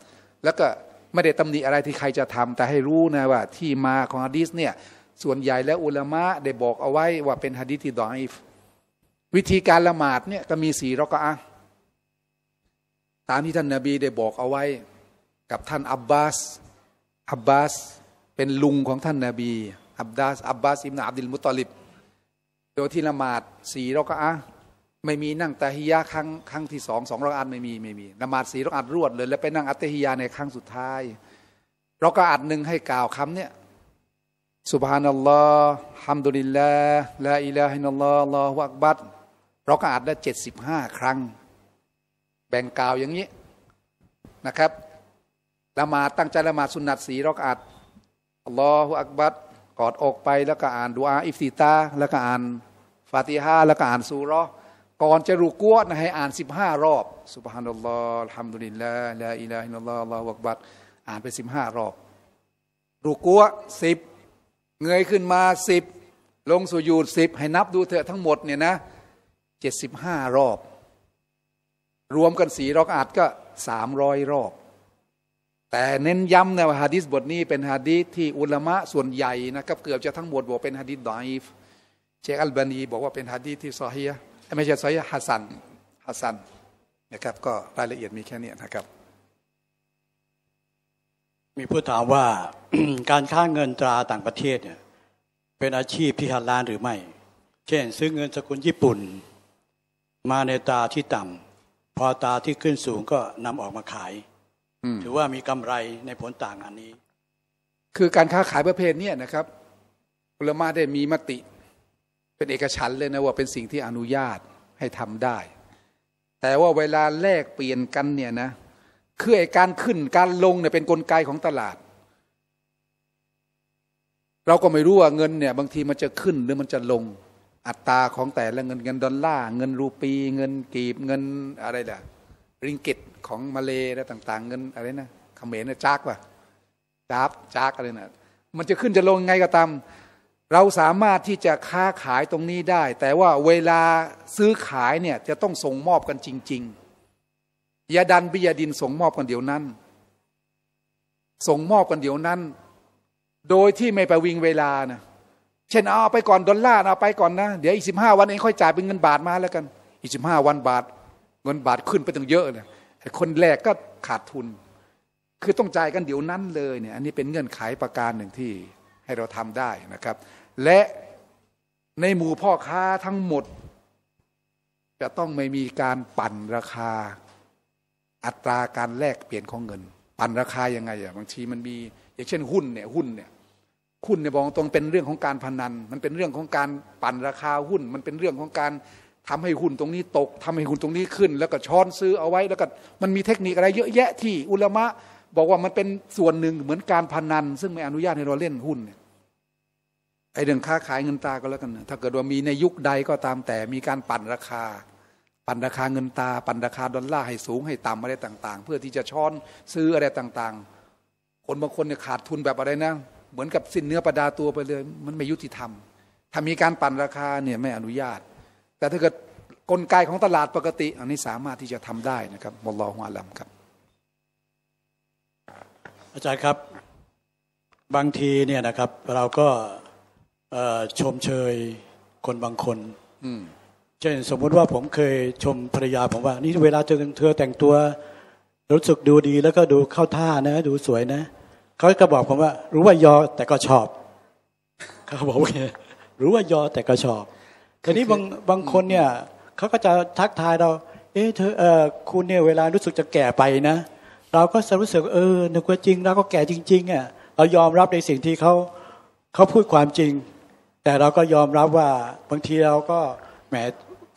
A: แล้วก็ไม่ได้ตำหนิอะไรที่ใครจะทำ แต่ให้รู้นะว่า ที่มาของฮะดีสเนี่ยส่วนใหญ่แล้วอุลามะได้บอกเอาไว้ว่าเป็นฮะดิษที่ดออฟวิธีการละหมาดเนี่ยก็มีสี่รอกอะตามที่ท่านนาบีได้บอกเอาไว้กับท่านอับบาสอับบาสเป็นลุงของท่านนาบีอับดาสอับบาสอิมนาอับดิลมุตอลิบโดยที่ละหมาดสี่รอกอะไม่มีนั่งตาฮิยะครั้งครั้งที่สองสองรอกอัไม่มีไม่มีละหมาดสี่รอกอัรวดเลยแล้วไปนั่งอัตฮิยาในครั้งสุดท้ายรอกอัหนึ่งให้กล่าวคำเนี่ยสุบฮานัลลอฮ์ฮัมดุลิลลาห์ละอิลาฮินัลลอฮ์ลอฮฺอักบัดเราก็อ่านได้เจ็ดสิบห้าครั้ง แบ่งกล่าวอย่างนี้นะครับละมาตั้งใจละมาสุนัตสีเราก็อ่านอัลลอฮฺอักบัดกอดอกไปแล้วก็อ่านดูอาอิฟติตาแล้วก็อ่านฟาติฮาแล้วก็อ่านซูรอก่อนจะรูกัวนะให้อ่านสิบห้ารอบสุบฮานัลลอฮ์ฮัมดุลิลลาห์ละอิลาฮินัลลอฮ์ลอฮฺอักบัดอ่านไปสิบห้ารอบรูกัวสิบเงยขึ้นมาสิบลงสู่ยูดสิบให้นับดูเถอะทั้งหมดเนี่ยนะเจ็ดสิบห้ารอบ รวมกันสี่รอกอาดก็สามร้อยรอบ แต่เน้นย้ำนะว่าฮะดิษบทนี้เป็นฮะดิษที่อุลามะส่วนใหญ่นะครับเกือบจะทั้งหมดบอกเป็นฮะดิษดอยฟเชคอัลบานีบอกว่าเป็นฮะดีที่ซอฮียไม่ใช่ซอฮียฮัสซัน
B: ฮัสซันนะครับก็รายละเอียดมีแค่นี้นะครับมีผู้ถามว่า การค้าเงินตราต่างประเทศเนี่ยเป็นอาชีพที่หันลานหรือไม่เช่นซื้อเงินสกุลญี่ปุ่น มาในตราที่ต่ำพอตราที่ขึ้นสูงก็นำออกมาขายถือว่ามีกำไรในผลต่างอันนี้ คือการค้าขายประเภทนี้นะครับอุลมาได้ม
A: ีมติเป็นเอกฉันเลยนะว่าเป็นสิ่งที่อนุญาตให้ทำได้ แต่ว่าเวลาแลกเปลี่ยนกันเนี่ยนะคือไอการขึ้นการลงเนี่ย เป็นนกลไกของตลาด เราก็ไม่รู้ว่าเงินเนี่ยบางทีมันจะขึ้นหรือมันจะลงอัตราของแต่ละเงินเงิน ดอลลาร์ เงินรูปี เงินกีบเงินอะไรล่ะริงกิตของมาเลและต่าง ๆ เงินอะไรนะเขมรนะจากว่ะจับจากอะไรนะมันจะขึ้นจะลงไงก็ตาม เราสามารถที่จะค้าขายตรงนี้ได้ แต่ว่าเวลาซื้อขายเนี่ยจะต้องส่งมอบกันจริง ๆยาดัน บิยาดินส่งมอบกันเดี๋ยวนั้น ส่งมอบกันเดี๋ยวนั้น โดยที่ไม่ไปวิงเวลานะเช่นเอาไปก่อนดอลลาร์เอาไปก่อนนะ เดี๋ยวอีกสิบห้าวันเองค่อยจ่ายเป็นเงินบาทมาแล้วกันอีกสิบห้าวันบาทเงินบาทขึ้นไปตั้งเยอะเลยไอ้คนแรกก็ขาดทุน คือต้องจ่ายกันเดี๋ยวนั้นเลยเนี่ย อันนี้เป็นเงื่อนไขประการหนึ่งที่ให้เราทำได้นะครับ และในหมู่พ่อค้าทั้งหมด จะต้องไม่มีการปั่นราคาอัตราการแลกเปลี่ยนของเงิน ปันราคายังไงอะบางทีมันมี อย่างเช่นหุ้นเนี่ย หุ้นเนี่ยหุ้นเนี่ยบอกตรงเป็นเรื่องของการพนันมันเป็นเรื่องของการปั่นราคาหุ้นมันเป็นเรื่องของการทำให้หุ้นตรงนี้ตกทำให้หุ้นตรงนี้ขึ้นแล้วก็ช้อนซื้อเอาไว้ แล้วก็มันมีเทคนิคอะไร เยอะแยะที่อุลมะบอกว่ามันเป็นส่วนหนึ่งเหมือนการพนันซึ่งไม่อนุญาตให้เราเล่นหุ้นเนี่ยไอเรื่องค้าขายเงินตาก็แล้วกัน ถ้าเกิดว่ามีในยุคใดก็ตามแต่มีการปั่นราคาปั่นราคาเงินตาปั่นราคาดอลลาร์ให้สูงให้ต่ำอะไรต่างๆ เพื่อที่จะช้อนซื้ออะไรต่างๆ คนบางคนเนี่ยขาดทุนแบบอะไรนะเหมือนกับสิ้นเนื้อประดาตัวไปเลยมันไม่ยุติธรรมถ้ามีการปั่นราคาเนี่ยไม่อนุญาต แต่ถ้าเกิดกลไกของตลาดปกติ อันนี้สามารถที่จะทำได้นะครับมอลลอฮวาลัมครับ
B: อาจารย์ครับ บางทีเนี่ยนะครับเราก็ชมเชยคนบางคนอืเช่นสมมุติว่าผมเคยชมภรรยาผมว่า นี่เวลาเธอเธอแต่งตัวรู้สึกดูดี แล้วก็ดูเข้าท่านะ ดูสวยนะ เขาก็บอกผมว่า รู้ว่ายอแต่ก็ชอบเขาบอกว่ารู้ว่ายอแต่ก็ชอบทีนี้บางบางคนเนี่ยเขาก็จะทักทายเรา เอ๊ะเธอเออคุณเนี่ยเวลารู้สึกจะแก่ไปนะ เราก็รู้สึกเออนึกว่าจริงเราก็แก่จริงๆอ่ะเรายอมรับในสิ่งที่เขาเขาพูดความจริง แต่เราก็ยอมรับว่าบางทีเราก็แหม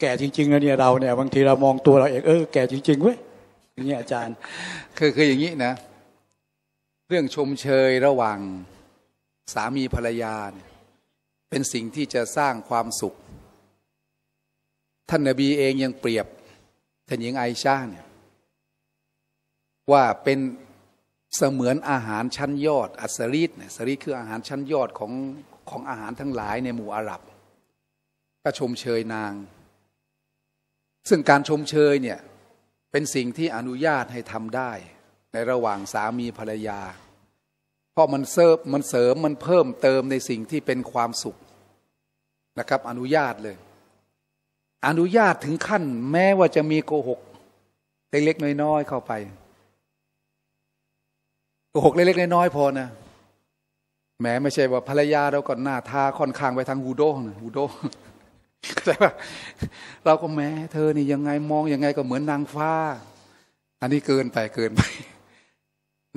B: แก่จริงๆแล้วเนี่ยเราเนี่ยบางทีเรามองตัวเราเองเออแก่จริงๆเว้ย
A: อย่างนี้อาจารย์คือคืออย่างนี้นะเรื่องชมเชยระหว่างสามีภรรยาเนี่ยเป็นสิ่งที่จะสร้างความสุข ท่านนบีเองยังเปรียบท่านหญิงไอชาเนี่ยว่าเป็นเสมือนอาหารชั้นยอด อัสรีดเนี่ยสรีดคืออาหารชั้นยอดของของอาหารทั้งหลายในหมู่อาหรับก็ชมเชยนางซึ่งการชมเชยเนี่ยเป็นสิ่งที่อนุญาตให้ทำได้ ในระหว่างสามีภรรยา เพราะมัน เสริมมันเสริมมันเพิ่มเติมในสิ่งที่เป็นความสุขนะครับอนุญาตเลย อนุญาตถึงขั้น แม้ว่าจะมีโกหกเล็กๆน้อยๆเข้าไปโกหกเล็กๆน้อยๆพอนะแม้ไม่ใช่ว่าภรรยาเราก่อนหน้าทาค่อนข้างไปทางฮูโดนะฮูโดแต่ว่าเราก็แม้เธอนี่ยังไงมองยังไงก็เหมือนนางฟ้า อันนี้เกินไปเกินไป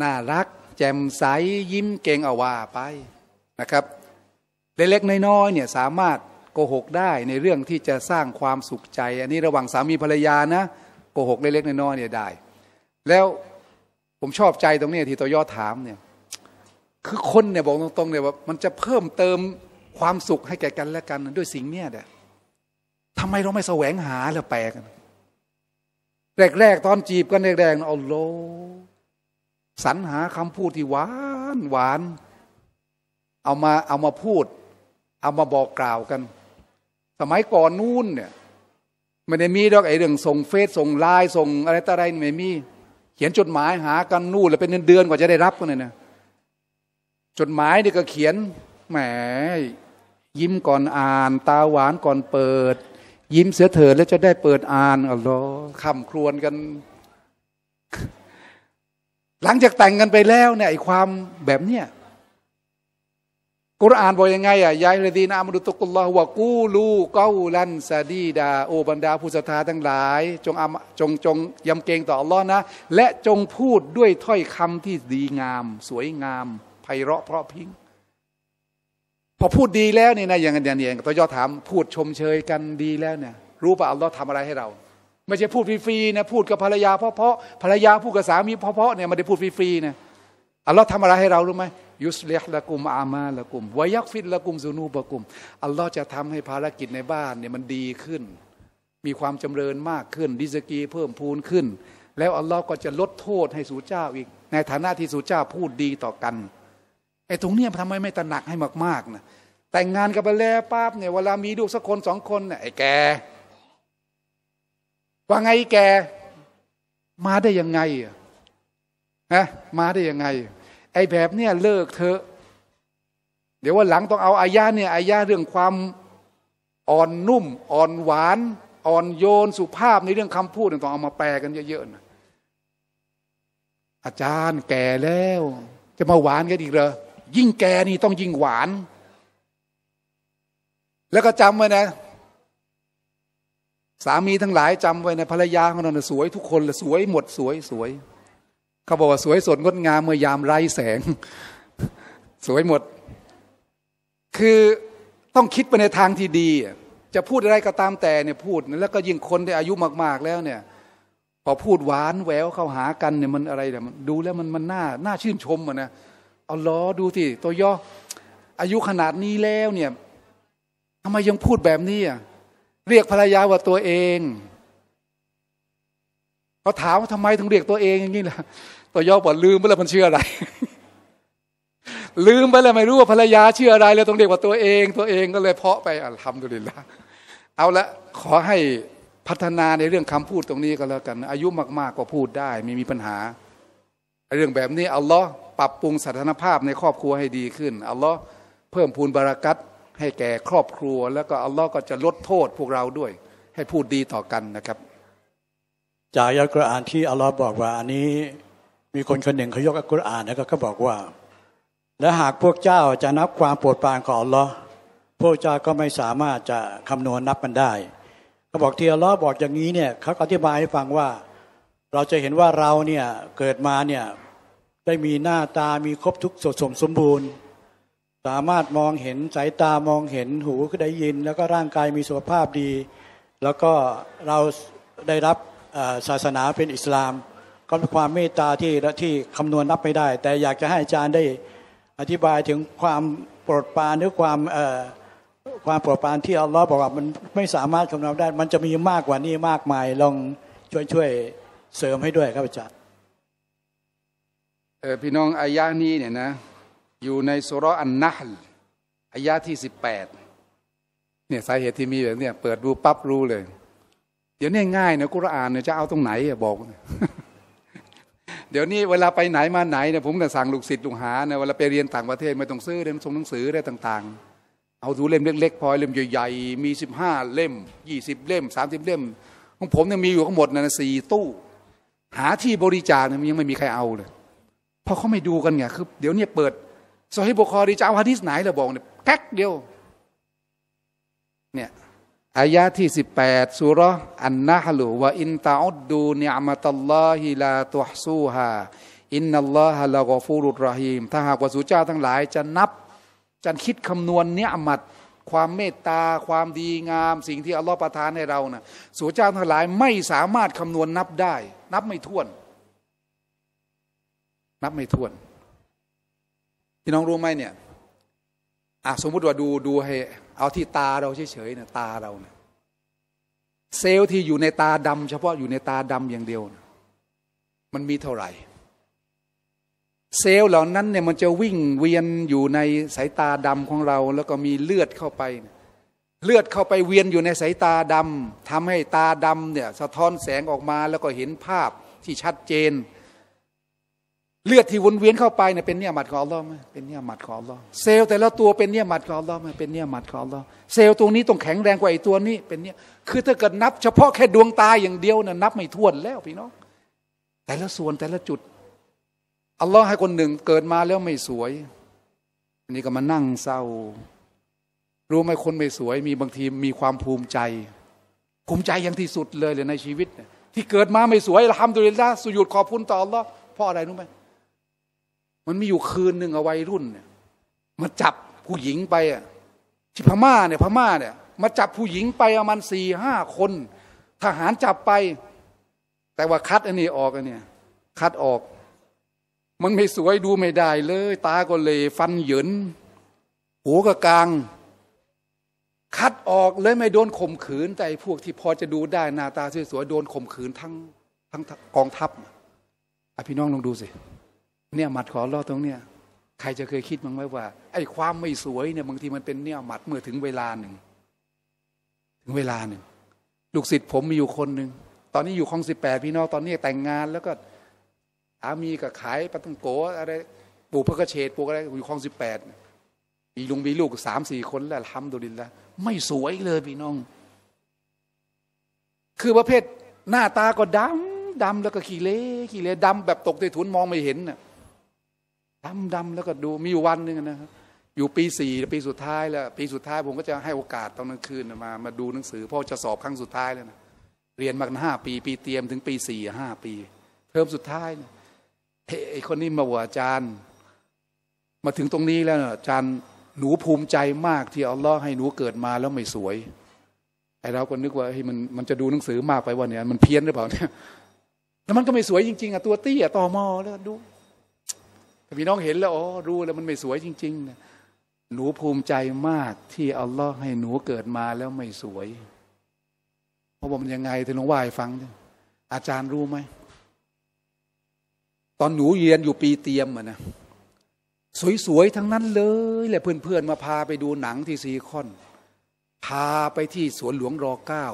A: น่ารักแจ่มใสยิ้มเก่งอาว่าไปนะครับเล็กๆน้อยๆเนี่ยสามารถโกหกได้ในเรื่องที่จะสร้างความสุขใจ อันนี้ระหว่างสามีภรรยานะ โกหกเล็กๆน้อยๆเนี่ยได้ แล้วผมชอบใจตรงนี้ที่ตัวยอดถามเนี่ยคือคนเนี่ยบอกตรงๆเนี่ยว่ามันจะเพิ่มเติมความสุขให้แก่กันและกันด้วยสิ่งเนี้ยเด้อทำไมเราไม่แสวงหาแล้วแปลกแรกๆตอนจีบกันแรงๆเอาโลสรรหาคำพูดที่หวานหวานเอามาเอามาพูด เอามาบอกกล่าวกัน สมัยก่อนนู่นเนี่ยไม่ได้มีดอกไอเรื่องส่งเฟซส่งไลน์ส่งอะไรต่ออะไรไม่มี เขียนจดหมายหากันนู่น แล้วเป็นเดือนๆกว่าจะได้รับกันเลยนะจดหมายนี่ก็เขียนแหมยิ้มก่อนอ่าน ตาหวานก่อนเปิดยิ้มเสียเถิดแล้วจะได้เปิดอ่านอัลลอฮ์คำครวญกัน หลังจากแต่งกันไปแล้วเนี่ยไอ้ความแบบเนี้ยกุรอานบอกยังไงอ่ะยายละดีนะมดุตุกุลลอฮ์วกูลูเกาลันซาดีดาโอบรรดาผู้ศรัทธาทั้งหลาย จงอามจงจงยำเกรงต่ออัลลอฮ์นะ และจงพูดด้วยถ้อยคำที่ดีงาม สวยงามไพเราะเพราะพิ้งพอพูดดีแล้วนี่นะอย่างนี้อย่างี้ตัวยอดถามพูดชมเชยกันดีแล้วเนี่ยรู้ป่ะอัลลอฮ์ทำอะไรให้เรา ไม่ใช่พูดฟรีๆนะพูดกับภรรยาเพาะๆภรรยาพูดกับสามีเพาะๆเนี่ยไม่ได้พูดฟรีๆนะอัลลอฮ์ทำอะไรให้เรารู้ไหมยุสเลห์ละกุมอามาละกุมวายักฟิดละกุมซูนูบะกุม อัลลอฮ์จะทำให้ภารกิจในบ้านเนี่ยมันดีขึ้น มีความจำเริญมากขึ้นดิสกีเพิ่มพูนขึ้น แล้วอัลลอฮ์ก็จะลดโทษให้สู่เจ้าอีกในฐานะที่สู่เจ้าพูดดีต่อกันไอ้ตรงเนี้ยทำไมไม่ตระหนักให้มากๆนะแต่งงานกันไปแล้วปั๊บเนี่ยเวลามีลูกสักคนสองคนเนี่ยไอ้แก ว่าไงแกมาได้ยังไงนะมาได้ยังไง ไอ้แบบเนี่ยเลิกเถอะ เดี๋ยวว่าหลังต้องเอาอายาเนี่ยอายาเรื่องความอ่อนนุ่มอ่อนหวานอ่อนโยนสุภาพในเรื่องคำพูดต้องเอามาแปลกันเยอะๆนะอาจารย์แก่แล้ว จะมาหวานกันอีกเหรอยิ่งแก่นี่ต้องยิ่งหวาน แล้วก็จำไว้นะ สามีทั้งหลายจำไว้นะภรรยาของเราสวย ทุกคนเลยสวยหมดสวยสวยเขาบอกว่าสวยสดงดงามเมื่อยามไร้แสง สวยหมด คือต้องคิดไปในทางที่ดี จะพูดอะไรก็ตามแต่เนี่ยพูด แล้วก็ยิ่งคนที่อายุมากๆแล้วเนี่ยพอพูดหวานแหววเข้าหากันเนี่ยมันอะไรเนี่ยดูแล้วมันมันน่าน่าชื่นชมอ่ะนะเอาล้อดูสิตัวย่ออายุขนาดนี้แล้วเนี่ยทำไมยังพูดแบบนี้อ่ะเรียกภรรยาว่าตัวเองเขาถามว่าทำไมถึงเรียกตัวเองอย่างนี้ล่ะ ตัวย่อบอกลืมไปแล้วมันชื่ออะไร ลืมไปแล้วไม่รู้ว่าภรรยาชื่ออะไรเลยต้องเรียกว่าตัวเอง ตัวเองก็เลยเพาะไปอำลัดุลิลละเอาละขอให้พัฒนาในเรื่องคำพูดตรงนี้ก็แล้วกัน อายุมากๆก็พูดได้ไม่มีปัญหาเรื่องแบบนี้ อัลลอฮ์ปรับปรุงสถานภาพในครอบครัวให้ดีขึ้นอัลลอฮ์เพิ่มพูนบารักัตให้แก่ครอบครัวแล้วก็อัลลอฮ์ก็จะลดโทษพวกเราด้วย ให้พูดดีต่อกันนะครับ
B: จากอัลกุรอานที่อัลลอฮ์บอกว่าอันนี้มีคนคนหนึ่งเขายกอัลกุรอานแล้วก็เขาบอกว่า และหากพวกเจ้าจะนับความโปรดปรานของอัลลอฮ์พวกเจ้าก็ไม่สามารถจะคำนวณนับมันได้เขาบอกที่อัลลอฮ์บอกอย่างนี้เนี่ยเขาอธิบายให้ฟังว่าเราจะเห็นว่าเราเนี่ยเกิดมาเนี่ยได้มีหน้าตามีครบทุกส่วนสมสมบูรณ์ สามารถมองเห็นสายตามองเห็นหูก็ได้ยิน แล้วก็ร่างกายมีสุขภาพดี แล้วก็เราได้รับศาสนาเป็นอิสลาม ก็เป็นความเมตตาที่ที่คำนวณนับไม่ได้ แต่อยากจะให้อาจารย์ได้อธิบายถึงความโปรดปรานหรือความความโปรดปรานที่อัลลอฮ์บอกว่ามันไม่สามารถคำนวณได้ มันจะมีมากกว่านี้มากมายลองช่วยช่วยเสริมให้ด้วยครับอาจารย์
A: พี่น้อง อายะนี้เนี่ยนะอยู่ในสุรอันนัลอายะที่สิบแปดเนี่ยสาเหตุที่มีแบบเนี่ยเปิดดูปั๊บรู้เลย เดี๋ยวนี้ง่ายนะกุรอานเนี่ยจะเอาตรงไหนบอก เดี๋ยวนี้เวลาไปไหนมาไหนเนี่ยผมจะสั่งลูกศิษย์ลูกหาเนี่ยเวลาไปเรียนต่างประเทศ ไม่ต้องซื้อเลยส่งหนังสือได้ต่าง ๆ เอาดูเล่มเล็ก ๆ พอเล่มใหญ่ๆมีสิบห้าเล่มยี่สิบเล่มสามสิบเล่มของผมเนี่ยมีอยู่ทั้งหมดนะสี่ตู้ หาที่บริจาคเนี่ยยังไม่มีใครเอาเลยพอเขาไม่ดูกันไงคือเดี๋ยวเนี่ยเปิดสอฮิบุคอรีจะเอาฮะดิษไหนเราบอกเนี่ยแป๊กเดียวเนี่ยอายะที่สิบแปดสุรอันนะฮลูว่าอินตาอุดดูเนียมัตัลลอฮิลาตุฮซูฮาอินนัลลอฮะลากอฟูรุรหีมถ้าหากว่าสุเจ้าทั้งหลาย จะนับจะคิดคำนวณเนียมัดความเมตตาความดีงาม สิ่งที่อัลลอฮฺประทานให้เรานะ่ะสุเจ้าทั้งหลายไม่สามารถคำนวณนับได้ นับไม่ถ้วนนับไม่ถ้วนพี่น้องรู้ไหมเนี่ย สมมุติว่าดูดูให้เอาที่ตาเราเฉยๆเนี่ยตาเราเนี่ยเซลล์ที่อยู่ในตาดำเฉพาะอยู่ในตาดำอย่างเดียวนะมันมีเท่าไหร่ เซลล์เหล่านั้นเนี่ยมันจะวิ่งเวียนอยู่ในสายตาดำของเรา แล้วก็มีเลือดเข้าไป เลือดเข้าไปเวียนอยู่ในสายตาดำทำให้ตาดำเนี่ยสะท้อนแสงออกมา แล้วก็เห็นภาพที่ชัดเจนเลือดที่วนเวียนเข้าไปเนี่ยเป็นเนี่ยหมัดของอัลลอฮ์ไหมเป็นเนี่ยหมัดของอัลลอฮ์เซลล์แต่ละตัวเป็นเนี่ยหมัดของอัลลอฮ์ไหมเป็นเนี่ยหมัดของอัลลอฮ์เซลล์ตัวนี้ต้องแข็งแรงกว่าไอ้ตัวนี้เป็นเนี่ยคือถ้าเกิดนับเฉพาะแค่ดวงตาอย่างเดียวน่ะนับไม่ถ้วนแล้วพี่น้องแต่ละส่วนแต่ละจุดอัลลอฮ์ให้คนหนึ่งเกิดมาแล้วไม่สวยอันนี้ก็มานั่งเศร้า รู้ไหมคนไม่สวย มีบางทีมีความภูมิใจ ภูมิใจอย่างที่สุดเลยเลยในชีวิตที่เกิดมาไม่สวยเราทำดุลิลละสุยุดขอบคุณต่ออัลลอฮ์เพราะอะไรรู้ไหมมันมีอยู่คืนหนึ่งเอาวัยรุ่นเนี่ยมาจับผู้หญิงไปอ่ะที่พม่าเนี่ยพม่าเนี่ยมาจับผู้หญิงไปประมาณสี่ห้าคนทหารจับไป แต่ว่าคัดอันนี้ออกอันเนี้คัดออก มันไม่สวยดูไม่ได้เลยตาก็เลยฟันเหยินหัวก็กลางคัดออกเลยไม่โดนข่มขืน แต่พวกที่พอจะดูได้หน้าตาสวยๆโดนข่มขืนทั้งทั้งกองทัพอ่ะพี่น้องลองดูสิเนี่ยหมัดขอรอดตรงเนี้ยใครจะเคยคิดมั้งไหมว่า ไอ้ความไม่สวยเนี่ยบางทีมันเป็นเนี่ยหมัดเมื่อถึงเวลาหนึ่งถึงเวลาหนึ่งลูกศิษย์ผมมีอยู่คนหนึ่งตอนนี้อยู่คลองสิบแปดพี่น้อง ตอนนี้แต่งงาน แล้วก็สามีก็ขายปลาตังโกอะไรปลูกพระกระเฉดปลูกอะไรอยู่คลองสิบแปดมีลุงมีลูกสามสี่คนแล้วทำดุลินแล้วไม่สวยเลยพี่น้อง คือประเภทหน้าตาก็ดำดำแล้วก็ขี้เละขี้เละดำแบบตกในทถุนมองไม่เห็นน่ะดำดำแล้วก็ดูมีอยู่วันหนึ่งนะครับอยู่ปีสี่ปีสุดท้ายแล้ว ปีสุดท้ายผมก็จะให้โอกาสตอนกลางคืนมามาดูหนังสือพ่อจะสอบครั้งสุดท้ายแล้วนะเรียนมาห้าปี ปีเตรียมถึงปีสี่ห้าปีเทอมสุดท้ายนะไอคนนี้มาว่าอาจารย์ มาถึงตรงนี้แล้วนะจารย์ หนูภูมิใจมากที่อัลลอฮ์ให้หนูเกิดมาแล้วไม่สวย ไอเราก็นึกว่าเฮ้ยมันมันจะดูหนังสือมากไปวันนี้มันเพี้ยนหรือเปล่าเนี่ยแล้วมันก็ไม่สวยจริงๆอ่ะตัวเตี้ยต่อมอแล้วดูถ้าพี่น้องเห็นแล้วอ๋อรู้แล้วมันไม่สวยจริงๆนะหนูภูมิใจมากที่อัลลอฮ์ให้หนูเกิดมาแล้วไม่สวยเพราะว่ามันยังไงท่งน้ลงวายฟังอาจารย์รู้ไหม ตอนหนูเรียนอยู่ปีเตรียมอะนะสวย ๆ ทั้งนั้นเลยแหละเพื่อน ๆ มาพาไปดูหนังที่ซีคอน พาไปที่สวนหลวงรอเก้า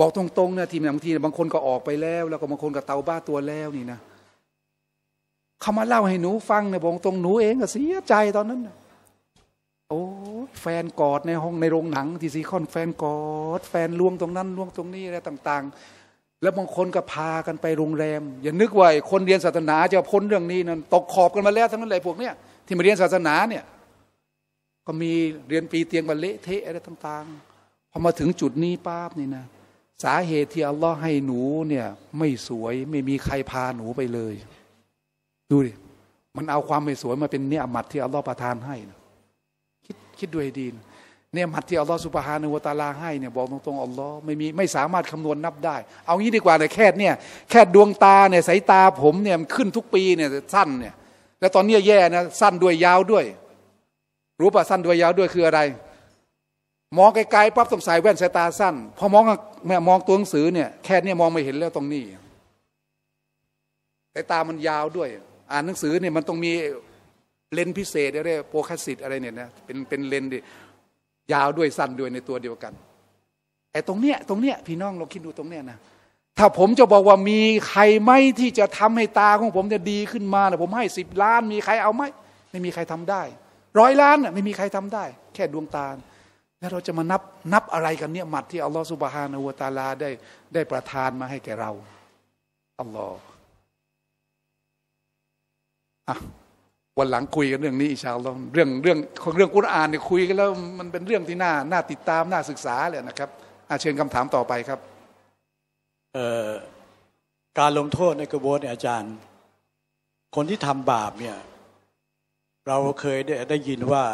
A: บอก ตรงๆนะทีมบางทีบางคนก็ออกไปแล้ว แล้วก็บางคนก็เตาบ้าตัวแล้วนี่นะเขามาเล่าให้หนูฟังเนี่ยบอกตรงหนูเอง ก็เสียใจตอนนั้นโอ้แฟนกอดในห้องในโรงหนัง ที่ซีคอนแฟนกอด แฟนล่วงตรงนั้นล่วงตรงนี้อะไรต่างๆ แล้วบางคนก็พากันไปโรงแรม อย่านึกว่าคนเรียนศาสนาจะพ้นเรื่องนี้นั่นตกขอบกันมาแล้วทั้งนั้นเลยพวกเนี้ยที่มาเรียนศาสนาเนี่ยก็มีเรียนปีเตียงบัลเลเทอะไรต่างๆพอมาถึงจุดนี้ป้าบนี่นะ สาเหตุที่อัลลอฮ์ให้หนูเนี่ยไม่สวยไม่มีใครพาหนูไปเลยูดิมันเอาความไม่สวยมาเป็นเนี่ยหมัดที่อัลลอฮ์ประทานให้นะคิดคิดด้วยดีนะเนี่ยหมัดที่อัลลอฮ์สุบฮานุวตาลาให้เนี่ยบอกตรงๆอัลลอฮ์ไม่มีไม่สามารถคำนวณนับได้ เอางี้ดีกว่าเตยแค่เนี่ย แค่ดวงตาเนี่ยสายตาผมเนี่ยมันขึ้นทุกปีเนี่ยสั้นเนี่ยแล้วตอนนี้แย่นะสั้นด้วยยาวด้วย รู้ป่ะสั้นด้วยยาวด้วยคืออะไร มองไกลๆปั๊บต้องใส่แว่นสายตาสั้นพอมองแม่มองตัวหนังสือเนี่ยแค่เนี่ยมองไม่เห็นแล้วตรงนี้สายตามันยาวด้วยอ่านหนังสือเนี่ยมันต้องมีเลนพิเศษอะไรโปรคัสิตอะไรเนี่ยนะเป็นเป็นเลนดิยาวด้วยสั้นด้วยในตัวเดียวกันไอ้ตรงเนี้ยตรงเนี้ยพี่น้องเราคิดดูตรงเนี้ยนะ ถ้าผมจะบอกว่ามีใครไหมที่จะทำให้ตาของผมจะดีขึ้นมานะผมให้สิบล้าน มีใครเอาไหมไม่มีใครทำได้ร้อยล้านน่ะไม่มีใครทำได้ แค่ดวงตาแล้วเราจะมานับนับอะไรกันเนี่ยหมัด ที่อัลลอฮฺสุบฮานาหัวตาลาได้ได้ประทานมาให้แก่เราอัลลอฮฺอะวันหลังคุยกันเรื่องนี้อีชาลาเรื่องเรื่องเรื่องกุรอานเนี่ยคุยกันแล้วมันเป็นเรื่องที่น่าน่า
B: ติดตามน่าศึกษาเลยนะครับอาเชิญคำถามต่อไปครับ การลงโทษในกระบวนอาจารย์ คนที่ทำบาปเนี่ยเราเคยได้ได้ยินว่า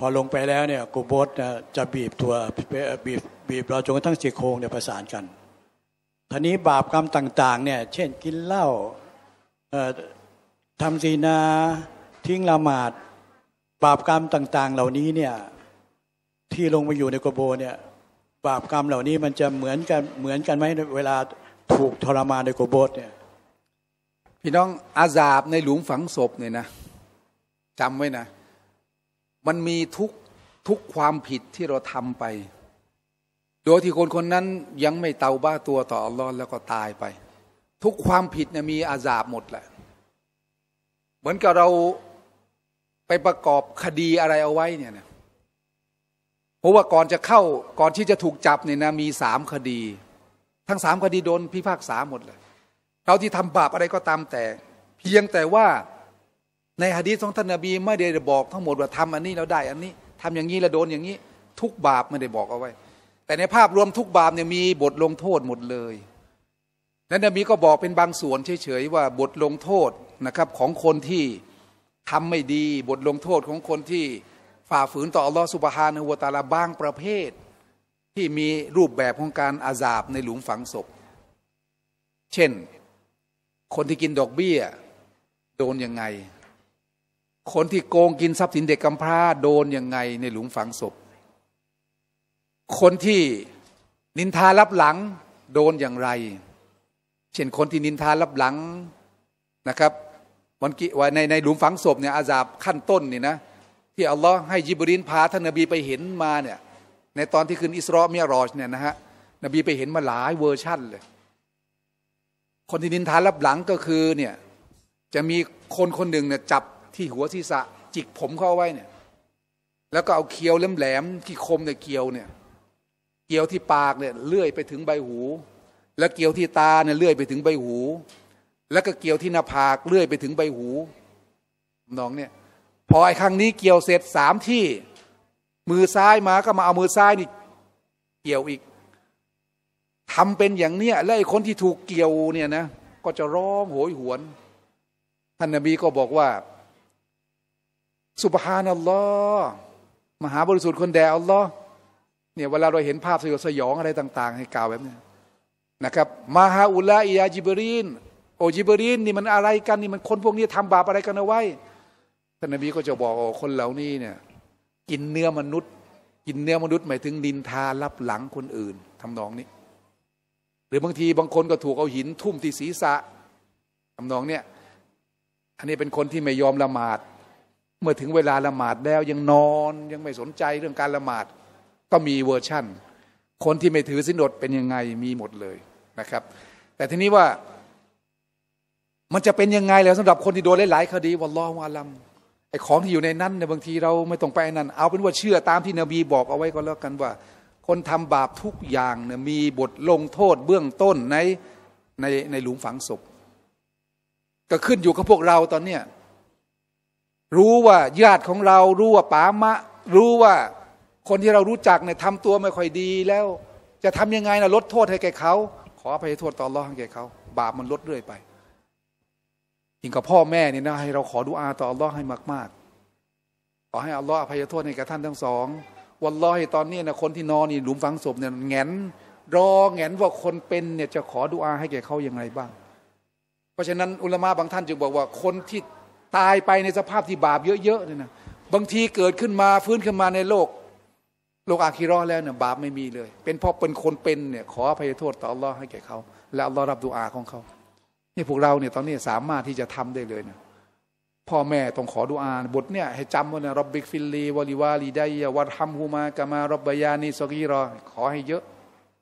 B: พอลงไปแล้วเนี่ยกูโบสนะจะบีบตัวบีบบีบเราจนกระทั่งสีโครงเนี่ยประสานกันท่นี้บาปกรรมต่างๆเนี่ยเช่นกินเหล้าทำศีนาทิ้งละหมาดบาปกรรมต่าง ๆ เหล่านี้เนี่ยที่ลงมาอยู่ในกโบเนี่ยบาปกรรมเหล่านี้มันจะเหมือนกันเหมือนกันไหมเวลาถูกทรมานในกโบสเนี่ยพี่น้องอาซาบในหลุมฝังศพเนี่ยนะ
A: จำไว้นะ มันมีทุกทุกความผิดที่เราทำไป โดยที่คนคนนั้นยังไม่เตาบ้าตัวต่ออัลลอฮ์แล้วก็ตายไป ทุกความผิดเนี่ยมีอาซาบหมดแหละมือนกับเราไปประกอบคดีอะไรเอาไว้เนี่ยนะเพราะว่าก่อนจะเข้าก่อนที่จะถูกจับเนี่ยนะมีสามคดีทั้งสามคดีโดนพิพากษาหมดเลยเราที่ทำบาปอะไรก็ตามแต่ เพียงแต่ว่าในฮะดีษของท่านนบีไม่ได้บอกทั้งหมดว่าทำอันนี้แล้วได้ อันนี้ทำอย่างนี้แล้วโดนอย่างนี้ ทุกบาปไม่ได้บอกเอาไว้ แต่ในภาพรวมทุกบาปเนี่ยมีบทลงโทษหมดเลยนั้นนบีก็บอกเป็นบางส่วนเฉยๆว่าบทลงโทษนะครับของคนที่ทำไม่ดีบทลงโทษของคนที่ฝ่าฝืนต่ออัลลอฮฺสุบฮานะวัวตาลาบางประเภทที่มีรูปแบบของการอาสาบในหลุมฝังศพ เช่นคนที่กินดอกเบี้ยโดนยังไง คนที่โกงกินทรัพย์สินเด็กกำพร้าโดนยังไงในหลุมฝังศพ คนที่นินทารับหลังโดนอย่างไร เช่นคนที่นินทารับหลังนะครับวันกิว่าในในหลุมฝังศพเนี่ยอาซาบขั้นต้นนี่นะที่อัลลอฮ์ให้ยิบรินพาท่านนบีไปเห็นมาเนี่ยในตอนที่ขึ้นอิสรอมีรอชเนี่ยนะฮะนบีไปเห็นมาหลายเวอร์ชั่นเลยคนที่นินทารับหลังก็คือเนี่ยจะมีคนคนหนึ่งเนี่ยจับที่หัวศีรษะ จิกผมเข้าไว้เนี่ยแล้วก็เอาเคี้ยวแหลมมที่คมเนี่ยเกี่ยวเนี่ยเกี่ยวที่ปากเนี่ยเลื่อยไปถึงใบหู แล้วเกี่ยวที่ตาเนี่ยเลื่อยไปถึงใบหูแล้วก็เกี่ยวที่หน้าผากเลื่อยไปถึงใบหูน้องเนี่ยพอไอ้ครั้งนี้เกี่ยวเสร็จสามที่ มือซ้ายมาก็มาเอามือซ้ายนี่เกี่ยวอีก ทำเป็นอย่างเนี้ยแล้วไอ้คนที่ถูกเกี่ยวเนี่ยนะก็จะร้องโหยหวนท่านนบีก็บอกว่า สุบฮานัลลอฮ์มหาบริสุทธิ์คนแดอัลลอฮ์เนี่ยเวลาเราเห็นภาพสยดสยองอะไรต่างๆ ให้กล่าวแบบนี้นะครับมาฮาอุลาอิยาจิบรีนโอยิบรีนนี่มันอะไรกัน นี่มันคนพวกนี้ทำบาปอะไรกันเอาไว้ท่านนบีก็จะบอกคนเหล่านี้เนี่ย กินเนื้อมนุษย์ กินเนื้อมนุษย์ หมายถึงดินทารับหลังคนอื่นทำนองนี้ หรือบางทีบางคนก็ถูกเอาหินทุ่มที่ศีรษะ ทำนองเนี่ยอันนี้เป็นคนที่ไม่ยอมละหมาด เมื่อถึงเวลาละหมาดแล้วยังนอนยังไม่สนใจเรื่องการละหมาดก็มีเวอร์ชั่น คนที่ไม่ถือสินอดเป็นยังไงมีหมดเลยนะครับ แต่ทีนี้ว่ามันจะเป็นยังไงแล้วสำหรับคนที่โดนหลายๆคดีวัลลอฮฺอาลัมไอ้ของที่อยู่ในนั้นเนี่ยบางทีเราไม่ต้องไปนั่นเอาเป็นว่าเชื่อตามที่นบีบอกเอาไว้ก็แล้วกันว่า คนทำบาปทุกอย่างเนี่ยมีบทลงโทษ เบื้องต้นในในในหลุมฝังศพ ก็ขึ้นอยู่กับพวกเราตอนเนี้ยรู้ว่าญาติของเรารู้ว่าป๋ามะ รู้ว่าคนที่เรารู้จักเนี่ยทำตัวไม่ค่อยดีแล้วจะทำยังไงนะลดโทษให้แก่เขา ขอไปโทษต่อรอให้แก่เขา บาปมันลดเรื่อยไปิ่งกับพ่อแม่เนี่ยนะให้เราขอดูอาต่ออัลลอฮ์ให้มากๆ ขอให้อัลลอฮ์อภัยโทษใ้กับท่านทั้งสอง วันลอยตอนนี้นะคนที่นอนนี่หลุมฝังศพเนี่ยแงนรอแงนว่าคนเป็นเนี่ยจะขอดูอาให้แก่เขาอย่างไรบ้าง เพราะฉะนั้นอุลมะบางท่านจึงบอกว่าคนที่ตายไปในสภาพที่บาปเยอะๆเนี่ยนะบางทีเกิดขึ้นมาฟื้นขึ้นมาในโลก โลกอาคีรอแล้วเนี่ยบาปไม่มีเลย เป็นเพราะเป็นคนเป็นเนี่ยขออภัยโทษต่ออัลลอฮ์ให้แก่เขา และอัลลอฮ์รับดูอาของเขานี่พวกเราเนี่ยตอนนี้สามารถที่จะทำได้เลยนะพ่อแม่ต้องขอดูอาบทเนี่ยให้จำว่านะรบบิกฟิลลีวอลิวาลีไดยวัดฮัมฮูมากามารบบยานีสกีรอ ขอให้เยอะ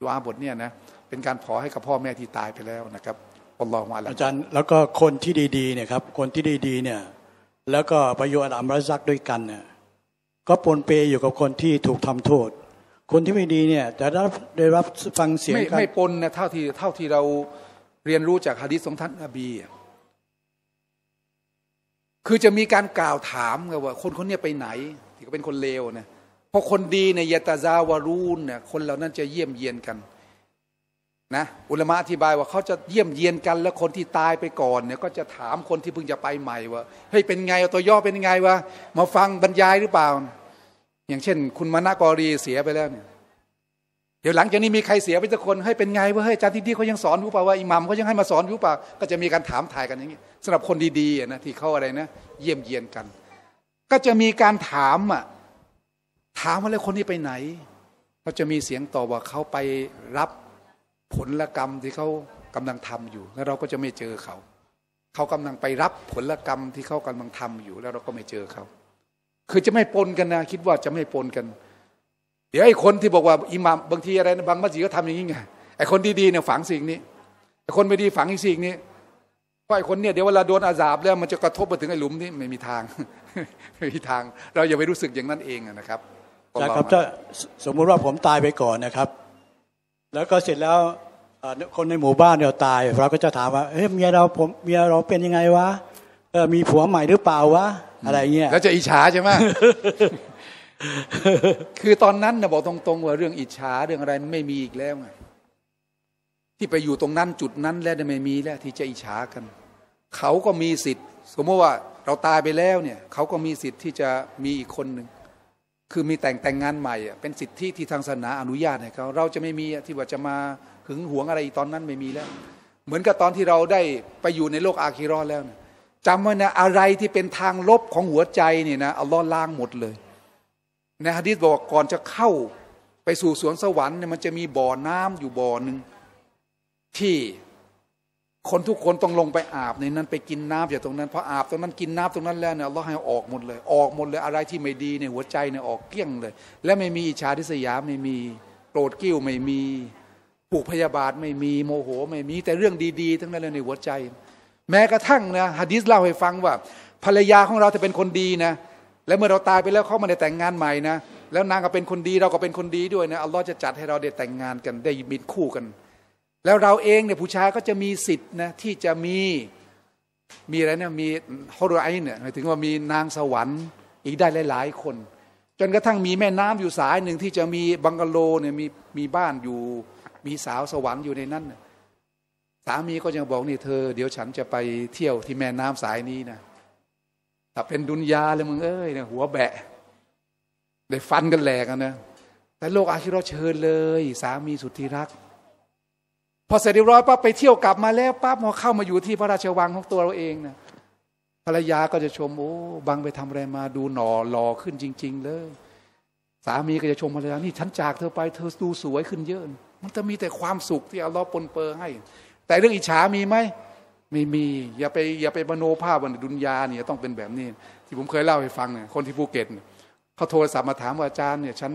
A: ดูอาบทเนี่ยนะเป็นการขอให้กับพ่อแม่ที่ตายไปแล
B: ้วนะครับอัลลอฮฺมาอาจารย์แล้วก็คนที่ดีๆเนี่ยครับคนที่ดีๆเนี่ยแล้วก็ประโยชน์อัลรัซักด้วยกันเนี่ยก็ปนเปอยู่กับคนที่ถูกทำโทษ คนที่ไม่ดีเนี่ยจะได้รับได้รับฟังเสียงไม่ไม่ปนนะเท่าที่เท่าที่เรา
A: เรียนรู้จากฮะดิษของท่านนบีคือจะมีการกล่าวถามกันว่า คนคนนี้ไปไหน ที่ก็เป็นคนเลวนะพอคนดีในยะตาซาวารูนเนี่ย คนเหล่านั้นจะเยี่ยมเยียนกันนะ อุลมะอธิบายว่าเขาจะเยี่ยมเยียนกันแล้วคนที่ตายไปก่อนเนี่ยก็จะถามคนที่เพิ่งจะไปใหม่ว่า เฮ้ย เป็นไงตัวย่อเป็นไงวะ มาฟังบรรยายหรือเปล่า อย่างเช่นคุณมนากรีเสียไปแล้วเนี่ยเดี๋ยวหลังจากนี้มีใครเสียไปสักคนให้เป็นไงว่าเฮ้ยอาจารย์ที่ดีเขายังสอนอยู่เปล่าว่าอิหมัมเขายังให้มาสอนอยู่เปล่าก็จะมีการถามถ่ายกันอย่างนี้สำหรับคนดีๆนะที่เขาอะไรนะ เยี่ยมเยียนกัน ก็จะมีการถามอ่ะถามว่าแล้วคนนี้ไปไหนเขาจะมีเสียงตอบว่าเขาไปรับผลกรรมที่เขากำลังทำอยู่ แล้วเราก็จะไม่เจอเขา เขากำลังไปรับผลกรรมที่เขากำลังทำอยู่ แล้วเราก็ไม่เจอเขาคือจะไม่ปนกันนะคิดว่าจะไม่ปนกันเดี๋ยวไอ้คนที่บอกว่าอิหมัมบางทีอะไรนะบางมัสยิดก็ทำอย่างนี้ไงไอ้คนดีๆเนี่ยฝังสิ่งนี้ไอ้คนไม่ดีฝังอีกสิ่งนี้เพราะไอ้คนเนี่ยเดี๋ยวเวลาโดนอาสาบแล้วมันจะกระทบมาถึงไอ้หลุมนี้ไม่มีทางไม่มีทาง เราอย่าไปรู้สึกอย่างนั้นเองนะครับ
B: นะครับถ้าสมมุติว่าผมตายไปก่อนนะครับ แล้วก็เสร็จแล้วคนในหมู่บ้านเนี่ยตาย เราก็จะถามว่าเฮ้ยเมียเราผมเมียเราเป็นยังไงวะมีผัวใหม่หรือเปล่าวะอะไรเงี้ยแล้วจะอิจฉาใช่ไหมคือตอนนั้นน
A: ะบอกตรง ๆว่าเรื่องอิจฉาเรื่องอะไรไม่มีอีกแล้วไงที่ไปอยู่ตรงนั้นจุดนั้นแล้วไม่มีแล้ว ที่จะอิจฉากัน เขาก็มีสิทธิ์ สมมติว่าเราตายไปแล้วเนี่ย เขาก็มีสิทธิ์ที่จะมีอีกคนหนึ่งคือมีแต่งแต่งงานใหม่ เป็นสิทธิที่ทางศาสนาอนุญาตให้เขาเราจะไม่มีที่ว่าจะมา หึงหวงอะไรตอนนั้นไม่มีแล้ว เหมือนกับตอนที่เราได้ไปอยู่ในโลกอาคีรอนแล้วจำไว้นะอะไรที่เป็นทางลบของหัวใจเนี่ยนะอัลลอฮ์ล้างหมดเลยในฮะดีษบอกก่อนจะเข้าไปสู่สวนสวรรค์เนี่ยมันจะมีบ่อน้ำอยู่บ่อหนึ่งที่คนทุกคนต้องลงไปอาบในนั้นไปกินน้ำอย่าตรงนั้นพออาบ ตรงนั้นกินน้ำตรงนั้นแล้วเนี่ยเราให้ออกหมดเลย ออกหมดเลยอะไรที่ไม่ดีในหัวใจเนี่ยออกเกลี้ยงเลย และไม่มีอิจฉาทิษยาไม่มีโกรธกิ้วไม่มีผูกพยาบาทไม่มีโมโหไม่มีแต่เรื่องดีๆทั้งนั้นเลยในหัวใจ แม้กระทั่งนะฮะดิษเล่าให้ฟังว่าภรรยาของเราจะเป็นคนดีนะและเมื่อเราตายไปแล้วเขามาในแต่งงานใหม่นะแล้วนางก็เป็นคนดีเราก็เป็นคนดีด้วยนะอัลลอฮ์จะจัดให้เราได้แต่งงานกันได้มีคู่กัน แล้วเราเองเนี่ยผู้ชายก็จะมีสิทธิ์นะที่จะมีมีอะไรเนี่ยมีฮอรไอเนี่ยหมายถึงว่ามีนางสวรรค์อีกได้หลาย ๆคน จนกระทั่งมีแม่น้ำอยู่สายหนึ่งที่จะมีบังกะโลเนี่ยมีมีบ้านอยู่มีสาวสวรรค์อยู่ในนั้นสามีก็ยังบอกนี่เธอเดี๋ยวฉันจะไปเที่ยวที่แม่น้ำสายนี้นะถ้าเป็นดุนยาเลยมึงเอ้ยเนี่ยหัวแบะ ได้ฟันกันแหลกนะ แต่โลกอาคิรอเชิญเลย สามีสุดที่รัก พอเสร็จเรียบร้อยปั๊บไปเที่ยวกลับมาแล้วปั๊บพอเข้ามาอยู่ที่พระราชวังของตัวเราเองนะภรรยาก็จะชมโอ้บังไปทำอะไรมาดูหน่อหล่อขึ้นจริงๆเลย สามีก็จะชมภรรยานี่ฉันจากเธอไปเธอดูสวยขึ้นเยอะ มันจะมีแต่ความสุขที่เอาล้อปนเปื้อให้ แต่เรื่องอิจฉามีไหมไม่มีอย่าไปอย่าไปมโนภาพวันดุนยาเนี่ยต้องเป็นแบบนี้ที่ผมเคยเล่าให้ฟังเนี่ยคนที่ภูเก็ตเขาโทรศัพท์มาถามว่าอาจารย์เนี่ยฉัน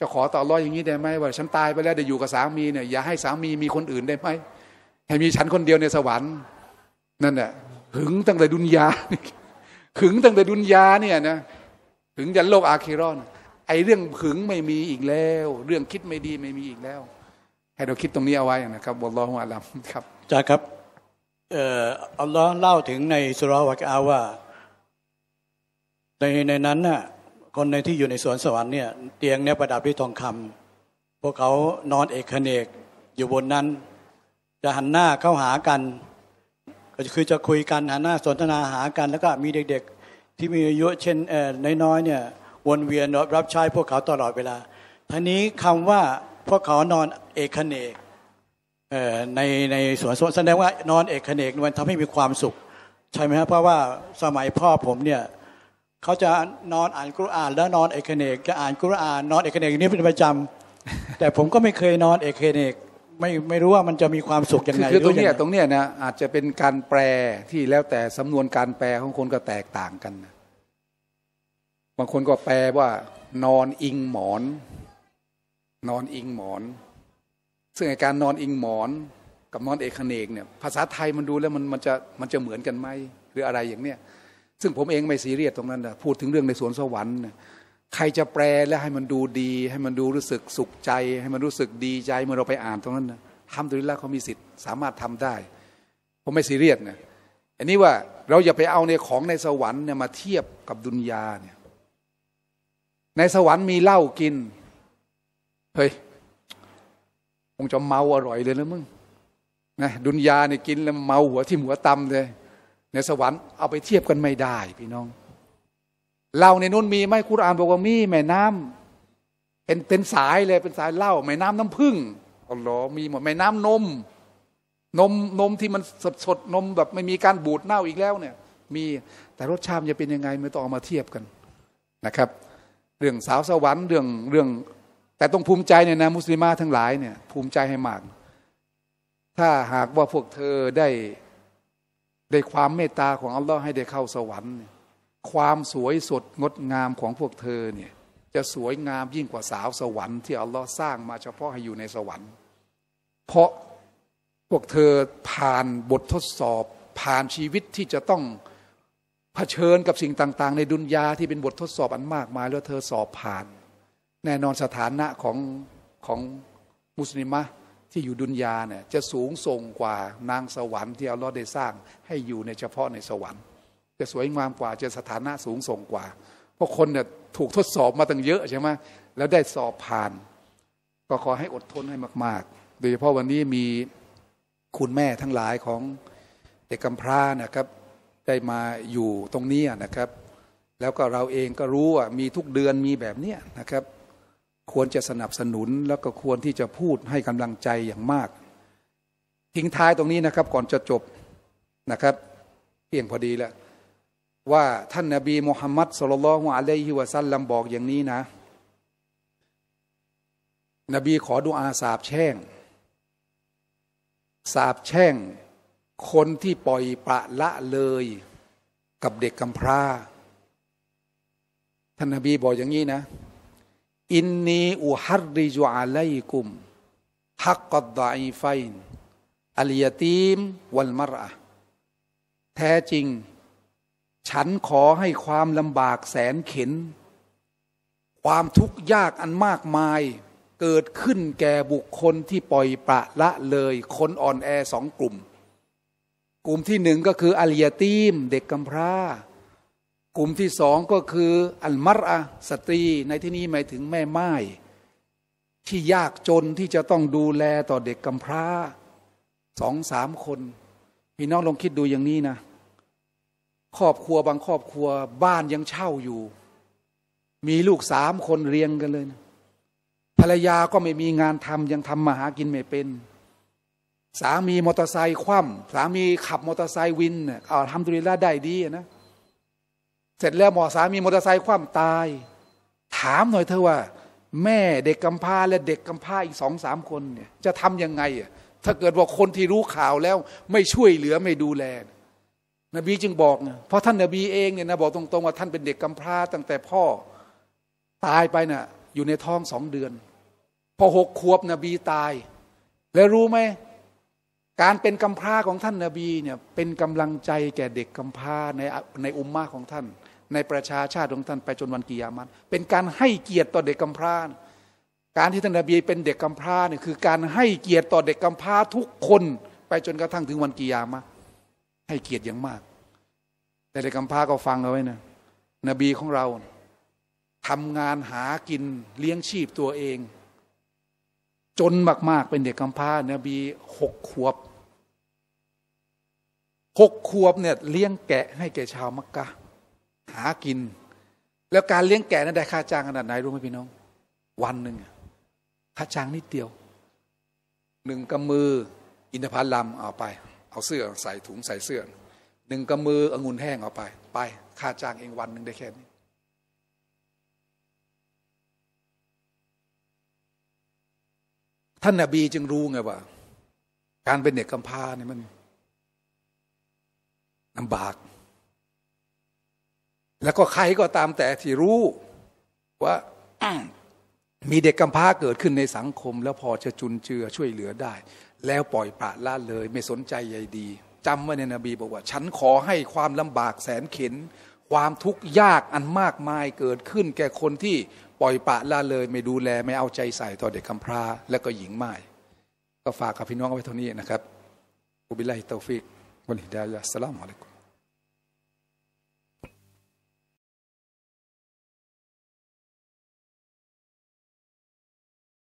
A: จะขอต่อรอยอย่างนี้ได้ไหมว่าฉันตายไปแล้วได้อยู่กับสามีเนี่ยอย่าให้สามีมีคนอื่นได้ไหมให้มีฉันคนเดียวในสวรรค์ นั่นแหละหึงตั้งแต่ดุนยาหึงตั้งแต่ดุนยาเนี่ยนะหึงยันโลกอาคิรอนไอเรื่องหึงไม่มีอีกแล้
B: ว เรื่องคิดไม่ดีไม่มีอีกแล้ว
A: ให้เราคิดตรงนี้เอาไว้นะครับบอลลอฮฺอาลัมครับจ้า
B: ครับอัลลอฮ์เล่าถึงในสุรวักอาว่าในในนั้นน่ะคนในที่อยู่ในสวนสวรรค์เนี่ยเตียงเนี่ยประดับด้วยทองคำ พวกเขานอนเอกเนกอยู่บนนั้น จะหันหน้าเข้าหากันก็คือจะคุยกันหันหน้าสนทนาหากัน แล้วก็มีเด็ก ๆที่มีอายุเช่นเอ่อน้อยๆเนี่ยวนเวียนรับใช้พวกเขาตลอดเวลาท่านี้คำว่าพวกเขานอนเอกเนกในในสวนสวแสดงว่า นอนเอกเนกมันทำให้มีความสุข ใช่ไหมครับเพราะว่าสมัยพ่อผมเนี่ยเขาจะนอนอ่านกุรอานแล้วนอนเอกเนกจะอ่านกุรอานนอนเอกเนกนี่เป็นประจำ แต่ผมก็ไม่เคยนอนเอกเนกไม่ไม่รู้ว่ามันจะมีความสุขยังไง คือตรงเนี้ยต
A: รงเนี้ยนะอาจจะเป็นการแปลที่แล้วแต่สำนวนการแปลของคนก็แตกต่างกัน บางคนก็แปลว่า นอนอิงหมอน นอนอิงหมอนซึ่งการนอนอิงหมอนกับนอนเอกเนกเนี่ยภาษาไทยมันดูแล้วมันมันจะมันจะเหมือนกันไหมหรืออะไรอย่างเนี้ยซึ่งผมเองไม่ซีเรียสตรงนั้นนะพูดถึงเรื่องในสวนสวรรค์ใครจะแปลแล้วให้มันดูดี ให้มันดูรู้สึกสุขใจให้มันรู้สึกดีใจเมื่อเราไปอ่าน ตรงนั้นนะทำตัวนี้แล้วเขามีสิทธิ์สามารถทำได้ ผมไม่ซีเรียสนะอันนี้ว่าเราอย่าไปเอาในของในสวรรค์เนี่ยมาเทียบกับดุนยาเนี่ยในสวรรค์มีเหล้ากินเฮ้ยงจะเมาอร่อยเลยนะมึงนะดุนยาเนี่ยกินแล้วเมาหัวที่หัวตำเลย ในสวรรค์เอาไปเทียบกันไม่ได้ พี่น้องเล่าในนู้นมีไหมคุรานบอกว่ามี แม่น้ำเป็นเป็นสายเลยเป็นสายเหล้าแม่น้ำน้ำผึ้งอ๋อหรอมีหมดแม่น้ำนม นมนมที่มันสดสดนมแบบไม่มีการบูดเน่าอีกแล้วเนี่ย มี แต่รสชาติจะเป็นยังไงไม่ต้องเอามาเทียบกันนะครับ เรื่องสาวสวรรค์ เรื่องเรื่องแต่ต้องภูมิใจเนี่ยนะมุสลิมาทั้งหลายเนี่ยภูมิใจให้มาก ถ้าหากว่าพวกเธอได้ ได้ความเมตตาของอัลลอฮ์ให้ได้เข้าสวรรค์ความสวยสดงดงามของพวกเธอเนี่ยจะสวยงามยิ่งกว่าสาวสวรรค์ที่อัลลอฮ์สร้างมาเฉพาะให้อยู่ในสวรรค์ เพราะพวกเธอผ่านบททดสอบผ่านชีวิตที่จะต้องเผชิญกับสิ่งต่างๆ ในดุนยาที่เป็นบททดสอบอันมากมายแล้วเธอสอบผ่านแน่นอนสถานะของของมุสลิมะที่อยู่ดุนยาเนี่ยจะสูงส่งกว่านางสวรรค์ที่อัลลอฮ์ได้สร้างให้อยู่ในเฉพาะในสวรรค์ จะสวยงามกว่าจะสถานะสูงส่งกว่า เพราะคนเนี่ยถูกทดสอบมาตั้งเยอะใช่ไหมแล้วได้สอบผ่าน ก็ขอให้อดทนให้มากๆโดยเฉพาะวันนี้มีคุณแม่ทั้งหลายของเด็กกำพร้านะครับ ได้มาอยู่ตรงนี้นะครับ แล้วก็เราเองก็รู้ว่ามีทุกเดือนมีแบบเนี้ยนะครับควรจะสนับสนุนแล้วก็ควรที่จะพูดให้กำลังใจอย่างมาก ทิ้งท้ายตรงนี้นะครับ ก่อนจะจบนะครับ เพียงพอดีแล้ว ว่า ท่านนาบีมุฮัมมัดสุลลัลฮุอะลัยฮิวะซัลลัมบอกอย่างนี้นะ นบีขอดุอาสาบแช่งสาบแช่งคนที่ปล่อยประละเลยกับเด็กกำพร้า ท่านนาบีบอกอย่างนี้นะอินนีอุฮัรริจุอาไลกุม ฮักกัดดาอีไฟนอัลียตีมวัลมรอะแท้จริง ฉันขอให้ความลำบากแสนเข็น ความทุกข์ยากอันมากมาย เกิดขึ้นแก่บุคคลที่ปล่อยประละเลย คนอ่อนแอสองกลุ่ม กลุ่มที่หนึ่งก็คืออัลียตีมเด็กกำพร้ากลุ่มที่สองก็คืออัลมรอะสตรีในที่นี้หมายถึงแม่ไม้ที่ยากจนที่จะต้องดูแลต่อเด็กกำพร้าสองสามคนพี่น้องลองคิดดูอย่างนี้นะ ครอบครัวบางครอบครัวบ้านยังเช่าอยู่ มีลูกสามคนเรียงกันเลยนะภรรยาก็ไม่มีงานทำยังทำมาหากินไม่เป็น สามีมอเตอร์ไซค์คว่ำสามีขับมอเตอร์ไซค์วิน เอาทำดุริลาได้ดีนะเสร็จแล้วหมอสามีมอเตอร์ไซค์คว่ำตาย ถามหน่อยเธอว่า แม่เด็กกำพร้าและเด็กกำพร้าอีกสองสามคนเนี่ยจะทำยังไงอ่ะถ้าเกิดว่าคนที่รู้ข่าวแล้วไม่ช่วยเหลือไม่ดูแลนบีจึงบอกนเพราะท่านนบีเองเนี่ยนะบอกตรงๆว่าท่านเป็นเด็กกำพร้าตั้งแต่พ่อตายไปนะ่ะอยู่ในท้องสองเดือน พอหกขวบนบีตาย แล้วรู้ไหมการเป็นกำพร้าของท่านนบีเนี่ยเป็นกำลังใจแก่เด็กกำพร้าในในอุมมาของท่านในประชาชาติของท่านไปจนวันกิยามัตเป็นการให้เกียรติต่อเด็กกำพร้า การที่ท่านนบีเป็นเด็กกำพร้าเนี่ยคือการให้เกียรติต่อเด็กกำพร้าทุกคน ไปจนกระทั่งถึงวันกิยามะให้เกียรติอย่างมาก แต่เด็กกำพร้าก็ฟังเอาไว้นะ นบีของเราทำงานหากินเลี้ยงชีพตัวเอง จนมากๆเป็นเด็กกำพร้า นบีหกขวบหกขวบเนี่ยเลี้ยงแกะ ให้แก่ชาวมักกะหากินแล้วการเลี้ยงแกะนั้นได้ค่าจ้างขนาดไหนรู้ไหมพี่น้อง วันหนึ่งค่าจ้างนิดเดียวหนึ่งกำมืออินทผลัมเอาไป เอาเสื้อใส่ถุงใส่เสื้อหนึ่งกำมือองุ่นแห้งเอาไป ไปค่าจ้างเองวันหนึ่งได้แค่นี้ ท่านนาบีจึงรู้ไงว่า การเป็นเด็กกำพร้าเนี่ยมันลำบากแล้วก็ใครก็ตามแต่ที่รู้ว่ามีเด็กกำพร้าเกิดขึ้นในสังคม แล้วพอจะจุนเจือช่วยเหลือได้ แล้วปล่อยปละละเลย ไม่สนใจใยดีจำว่าในนบีบอกว่า ฉันขอให้ความลำบากแสนเข็นความทุกข์ยากอันมากมายเกิดขึ้นแก่คนที่ปล่อยปละละเลย ไม่ดูแลไม่เอาใจใส่ต่อเด็กกำพร้าและก็หญิงไม่ก็ฝากกับพี่น้องไว้เท่านี้นะครับอุบิลัยตาฟิกวันฮิดายะสลามอะลัยกุม